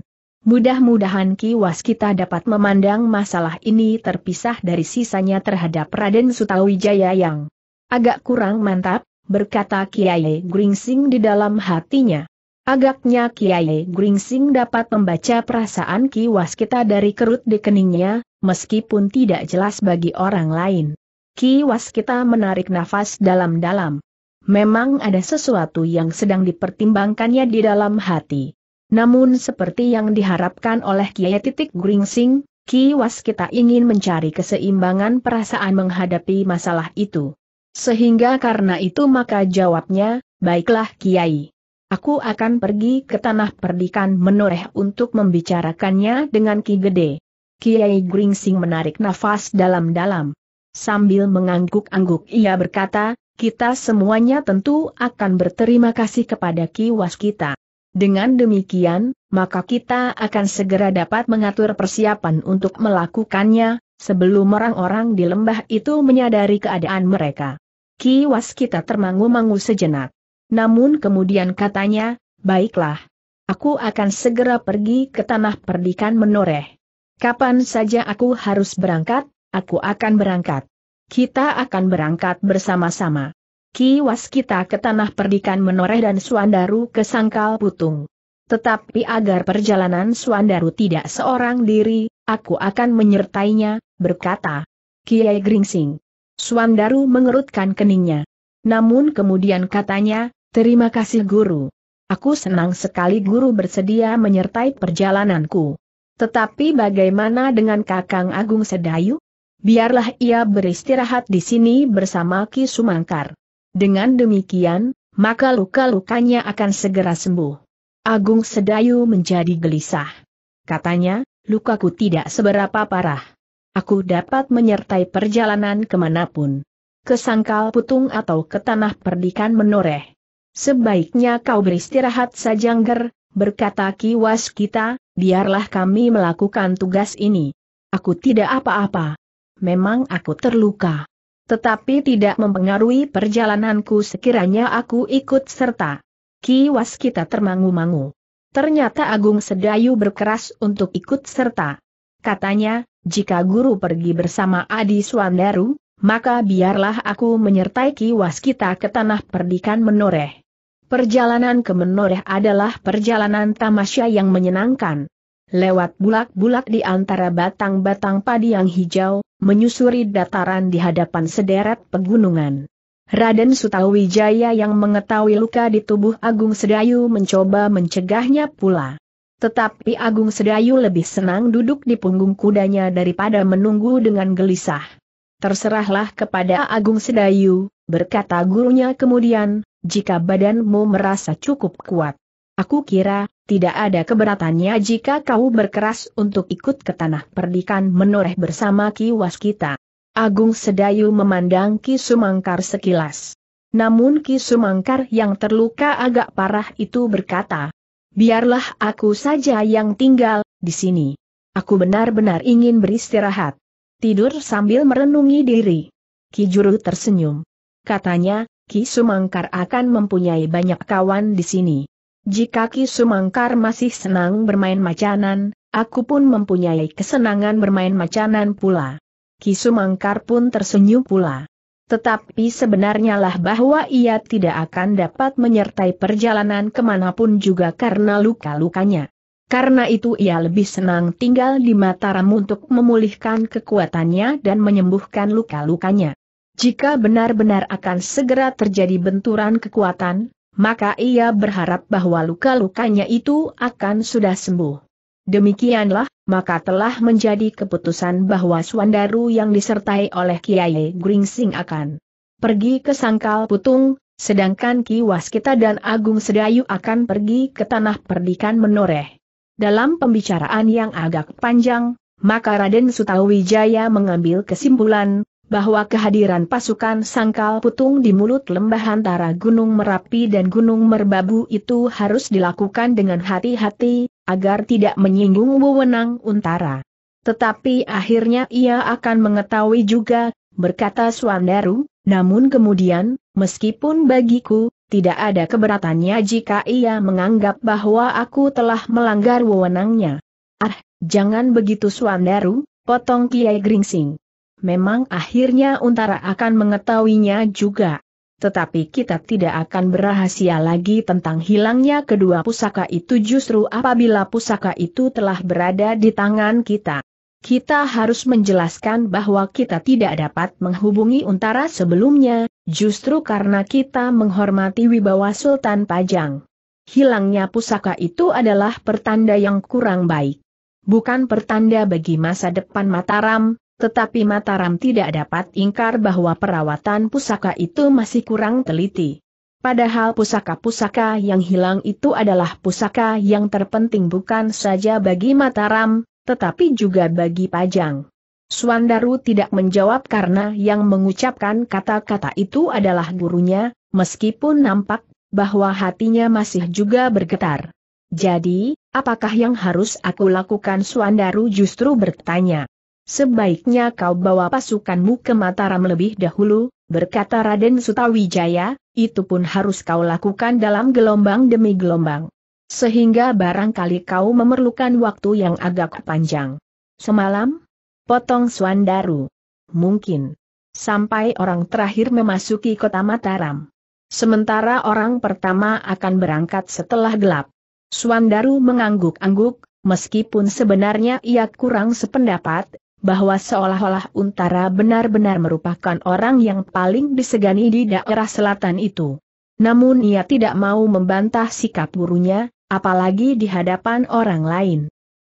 Mudah-mudahan Ki Waskita dapat memandang masalah ini terpisah dari sisanya terhadap Raden Sutawijaya yang agak kurang mantap, berkata Kiai Gringsing di dalam hatinya. Agaknya Kiai Gringsing dapat membaca perasaan Ki Waskita dari kerut di keningnya, meskipun tidak jelas bagi orang lain. Ki Waskita menarik nafas dalam-dalam. Memang ada sesuatu yang sedang dipertimbangkannya di dalam hati. Namun seperti yang diharapkan oleh Kiai Titik Gringsing, Ki Was kita ingin mencari keseimbangan perasaan menghadapi masalah itu. Sehingga karena itu maka jawabnya, baiklah Kiai. Aku akan pergi ke tanah perdikan menoreh untuk membicarakannya dengan Ki Gede. Kiai Gringsing menarik nafas dalam-dalam. Sambil mengangguk-angguk ia berkata, kita semuanya tentu akan berterima kasih kepada Ki Was kita. Dengan demikian, maka kita akan segera dapat mengatur persiapan untuk melakukannya, sebelum orang-orang di lembah itu menyadari keadaan mereka. Kiwas kita termangu-mangu sejenak. Namun kemudian katanya, baiklah. Aku akan segera pergi ke tanah perdikan menoreh. Kapan saja aku harus berangkat, aku akan berangkat. Kita akan berangkat bersama-sama kiwas Waskita ke tanah perdikan menoreh dan Suandaru ke sangkal putung. Tetapi agar perjalanan Suandaru tidak seorang diri, aku akan menyertainya, berkata. Kiai Gringsing. Suandaru mengerutkan keningnya. Namun kemudian katanya, terima kasih guru. Aku senang sekali guru bersedia menyertai perjalananku. Tetapi bagaimana dengan Kakang Agung Sedayu? Biarlah ia beristirahat di sini bersama Ki Sumangkar. Dengan demikian, maka luka-lukanya akan segera sembuh. Agung Sedayu menjadi gelisah. Katanya, lukaku tidak seberapa parah. Aku dapat menyertai perjalanan kemanapun. Ke sangkal putung atau ke tanah perdikan menoreh. Sebaiknya kau beristirahat saja Ngger, berkata kiwas kita, biarlah kami melakukan tugas ini. Aku tidak apa-apa. Memang aku terluka. Tetapi tidak mempengaruhi perjalananku sekiranya aku ikut serta. Ki Waskita termangu-mangu. Ternyata Agung Sedayu berkeras untuk ikut serta. Katanya, jika guru pergi bersama Adi Swandaru, maka biarlah aku menyertai Ki Waskita ke tanah perdikan menoreh. Perjalanan ke menoreh adalah perjalanan tamasya yang menyenangkan lewat bulak-bulak di antara batang-batang padi yang hijau, menyusuri dataran di hadapan sederet pegunungan. Raden Sutawijaya yang mengetahui luka di tubuh Agung Sedayu mencoba mencegahnya pula. Tetapi Agung Sedayu lebih senang duduk di punggung kudanya daripada menunggu dengan gelisah. Terserahlah kepada Agung Sedayu, berkata gurunya kemudian, jika badanmu merasa cukup kuat. Aku kira, tidak ada keberatannya jika kau berkeras untuk ikut ke tanah perdikan menoreh bersama kiwas kita. Agung Sedayu memandang Ki Sumangkar sekilas. Namun Ki Sumangkar yang terluka agak parah itu berkata, Biarlah aku saja yang tinggal, di sini. Aku benar-benar ingin beristirahat. Tidur sambil merenungi diri. Ki Juru tersenyum. Katanya, Ki Sumangkar akan mempunyai banyak kawan di sini. Jika Ki Sumangkar masih senang bermain macanan, aku pun mempunyai kesenangan bermain macanan pula. Ki Sumangkar pun tersenyum pula. Tetapi sebenarnya lah bahwa ia tidak akan dapat menyertai perjalanan kemanapun juga karena luka-lukanya. Karena itu ia lebih senang tinggal di Mataram untuk memulihkan kekuatannya dan menyembuhkan luka-lukanya. Jika benar-benar akan segera terjadi benturan kekuatan, maka ia berharap bahwa luka-lukanya itu akan sudah sembuh. Demikianlah, maka telah menjadi keputusan bahwa Suandaru yang disertai oleh Kiai Gringsing akan pergi ke Sangkal Putung, sedangkan Ki Waskita dan Agung Sedayu akan pergi ke Tanah Perdikan Menoreh. Dalam pembicaraan yang agak panjang, maka Raden Sutawijaya mengambil kesimpulan, bahwa kehadiran pasukan sangkal putung di mulut lembah antara Gunung Merapi dan Gunung Merbabu itu harus dilakukan dengan hati-hati, agar tidak menyinggung wewenang Untara. Tetapi akhirnya ia akan mengetahui juga, berkata Suandaru, namun kemudian, meskipun bagiku, tidak ada keberatannya jika ia menganggap bahwa aku telah melanggar wewenangnya. Ah, jangan begitu Suandaru, potong Kiai Gringsing memang akhirnya Untara akan mengetahuinya juga. Tetapi kita tidak akan berahasia lagi tentang hilangnya kedua pusaka itu justru apabila pusaka itu telah berada di tangan kita. Kita harus menjelaskan bahwa kita tidak dapat menghubungi Untara sebelumnya, justru karena kita menghormati wibawa Sultan Pajang. Hilangnya pusaka itu adalah pertanda yang kurang baik. Bukan pertanda bagi masa depan Mataram, tetapi Mataram tidak dapat ingkar bahwa perawatan pusaka itu masih kurang teliti. Padahal pusaka-pusaka yang hilang itu adalah pusaka yang terpenting bukan saja bagi Mataram, tetapi juga bagi Pajang. Suandaru tidak menjawab karena yang mengucapkan kata-kata itu adalah gurunya, meskipun nampak bahwa hatinya masih juga bergetar. Jadi, apakah yang harus aku lakukan Suandaru justru bertanya. Sebaiknya kau bawa pasukanmu ke Mataram lebih dahulu, berkata Raden Sutawijaya, itu pun harus kau lakukan dalam gelombang demi gelombang. Sehingga barangkali kau memerlukan waktu yang agak panjang. Semalam? Potong Suandaru. Mungkin. Sampai orang terakhir memasuki kota Mataram. Sementara orang pertama akan berangkat setelah gelap. Suandaru mengangguk-angguk, meskipun sebenarnya ia kurang sependapat, bahwa seolah-olah Untara benar-benar merupakan orang yang paling disegani di daerah selatan itu. Namun ia tidak mau membantah sikap gurunya, apalagi di hadapan orang lain.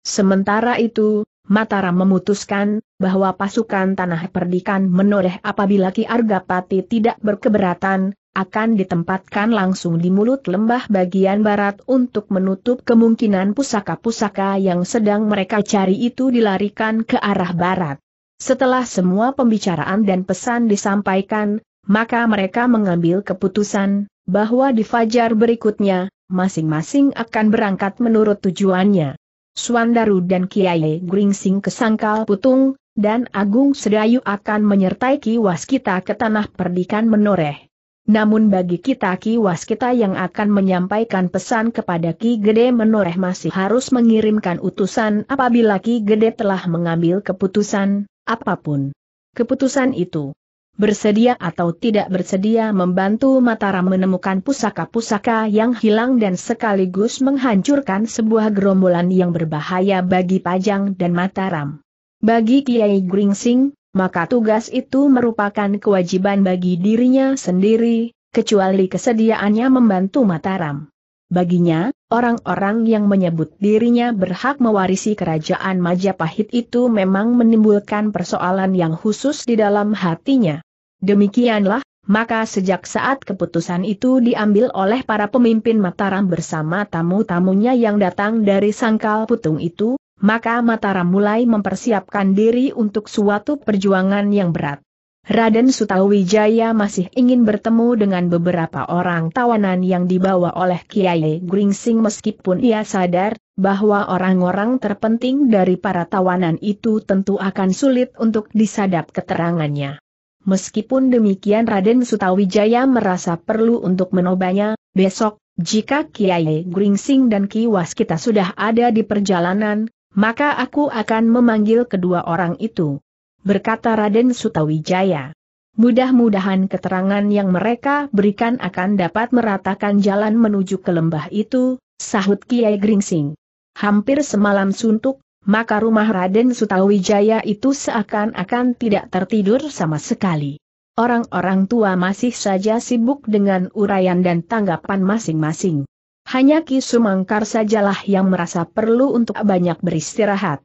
Sementara itu, Mataram memutuskan bahwa pasukan tanah perdikan menoreh apabila Ki Argapati tidak berkeberatan, akan ditempatkan langsung di mulut lembah bagian barat untuk menutup kemungkinan pusaka-pusaka yang sedang mereka cari itu dilarikan ke arah barat. Setelah semua pembicaraan dan pesan disampaikan, maka mereka mengambil keputusan bahwa di fajar berikutnya, masing-masing akan berangkat menurut tujuannya. Suandaru dan Kiai Gringsing ke Sangkal Putung, dan Agung Sedayu akan menyertai Ki Waskita ke tanah perdikan menoreh. Namun bagi kita kiwas kita yang akan menyampaikan pesan kepada Ki Gede menoreh masih harus mengirimkan utusan apabila Ki Gede telah mengambil keputusan, apapun. Keputusan itu bersedia atau tidak bersedia membantu Mataram menemukan pusaka-pusaka yang hilang dan sekaligus menghancurkan sebuah gerombolan yang berbahaya bagi Pajang dan Mataram. Bagi Kiai Gringsing, maka tugas itu merupakan kewajiban bagi dirinya sendiri, kecuali kesediaannya membantu Mataram. Baginya, orang-orang yang menyebut dirinya berhak mewarisi kerajaan Majapahit itu memang menimbulkan persoalan yang khusus di dalam hatinya. Demikianlah, maka sejak saat keputusan itu diambil oleh para pemimpin Mataram bersama tamu-tamunya yang datang dari Sangkal Putung itu, maka Mataram mulai mempersiapkan diri untuk suatu perjuangan yang berat. Raden Sutawijaya masih ingin bertemu dengan beberapa orang tawanan yang dibawa oleh Kiai Gringsing meskipun ia sadar bahwa orang-orang terpenting dari para tawanan itu tentu akan sulit untuk disadap keterangannya. Meskipun demikian Raden Sutawijaya merasa perlu untuk menobanya, besok, jika Kiai Gringsing dan Kiwas kita sudah ada di perjalanan, maka aku akan memanggil kedua orang itu. Berkata Raden Sutawijaya. Mudah-mudahan keterangan yang mereka berikan akan dapat meratakan jalan menuju ke lembah itu, sahut Kiai Gringsing. Hampir semalam suntuk, maka rumah Raden Sutawijaya itu seakan-akan tidak tertidur sama sekali. Orang-orang tua masih saja sibuk dengan uraian dan tanggapan masing-masing. Hanya Ki Sumangkar sajalah yang merasa perlu untuk banyak beristirahat.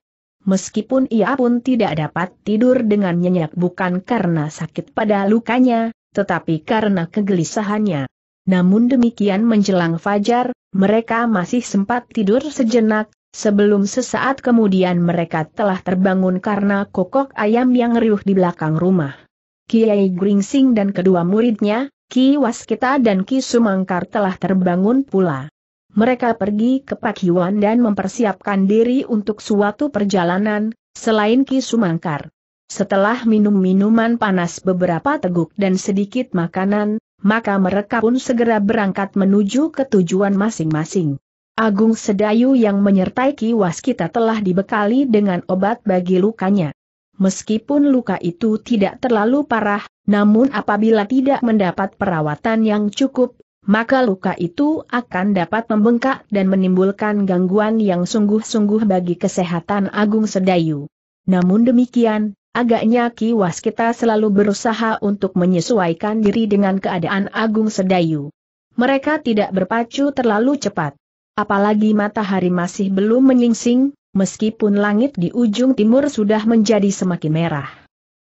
Meskipun ia pun tidak dapat tidur dengan nyenyak bukan karena sakit pada lukanya, tetapi karena kegelisahannya. Namun demikian menjelang fajar, mereka masih sempat tidur sejenak, sebelum sesaat kemudian mereka telah terbangun karena kokok ayam yang riuh di belakang rumah. Kiai Gringsing dan kedua muridnya, Ki Waskita dan Ki Sumangkar telah terbangun pula. Mereka pergi ke Pakiwan dan mempersiapkan diri untuk suatu perjalanan, selain Ki Sumangkar. Setelah minum minuman panas beberapa teguk dan sedikit makanan, maka mereka pun segera berangkat menuju ke tujuan masing-masing. Agung Sedayu yang menyertai Ki Waskita telah dibekali dengan obat bagi lukanya. Meskipun luka itu tidak terlalu parah, namun apabila tidak mendapat perawatan yang cukup, maka luka itu akan dapat membengkak dan menimbulkan gangguan yang sungguh-sungguh bagi kesehatan Agung Sedayu. Namun demikian, agaknya Ki Waskita selalu berusaha untuk menyesuaikan diri dengan keadaan Agung Sedayu. Mereka tidak berpacu terlalu cepat. Apalagi matahari masih belum menyingsing, meskipun langit di ujung timur sudah menjadi semakin merah.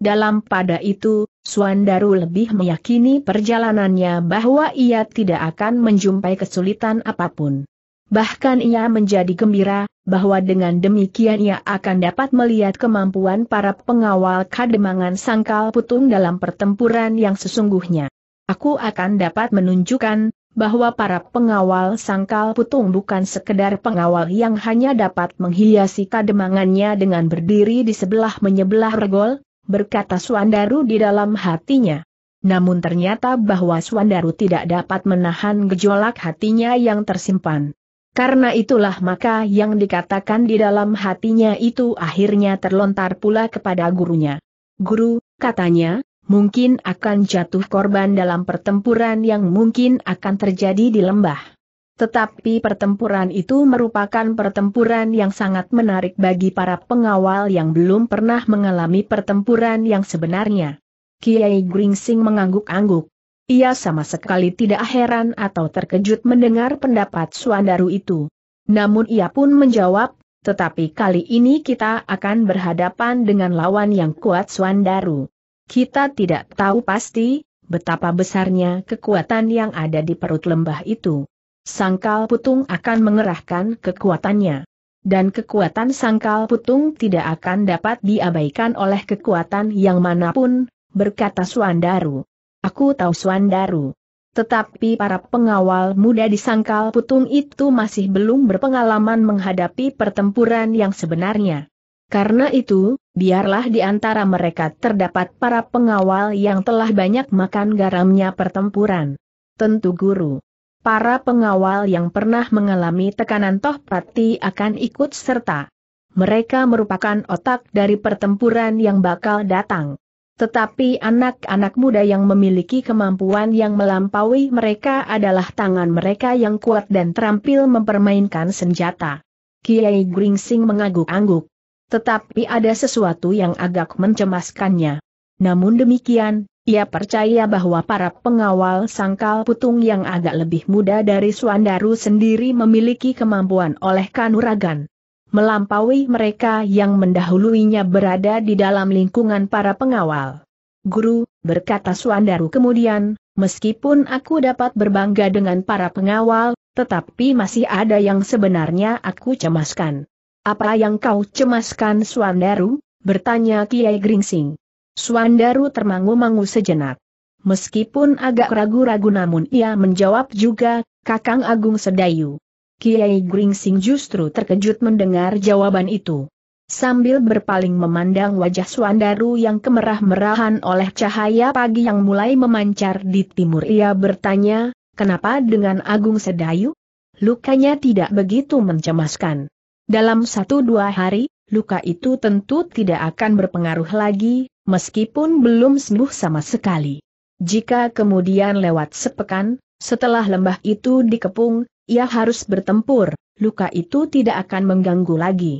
Dalam pada itu, Suandaru lebih meyakini perjalanannya bahwa ia tidak akan menjumpai kesulitan apapun. Bahkan ia menjadi gembira, bahwa dengan demikian ia akan dapat melihat kemampuan para pengawal kademangan sangkal putung dalam pertempuran yang sesungguhnya. Aku akan dapat menunjukkan, bahwa para pengawal sangkal putung bukan sekedar pengawal yang hanya dapat menghiasi kademangannya dengan berdiri di sebelah menyebelah regol, berkata Suandaru di dalam hatinya. Namun ternyata bahwa Suandaru tidak dapat menahan gejolak hatinya yang tersimpan. Karena itulah maka yang dikatakan di dalam hatinya itu akhirnya terlontar pula kepada gurunya. Guru, katanya, mungkin akan jatuh korban dalam pertempuran yang mungkin akan terjadi di lembah. Tetapi pertempuran itu merupakan pertempuran yang sangat menarik bagi para pengawal yang belum pernah mengalami pertempuran yang sebenarnya. Kiai Gringsing mengangguk-angguk. Ia sama sekali tidak heran atau terkejut mendengar pendapat Suandaru itu. Namun ia pun menjawab, tetapi kali ini kita akan berhadapan dengan lawan yang kuat Suandaru. Kita tidak tahu pasti, betapa besarnya kekuatan yang ada di perut lembah itu. Sangkal Putung akan mengerahkan kekuatannya. Dan kekuatan Sangkal Putung tidak akan dapat diabaikan oleh kekuatan yang manapun, berkata Suandaru. Aku tahu Suandaru. Tetapi para pengawal muda di Sangkal Putung itu masih belum berpengalaman menghadapi pertempuran yang sebenarnya. Karena itu, biarlah di antara mereka terdapat para pengawal yang telah banyak makan garamnya pertempuran. Tentu guru. Para pengawal yang pernah mengalami tekanan toh pati akan ikut serta. Mereka merupakan otak dari pertempuran yang bakal datang. Tetapi anak-anak muda yang memiliki kemampuan yang melampaui mereka adalah tangan mereka yang kuat dan terampil mempermainkan senjata. Kiai Gringsing mengangguk-angguk. Tetapi ada sesuatu yang agak mencemaskannya. Namun demikian, ia percaya bahwa para pengawal sangkal putung yang agak lebih muda dari Suandaru sendiri memiliki kemampuan oleh kanuragan. Melampaui mereka yang mendahuluinya berada di dalam lingkungan para pengawal. Guru, berkata Suandaru kemudian, meskipun aku dapat berbangga dengan para pengawal, tetapi masih ada yang sebenarnya aku cemaskan. Apa yang kau cemaskan Suandaru? Bertanya Kiai Gringsing. Suandaru termangu-mangu sejenak. Meskipun agak ragu-ragu namun ia menjawab juga, Kakang Agung Sedayu. Kiai Gringsing justru terkejut mendengar jawaban itu. Sambil berpaling memandang wajah Suandaru yang kemerah-merahan oleh cahaya pagi yang mulai memancar di timur ia bertanya, kenapa dengan Agung Sedayu? Lukanya tidak begitu mencemaskan. Dalam satu dua hari, luka itu tentu tidak akan berpengaruh lagi, meskipun belum sembuh sama sekali. Jika kemudian lewat sepekan, setelah lembah itu dikepung, ia harus bertempur, luka itu tidak akan mengganggu lagi.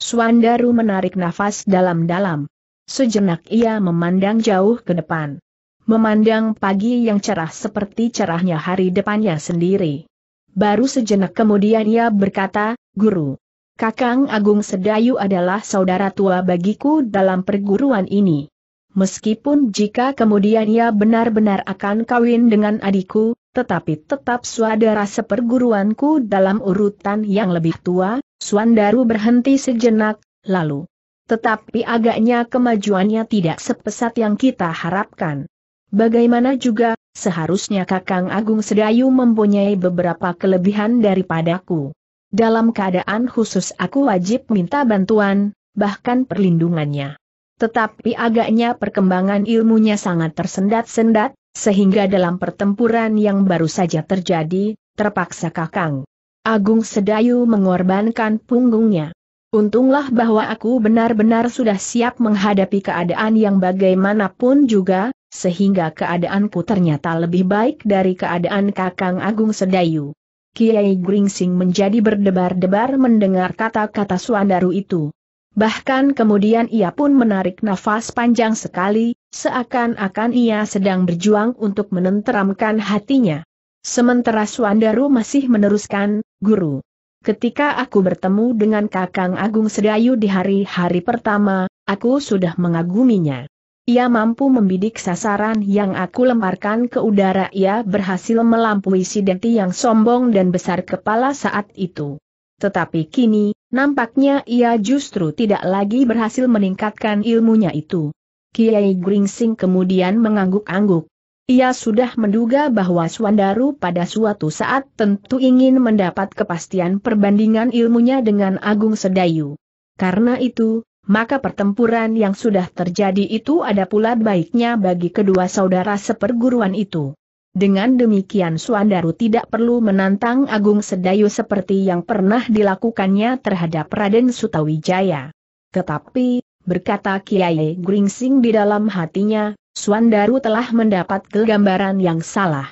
Suandaru menarik nafas dalam-dalam. Sejenak ia memandang jauh ke depan. Memandang pagi yang cerah seperti cerahnya hari depannya sendiri. Baru sejenak kemudian ia berkata, Guru, Kakang Agung Sedayu adalah saudara tua bagiku dalam perguruan ini. Meskipun jika kemudian ia benar-benar akan kawin dengan adikku, tetapi tetap saudara seperguruanku dalam urutan yang lebih tua, Suandaru berhenti sejenak, lalu. Tetapi agaknya kemajuannya tidak sepesat yang kita harapkan. Bagaimana juga, seharusnya Kakang Agung Sedayu mempunyai beberapa kelebihan daripadaku. Dalam keadaan khusus aku wajib minta bantuan, bahkan perlindungannya. Tetapi agaknya perkembangan ilmunya sangat tersendat-sendat, sehingga dalam pertempuran yang baru saja terjadi, terpaksa Kakang Agung Sedayu mengorbankan punggungnya. Untunglah bahwa aku benar-benar sudah siap menghadapi keadaan yang bagaimanapun juga, sehingga keadaanku ternyata lebih baik dari keadaan Kakang Agung Sedayu. Kiai Gringsing menjadi berdebar-debar mendengar kata-kata Suandaru itu. Bahkan kemudian ia pun menarik nafas panjang sekali, seakan-akan ia sedang berjuang untuk menenteramkan hatinya. Sementara Suandaru masih meneruskan, Guru. Ketika aku bertemu dengan Kakang Agung Sedayu di hari-hari pertama, aku sudah mengaguminya. Ia mampu membidik sasaran yang aku lemparkan ke udara ia berhasil melampaui si Denti yang sombong dan besar kepala saat itu. Tetapi kini, nampaknya ia justru tidak lagi berhasil meningkatkan ilmunya itu. Kiai Gringsing kemudian mengangguk-angguk. Ia sudah menduga bahwa Swandaru pada suatu saat tentu ingin mendapat kepastian perbandingan ilmunya dengan Agung Sedayu. Karena itu, maka pertempuran yang sudah terjadi itu ada pula baiknya bagi kedua saudara seperguruan itu. Dengan demikian Suandaru tidak perlu menantang Agung Sedayu seperti yang pernah dilakukannya terhadap Raden Sutawijaya. Tetapi, berkata Kiai Gringsing di dalam hatinya, Suandaru telah mendapat gambaran yang salah.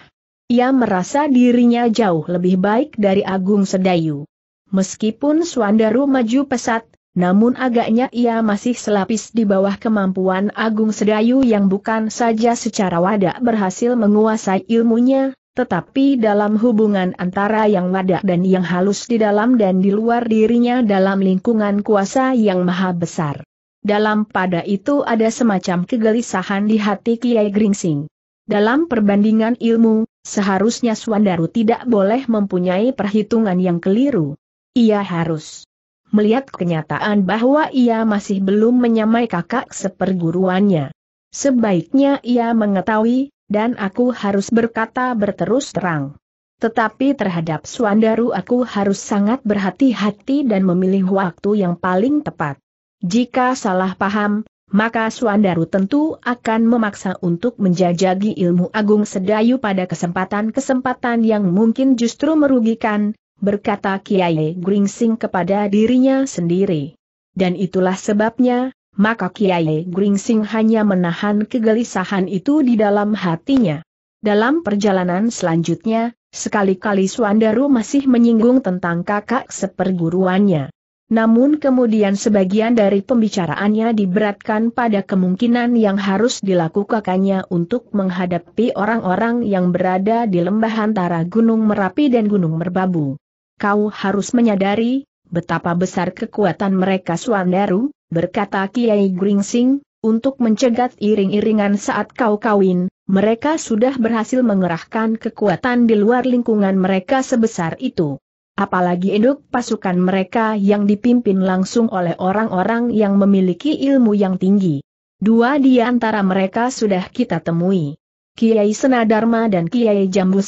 Ia merasa dirinya jauh lebih baik dari Agung Sedayu. Meskipun Suandaru maju pesat, namun agaknya ia masih selapis di bawah kemampuan Agung Sedayu yang bukan saja secara wadah berhasil menguasai ilmunya, tetapi dalam hubungan antara yang wadah dan yang halus di dalam dan di luar dirinya dalam lingkungan kuasa yang maha besar. Dalam pada itu ada semacam kegelisahan di hati Kiai Gringsing. Dalam perbandingan ilmu, seharusnya Swandaru tidak boleh mempunyai perhitungan yang keliru. Ia harus melihat kenyataan bahwa ia masih belum menyamai kakak seperguruannya. Sebaiknya ia mengetahui, dan aku harus berkata berterus terang. Tetapi terhadap Suandaru aku harus sangat berhati-hati dan memilih waktu yang paling tepat. Jika salah paham, maka Suandaru tentu akan memaksa untuk menjajagi ilmu agung sedayu pada kesempatan-kesempatan yang mungkin justru merugikan, berkata Kiai Gringsing kepada dirinya sendiri. Dan itulah sebabnya, maka Kiai Gringsing hanya menahan kegelisahan itu di dalam hatinya. Dalam perjalanan selanjutnya, sekali-kali Suandaru masih menyinggung tentang kakak seperguruannya. Namun kemudian sebagian dari pembicaraannya diberatkan pada kemungkinan yang harus dilakukannya untuk menghadapi orang-orang yang berada di lembah antara Gunung Merapi dan Gunung Merbabu kau harus menyadari, betapa besar kekuatan mereka Suandaru, berkata Kiai Gringsing, untuk mencegat iring-iringan saat kau kawin, mereka sudah berhasil mengerahkan kekuatan di luar lingkungan mereka sebesar itu. Apalagi induk pasukan mereka yang dipimpin langsung oleh orang-orang yang memiliki ilmu yang tinggi. Dua di antara mereka sudah kita temui. Kiai Senadarma dan Kiai Jambu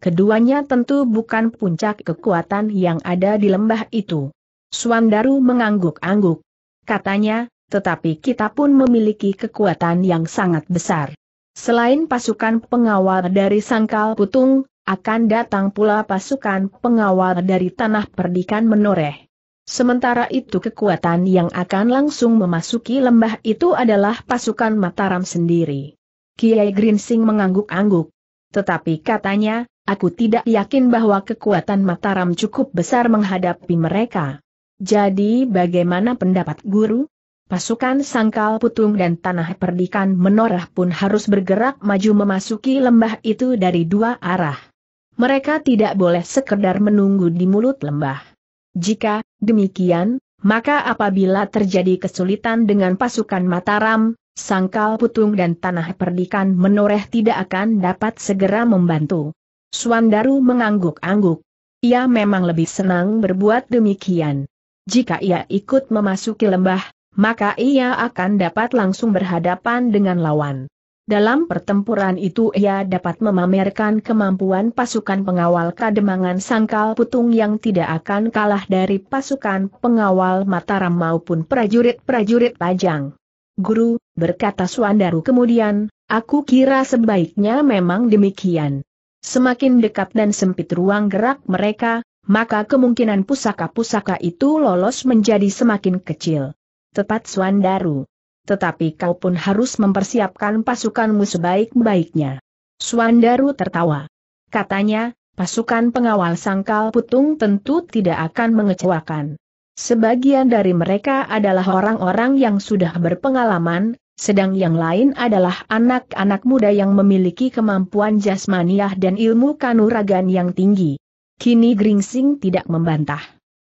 Keduanya tentu bukan puncak kekuatan yang ada di lembah itu. Suandaru mengangguk-angguk. Katanya, tetapi kita pun memiliki kekuatan yang sangat besar. Selain pasukan pengawal dari Sangkal Putung, akan datang pula pasukan pengawal dari Tanah Perdikan Menoreh. Sementara itu kekuatan yang akan langsung memasuki lembah itu adalah pasukan Mataram sendiri. Kiai Grinsing mengangguk-angguk. Tetapi katanya, aku tidak yakin bahwa kekuatan Mataram cukup besar menghadapi mereka. Jadi bagaimana pendapat guru? Pasukan Sangkal Putung dan Tanah Perdikan Menorah pun harus bergerak maju memasuki lembah itu dari dua arah. Mereka tidak boleh sekedar menunggu di mulut lembah. Jika demikian, maka apabila terjadi kesulitan dengan pasukan Mataram, Sangkal Putung dan Tanah Perdikan Menoreh tidak akan dapat segera membantu. Suandaru mengangguk-angguk. Ia memang lebih senang berbuat demikian. Jika ia ikut memasuki lembah, maka ia akan dapat langsung berhadapan dengan lawan. Dalam pertempuran itu ia dapat memamerkan kemampuan pasukan pengawal kademangan sangkal putung yang tidak akan kalah dari pasukan pengawal Mataram maupun prajurit-prajurit pajang. Guru, berkata Suandaru kemudian, aku kira sebaiknya memang demikian. Semakin dekat dan sempit ruang gerak mereka, maka kemungkinan pusaka-pusaka itu lolos menjadi semakin kecil. Tepat Swandaru. Tetapi kau pun harus mempersiapkan pasukanmu sebaik-baiknya. Swandaru tertawa. Katanya, pasukan pengawal sangkal putung tentu tidak akan mengecewakan. Sebagian dari mereka adalah orang-orang yang sudah berpengalaman, sedang yang lain adalah anak-anak muda yang memiliki kemampuan jasmaniah dan ilmu kanuragan yang tinggi. Kini Gringsing tidak membantah.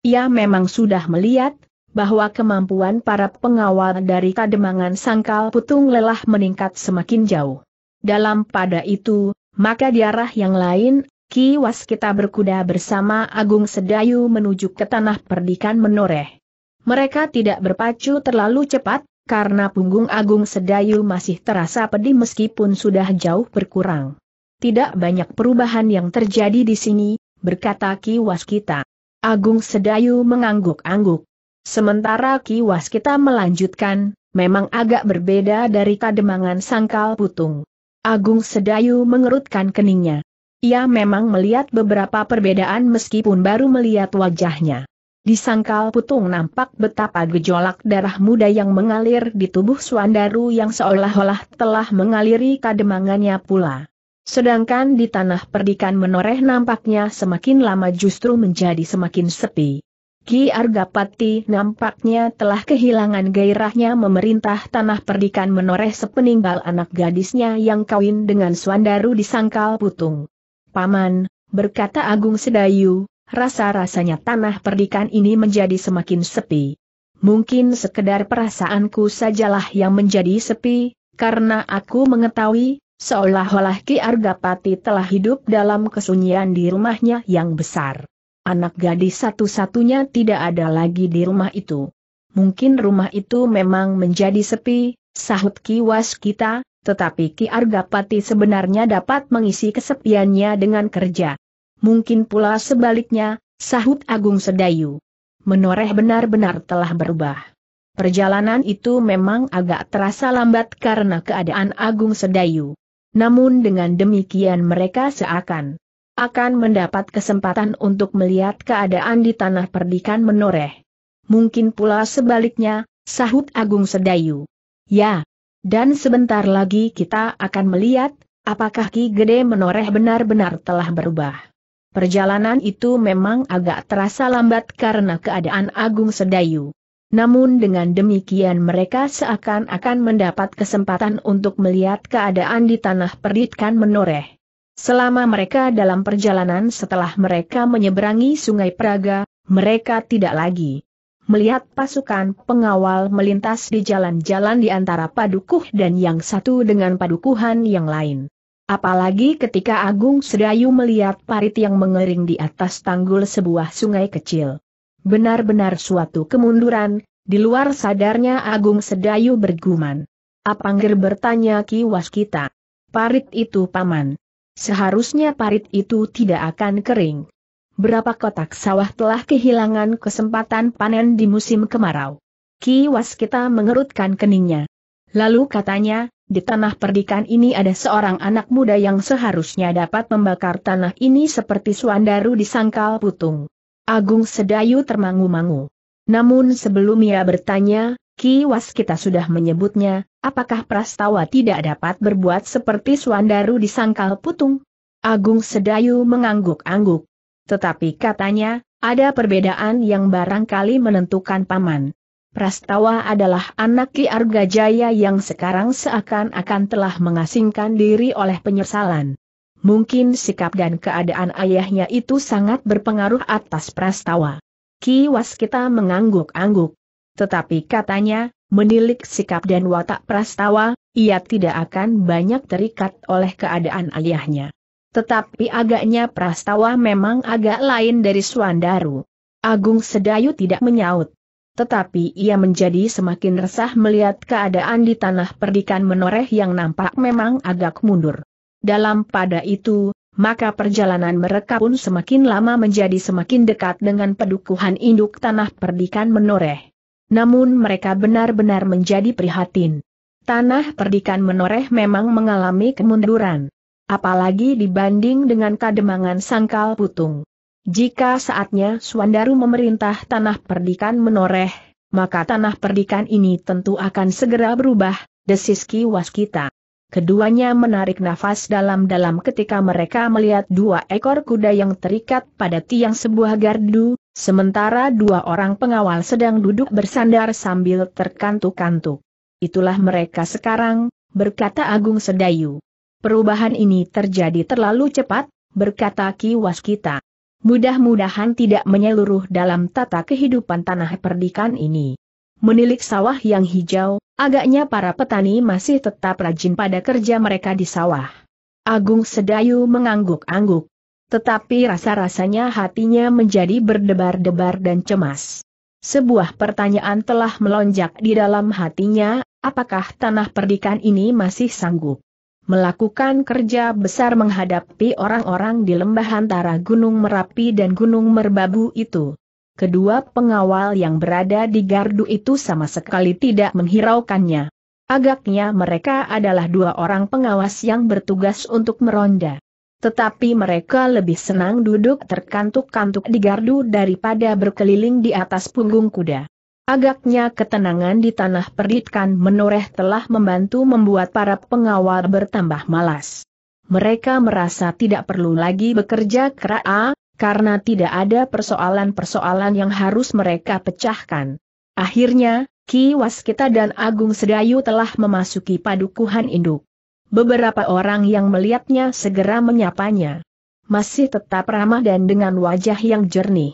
Ia memang sudah melihat, bahwa kemampuan para pengawal dari kademangan sangkal putung lelah meningkat semakin jauh. Dalam pada itu, maka di yang lain, kiwas kita berkuda bersama Agung Sedayu menuju ke tanah perdikan menoreh. Mereka tidak berpacu terlalu cepat, karena punggung Agung Sedayu masih terasa pedih meskipun sudah jauh berkurang. Tidak banyak perubahan yang terjadi di sini, berkata Ki Waskita. Agung Sedayu mengangguk-angguk. Sementara Ki Waskita melanjutkan, memang agak berbeda dari kademangan sangkal putung. Agung Sedayu mengerutkan keningnya. Ia memang melihat beberapa perbedaan meskipun baru melihat wajahnya. Di sangkal putung nampak betapa gejolak darah muda yang mengalir di tubuh Suandaru yang seolah-olah telah mengaliri kademangannya pula. Sedangkan di tanah perdikan menoreh nampaknya semakin lama justru menjadi semakin sepi. Ki Argapati nampaknya telah kehilangan gairahnya memerintah tanah perdikan menoreh sepeninggal anak gadisnya yang kawin dengan Suandaru di Sangkal Putung. Paman, berkata Agung Sedayu, rasa-rasanya tanah perdikan ini menjadi semakin sepi. Mungkin sekedar perasaanku sajalah yang menjadi sepi, karena aku mengetahui, seolah-olah Ki Argapati telah hidup dalam kesunyian di rumahnya yang besar. Anak gadis satu-satunya tidak ada lagi di rumah itu. Mungkin rumah itu memang menjadi sepi, sahut Ki Waskita. tetapi Ki Argapati sebenarnya dapat mengisi kesepiannya dengan kerja mungkin pula sebaliknya, sahut Agung Sedayu. Menoreh benar-benar telah berubah. Perjalanan itu memang agak terasa lambat karena keadaan Agung Sedayu. Namun dengan demikian mereka seakan akan mendapat kesempatan untuk melihat keadaan di tanah perdikan menoreh. Mungkin pula sebaliknya, sahut Agung Sedayu. Ya, dan sebentar lagi kita akan melihat, apakah Ki Gede menoreh benar-benar telah berubah. Perjalanan itu memang agak terasa lambat karena keadaan Agung Sedayu. Namun dengan demikian mereka seakan-akan mendapat kesempatan untuk melihat keadaan di tanah perditkan menoreh. Selama mereka dalam perjalanan setelah mereka menyeberangi sungai Praga, mereka tidak lagi melihat pasukan pengawal melintas di jalan-jalan di antara padukuh dan yang satu dengan padukuhan yang lain. Apalagi ketika Agung Sedayu melihat parit yang mengering di atas tanggul sebuah sungai kecil. Benar-benar suatu kemunduran, di luar sadarnya Agung Sedayu berguman. Apangger bertanya Ki Waskita. Parit itu paman. Seharusnya parit itu tidak akan kering. Berapa kotak sawah telah kehilangan kesempatan panen di musim kemarau. Ki Waskita mengerutkan keningnya. Lalu katanya, di tanah perdikan ini ada seorang anak muda yang seharusnya dapat membakar tanah ini seperti Suandaru di sangkal putung. Agung Sedayu termangu-mangu. Namun sebelum ia bertanya, Kiwas kita sudah menyebutnya, apakah Prastawa tidak dapat berbuat seperti Suandaru di sangkal putung? Agung Sedayu mengangguk-angguk. Tetapi katanya, ada perbedaan yang barangkali menentukan paman. Prastawa adalah anak Ki Arga Jaya yang sekarang seakan-akan telah mengasingkan diri oleh penyesalan. Mungkin sikap dan keadaan ayahnya itu sangat berpengaruh atas Prastawa. Ki Waskita mengangguk-angguk. Tetapi katanya, menilik sikap dan watak Prastawa, ia tidak akan banyak terikat oleh keadaan ayahnya. Tetapi agaknya Prastawa memang agak lain dari Suandaru. Agung Sedayu tidak menyaut tetapi ia menjadi semakin resah melihat keadaan di tanah perdikan menoreh yang nampak memang agak mundur. Dalam pada itu, maka perjalanan mereka pun semakin lama menjadi semakin dekat dengan pedukuhan induk tanah perdikan menoreh. Namun mereka benar-benar menjadi prihatin. Tanah perdikan menoreh memang mengalami kemunduran. Apalagi dibanding dengan kademangan sangkal putung. Jika saatnya Suandaru memerintah tanah perdikan menoreh, maka tanah perdikan ini tentu akan segera berubah, desis kiwas kita. Keduanya menarik nafas dalam-dalam ketika mereka melihat dua ekor kuda yang terikat pada tiang sebuah gardu, sementara dua orang pengawal sedang duduk bersandar sambil terkantuk-kantuk. Itulah mereka sekarang, berkata Agung Sedayu. Perubahan ini terjadi terlalu cepat, berkata Ki Waskita mudah-mudahan tidak menyeluruh dalam tata kehidupan tanah perdikan ini. Menilik sawah yang hijau, agaknya para petani masih tetap rajin pada kerja mereka di sawah. Agung Sedayu mengangguk-angguk. Tetapi rasa-rasanya hatinya menjadi berdebar-debar dan cemas. Sebuah pertanyaan telah melonjak di dalam hatinya, apakah tanah perdikan ini masih sanggup melakukan kerja besar menghadapi orang-orang di lembah antara Gunung Merapi dan Gunung Merbabu itu. Kedua pengawal yang berada di gardu itu sama sekali tidak menghiraukannya. Agaknya mereka adalah dua orang pengawas yang bertugas untuk meronda. Tetapi mereka lebih senang duduk terkantuk-kantuk di gardu daripada berkeliling di atas punggung kuda. Agaknya ketenangan di tanah peritkan menoreh telah membantu membuat para pengawal bertambah malas. Mereka merasa tidak perlu lagi bekerja keraa, karena tidak ada persoalan-persoalan yang harus mereka pecahkan. Akhirnya, Ki Waskita dan Agung Sedayu telah memasuki padukuhan induk. Beberapa orang yang melihatnya segera menyapanya. Masih tetap ramah dan dengan wajah yang jernih.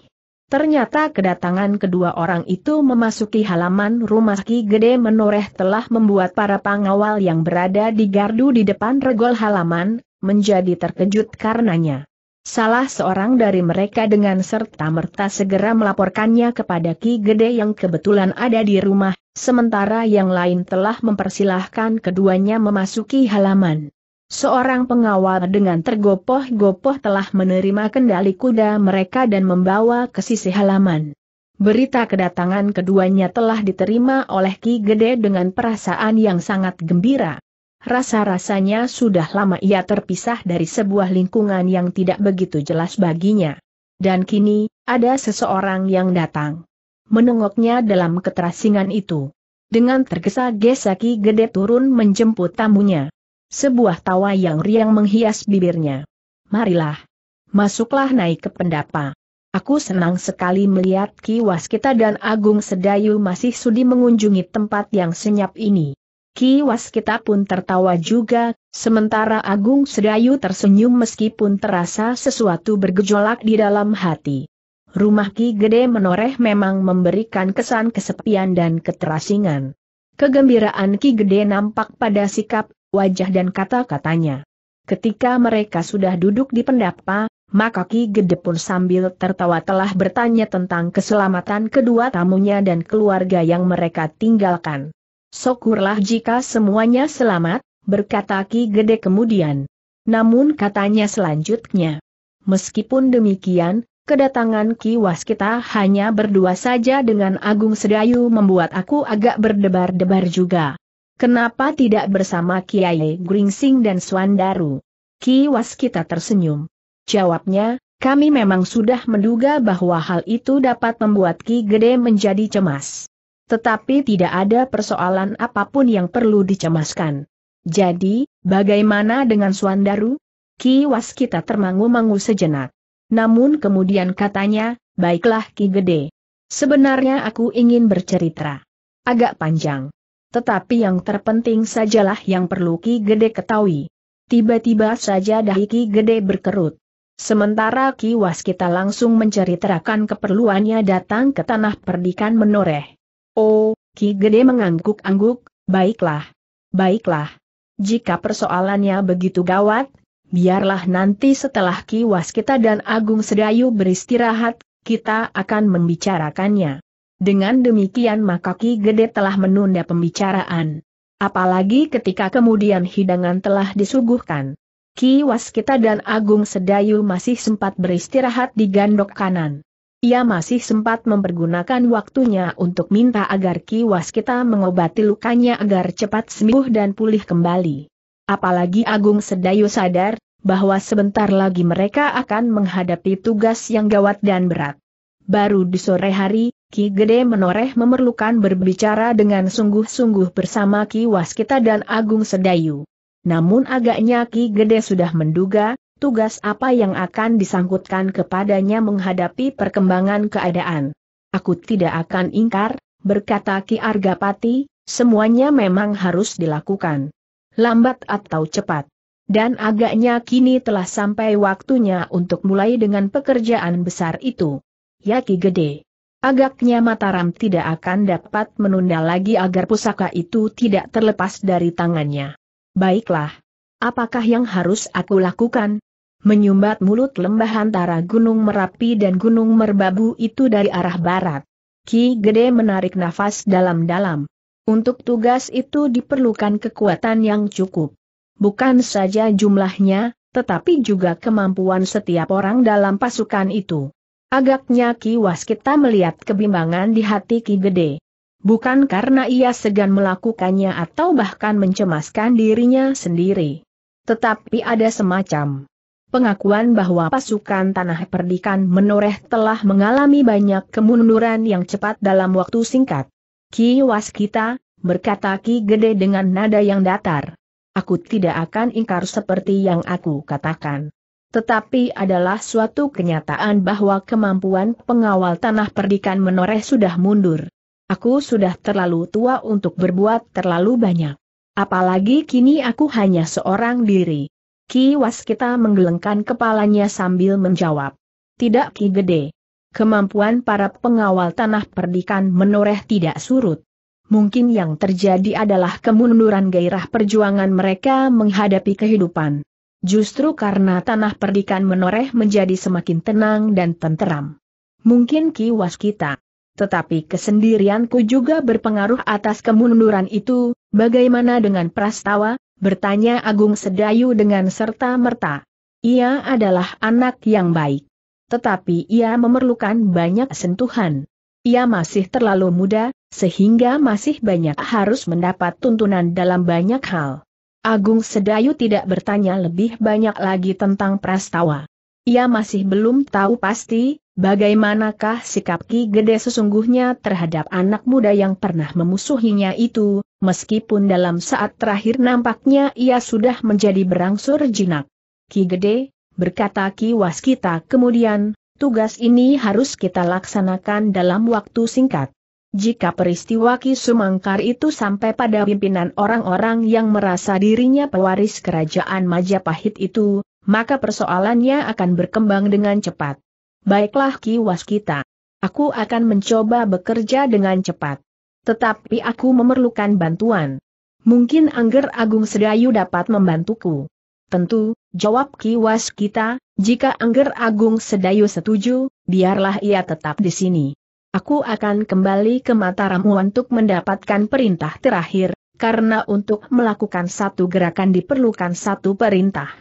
Ternyata kedatangan kedua orang itu memasuki halaman rumah Ki Gede Menoreh telah membuat para pengawal yang berada di gardu di depan regol halaman, menjadi terkejut karenanya. Salah seorang dari mereka dengan serta-merta segera melaporkannya kepada Ki Gede yang kebetulan ada di rumah, sementara yang lain telah mempersilahkan keduanya memasuki halaman. Seorang pengawal dengan tergopoh-gopoh telah menerima kendali kuda mereka dan membawa ke sisi halaman. Berita kedatangan keduanya telah diterima oleh Ki Gede dengan perasaan yang sangat gembira. Rasa-rasanya sudah lama ia terpisah dari sebuah lingkungan yang tidak begitu jelas baginya. Dan kini, ada seseorang yang datang. Menengoknya dalam keterasingan itu. Dengan tergesa-gesa Ki Gede turun menjemput tamunya. Sebuah tawa yang riang menghias bibirnya. Marilah. Masuklah naik ke pendapa. Aku senang sekali melihat Ki Waskita dan Agung Sedayu masih sudi mengunjungi tempat yang senyap ini. Ki Waskita pun tertawa juga, sementara Agung Sedayu tersenyum meskipun terasa sesuatu bergejolak di dalam hati. Rumah Ki Gede Menoreh memang memberikan kesan kesepian dan keterasingan. Kegembiraan Ki Gede nampak pada sikap wajah dan kata-katanya. Ketika mereka sudah duduk di pendapa, maka Ki Gede pun sambil tertawa telah bertanya tentang keselamatan kedua tamunya dan keluarga yang mereka tinggalkan. Syukurlah jika semuanya selamat, berkata Ki Gede kemudian. Namun katanya selanjutnya. Meskipun demikian, kedatangan Ki Waskita hanya berdua saja dengan Agung Sedayu membuat aku agak berdebar-debar juga. Kenapa tidak bersama Kiai Gringsing dan Swandaru? Ki Waskita tersenyum. Jawabnya, kami memang sudah menduga bahwa hal itu dapat membuat Ki Gede menjadi cemas. Tetapi tidak ada persoalan apapun yang perlu dicemaskan. Jadi, bagaimana dengan Swandaru? Ki Waskita termangu-mangu sejenak. Namun kemudian katanya, baiklah Ki Gede. Sebenarnya aku ingin bercerita. Agak panjang. Tetapi yang terpenting sajalah yang perlu Ki Gede ketahui. Tiba-tiba saja dahi Ki Gede berkerut. Sementara Ki Waskita langsung mencari terakan keperluannya datang ke tanah perdikan menoreh. Oh, Ki Gede mengangguk-angguk, baiklah. Baiklah. Jika persoalannya begitu gawat, biarlah nanti setelah Ki Waskita dan Agung Sedayu beristirahat, kita akan membicarakannya. Dengan demikian maka Ki Gede telah menunda pembicaraan. Apalagi ketika kemudian hidangan telah disuguhkan. Ki Waskita dan Agung Sedayu masih sempat beristirahat di gandok kanan. Ia masih sempat mempergunakan waktunya untuk minta agar Ki Waskita mengobati lukanya agar cepat sembuh dan pulih kembali. Apalagi Agung Sedayu sadar, bahwa sebentar lagi mereka akan menghadapi tugas yang gawat dan berat. Baru di sore hari, Ki Gede Menoreh memerlukan berbicara dengan sungguh-sungguh bersama Ki Waskita dan Agung Sedayu. Namun agaknya Ki Gede sudah menduga, tugas apa yang akan disangkutkan kepadanya menghadapi perkembangan keadaan. Aku tidak akan ingkar, berkata Ki Argapati, semuanya memang harus dilakukan. Lambat atau cepat. Dan agaknya kini telah sampai waktunya untuk mulai dengan pekerjaan besar itu. Yaki Gede. Agaknya Mataram tidak akan dapat menunda lagi agar pusaka itu tidak terlepas dari tangannya. Baiklah. Apakah yang harus aku lakukan? Menyumbat mulut lembah antara Gunung Merapi dan Gunung Merbabu itu dari arah barat. Ki Gede menarik nafas dalam-dalam. Untuk tugas itu diperlukan kekuatan yang cukup. Bukan saja jumlahnya, tetapi juga kemampuan setiap orang dalam pasukan itu. Agaknya Ki Waskita melihat kebimbangan di hati Ki Gede. Bukan karena ia segan melakukannya atau bahkan mencemaskan dirinya sendiri. Tetapi ada semacam pengakuan bahwa pasukan Tanah Perdikan Menoreh telah mengalami banyak kemunduran yang cepat dalam waktu singkat. Ki Waskita, berkata Ki Gede dengan nada yang datar. Aku tidak akan ingkar seperti yang aku katakan. Tetapi adalah suatu kenyataan bahwa kemampuan pengawal tanah perdikan menoreh sudah mundur. Aku sudah terlalu tua untuk berbuat terlalu banyak. Apalagi kini aku hanya seorang diri. Ki Waskita menggelengkan kepalanya sambil menjawab. Tidak Ki Gede. Kemampuan para pengawal tanah perdikan menoreh tidak surut. Mungkin yang terjadi adalah kemunduran gairah perjuangan mereka menghadapi kehidupan. Justru karena tanah perdikan menoreh menjadi semakin tenang dan tenteram. Mungkin kiwas kita. Tetapi kesendirianku juga berpengaruh atas kemunduran itu, bagaimana dengan Prastawa, bertanya Agung Sedayu dengan serta-merta. Ia adalah anak yang baik. Tetapi ia memerlukan banyak sentuhan. Ia masih terlalu muda, sehingga masih banyak harus mendapat tuntunan dalam banyak hal. Agung Sedayu tidak bertanya lebih banyak lagi tentang Prastawa. Ia masih belum tahu pasti, bagaimanakah sikap Ki Gede sesungguhnya terhadap anak muda yang pernah memusuhinya itu, meskipun dalam saat terakhir nampaknya ia sudah menjadi berangsur jinak. Ki Gede, berkata Ki Waskita kemudian, tugas ini harus kita laksanakan dalam waktu singkat. Jika peristiwa Ki Sumangkar itu sampai pada pimpinan orang-orang yang merasa dirinya pewaris kerajaan Majapahit itu, maka persoalannya akan berkembang dengan cepat. Baiklah Ki Waskita. Aku akan mencoba bekerja dengan cepat. Tetapi aku memerlukan bantuan. Mungkin Angger Agung Sedayu dapat membantuku. Tentu, jawab Ki Waskita, jika Angger Agung Sedayu setuju, biarlah ia tetap di sini. Aku akan kembali ke Mataram untuk mendapatkan perintah terakhir, karena untuk melakukan satu gerakan diperlukan satu perintah.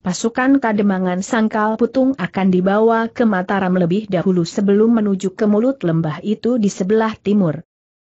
Pasukan Kademangan Sangkal Putung akan dibawa ke Mataram lebih dahulu sebelum menuju ke mulut lembah itu di sebelah timur.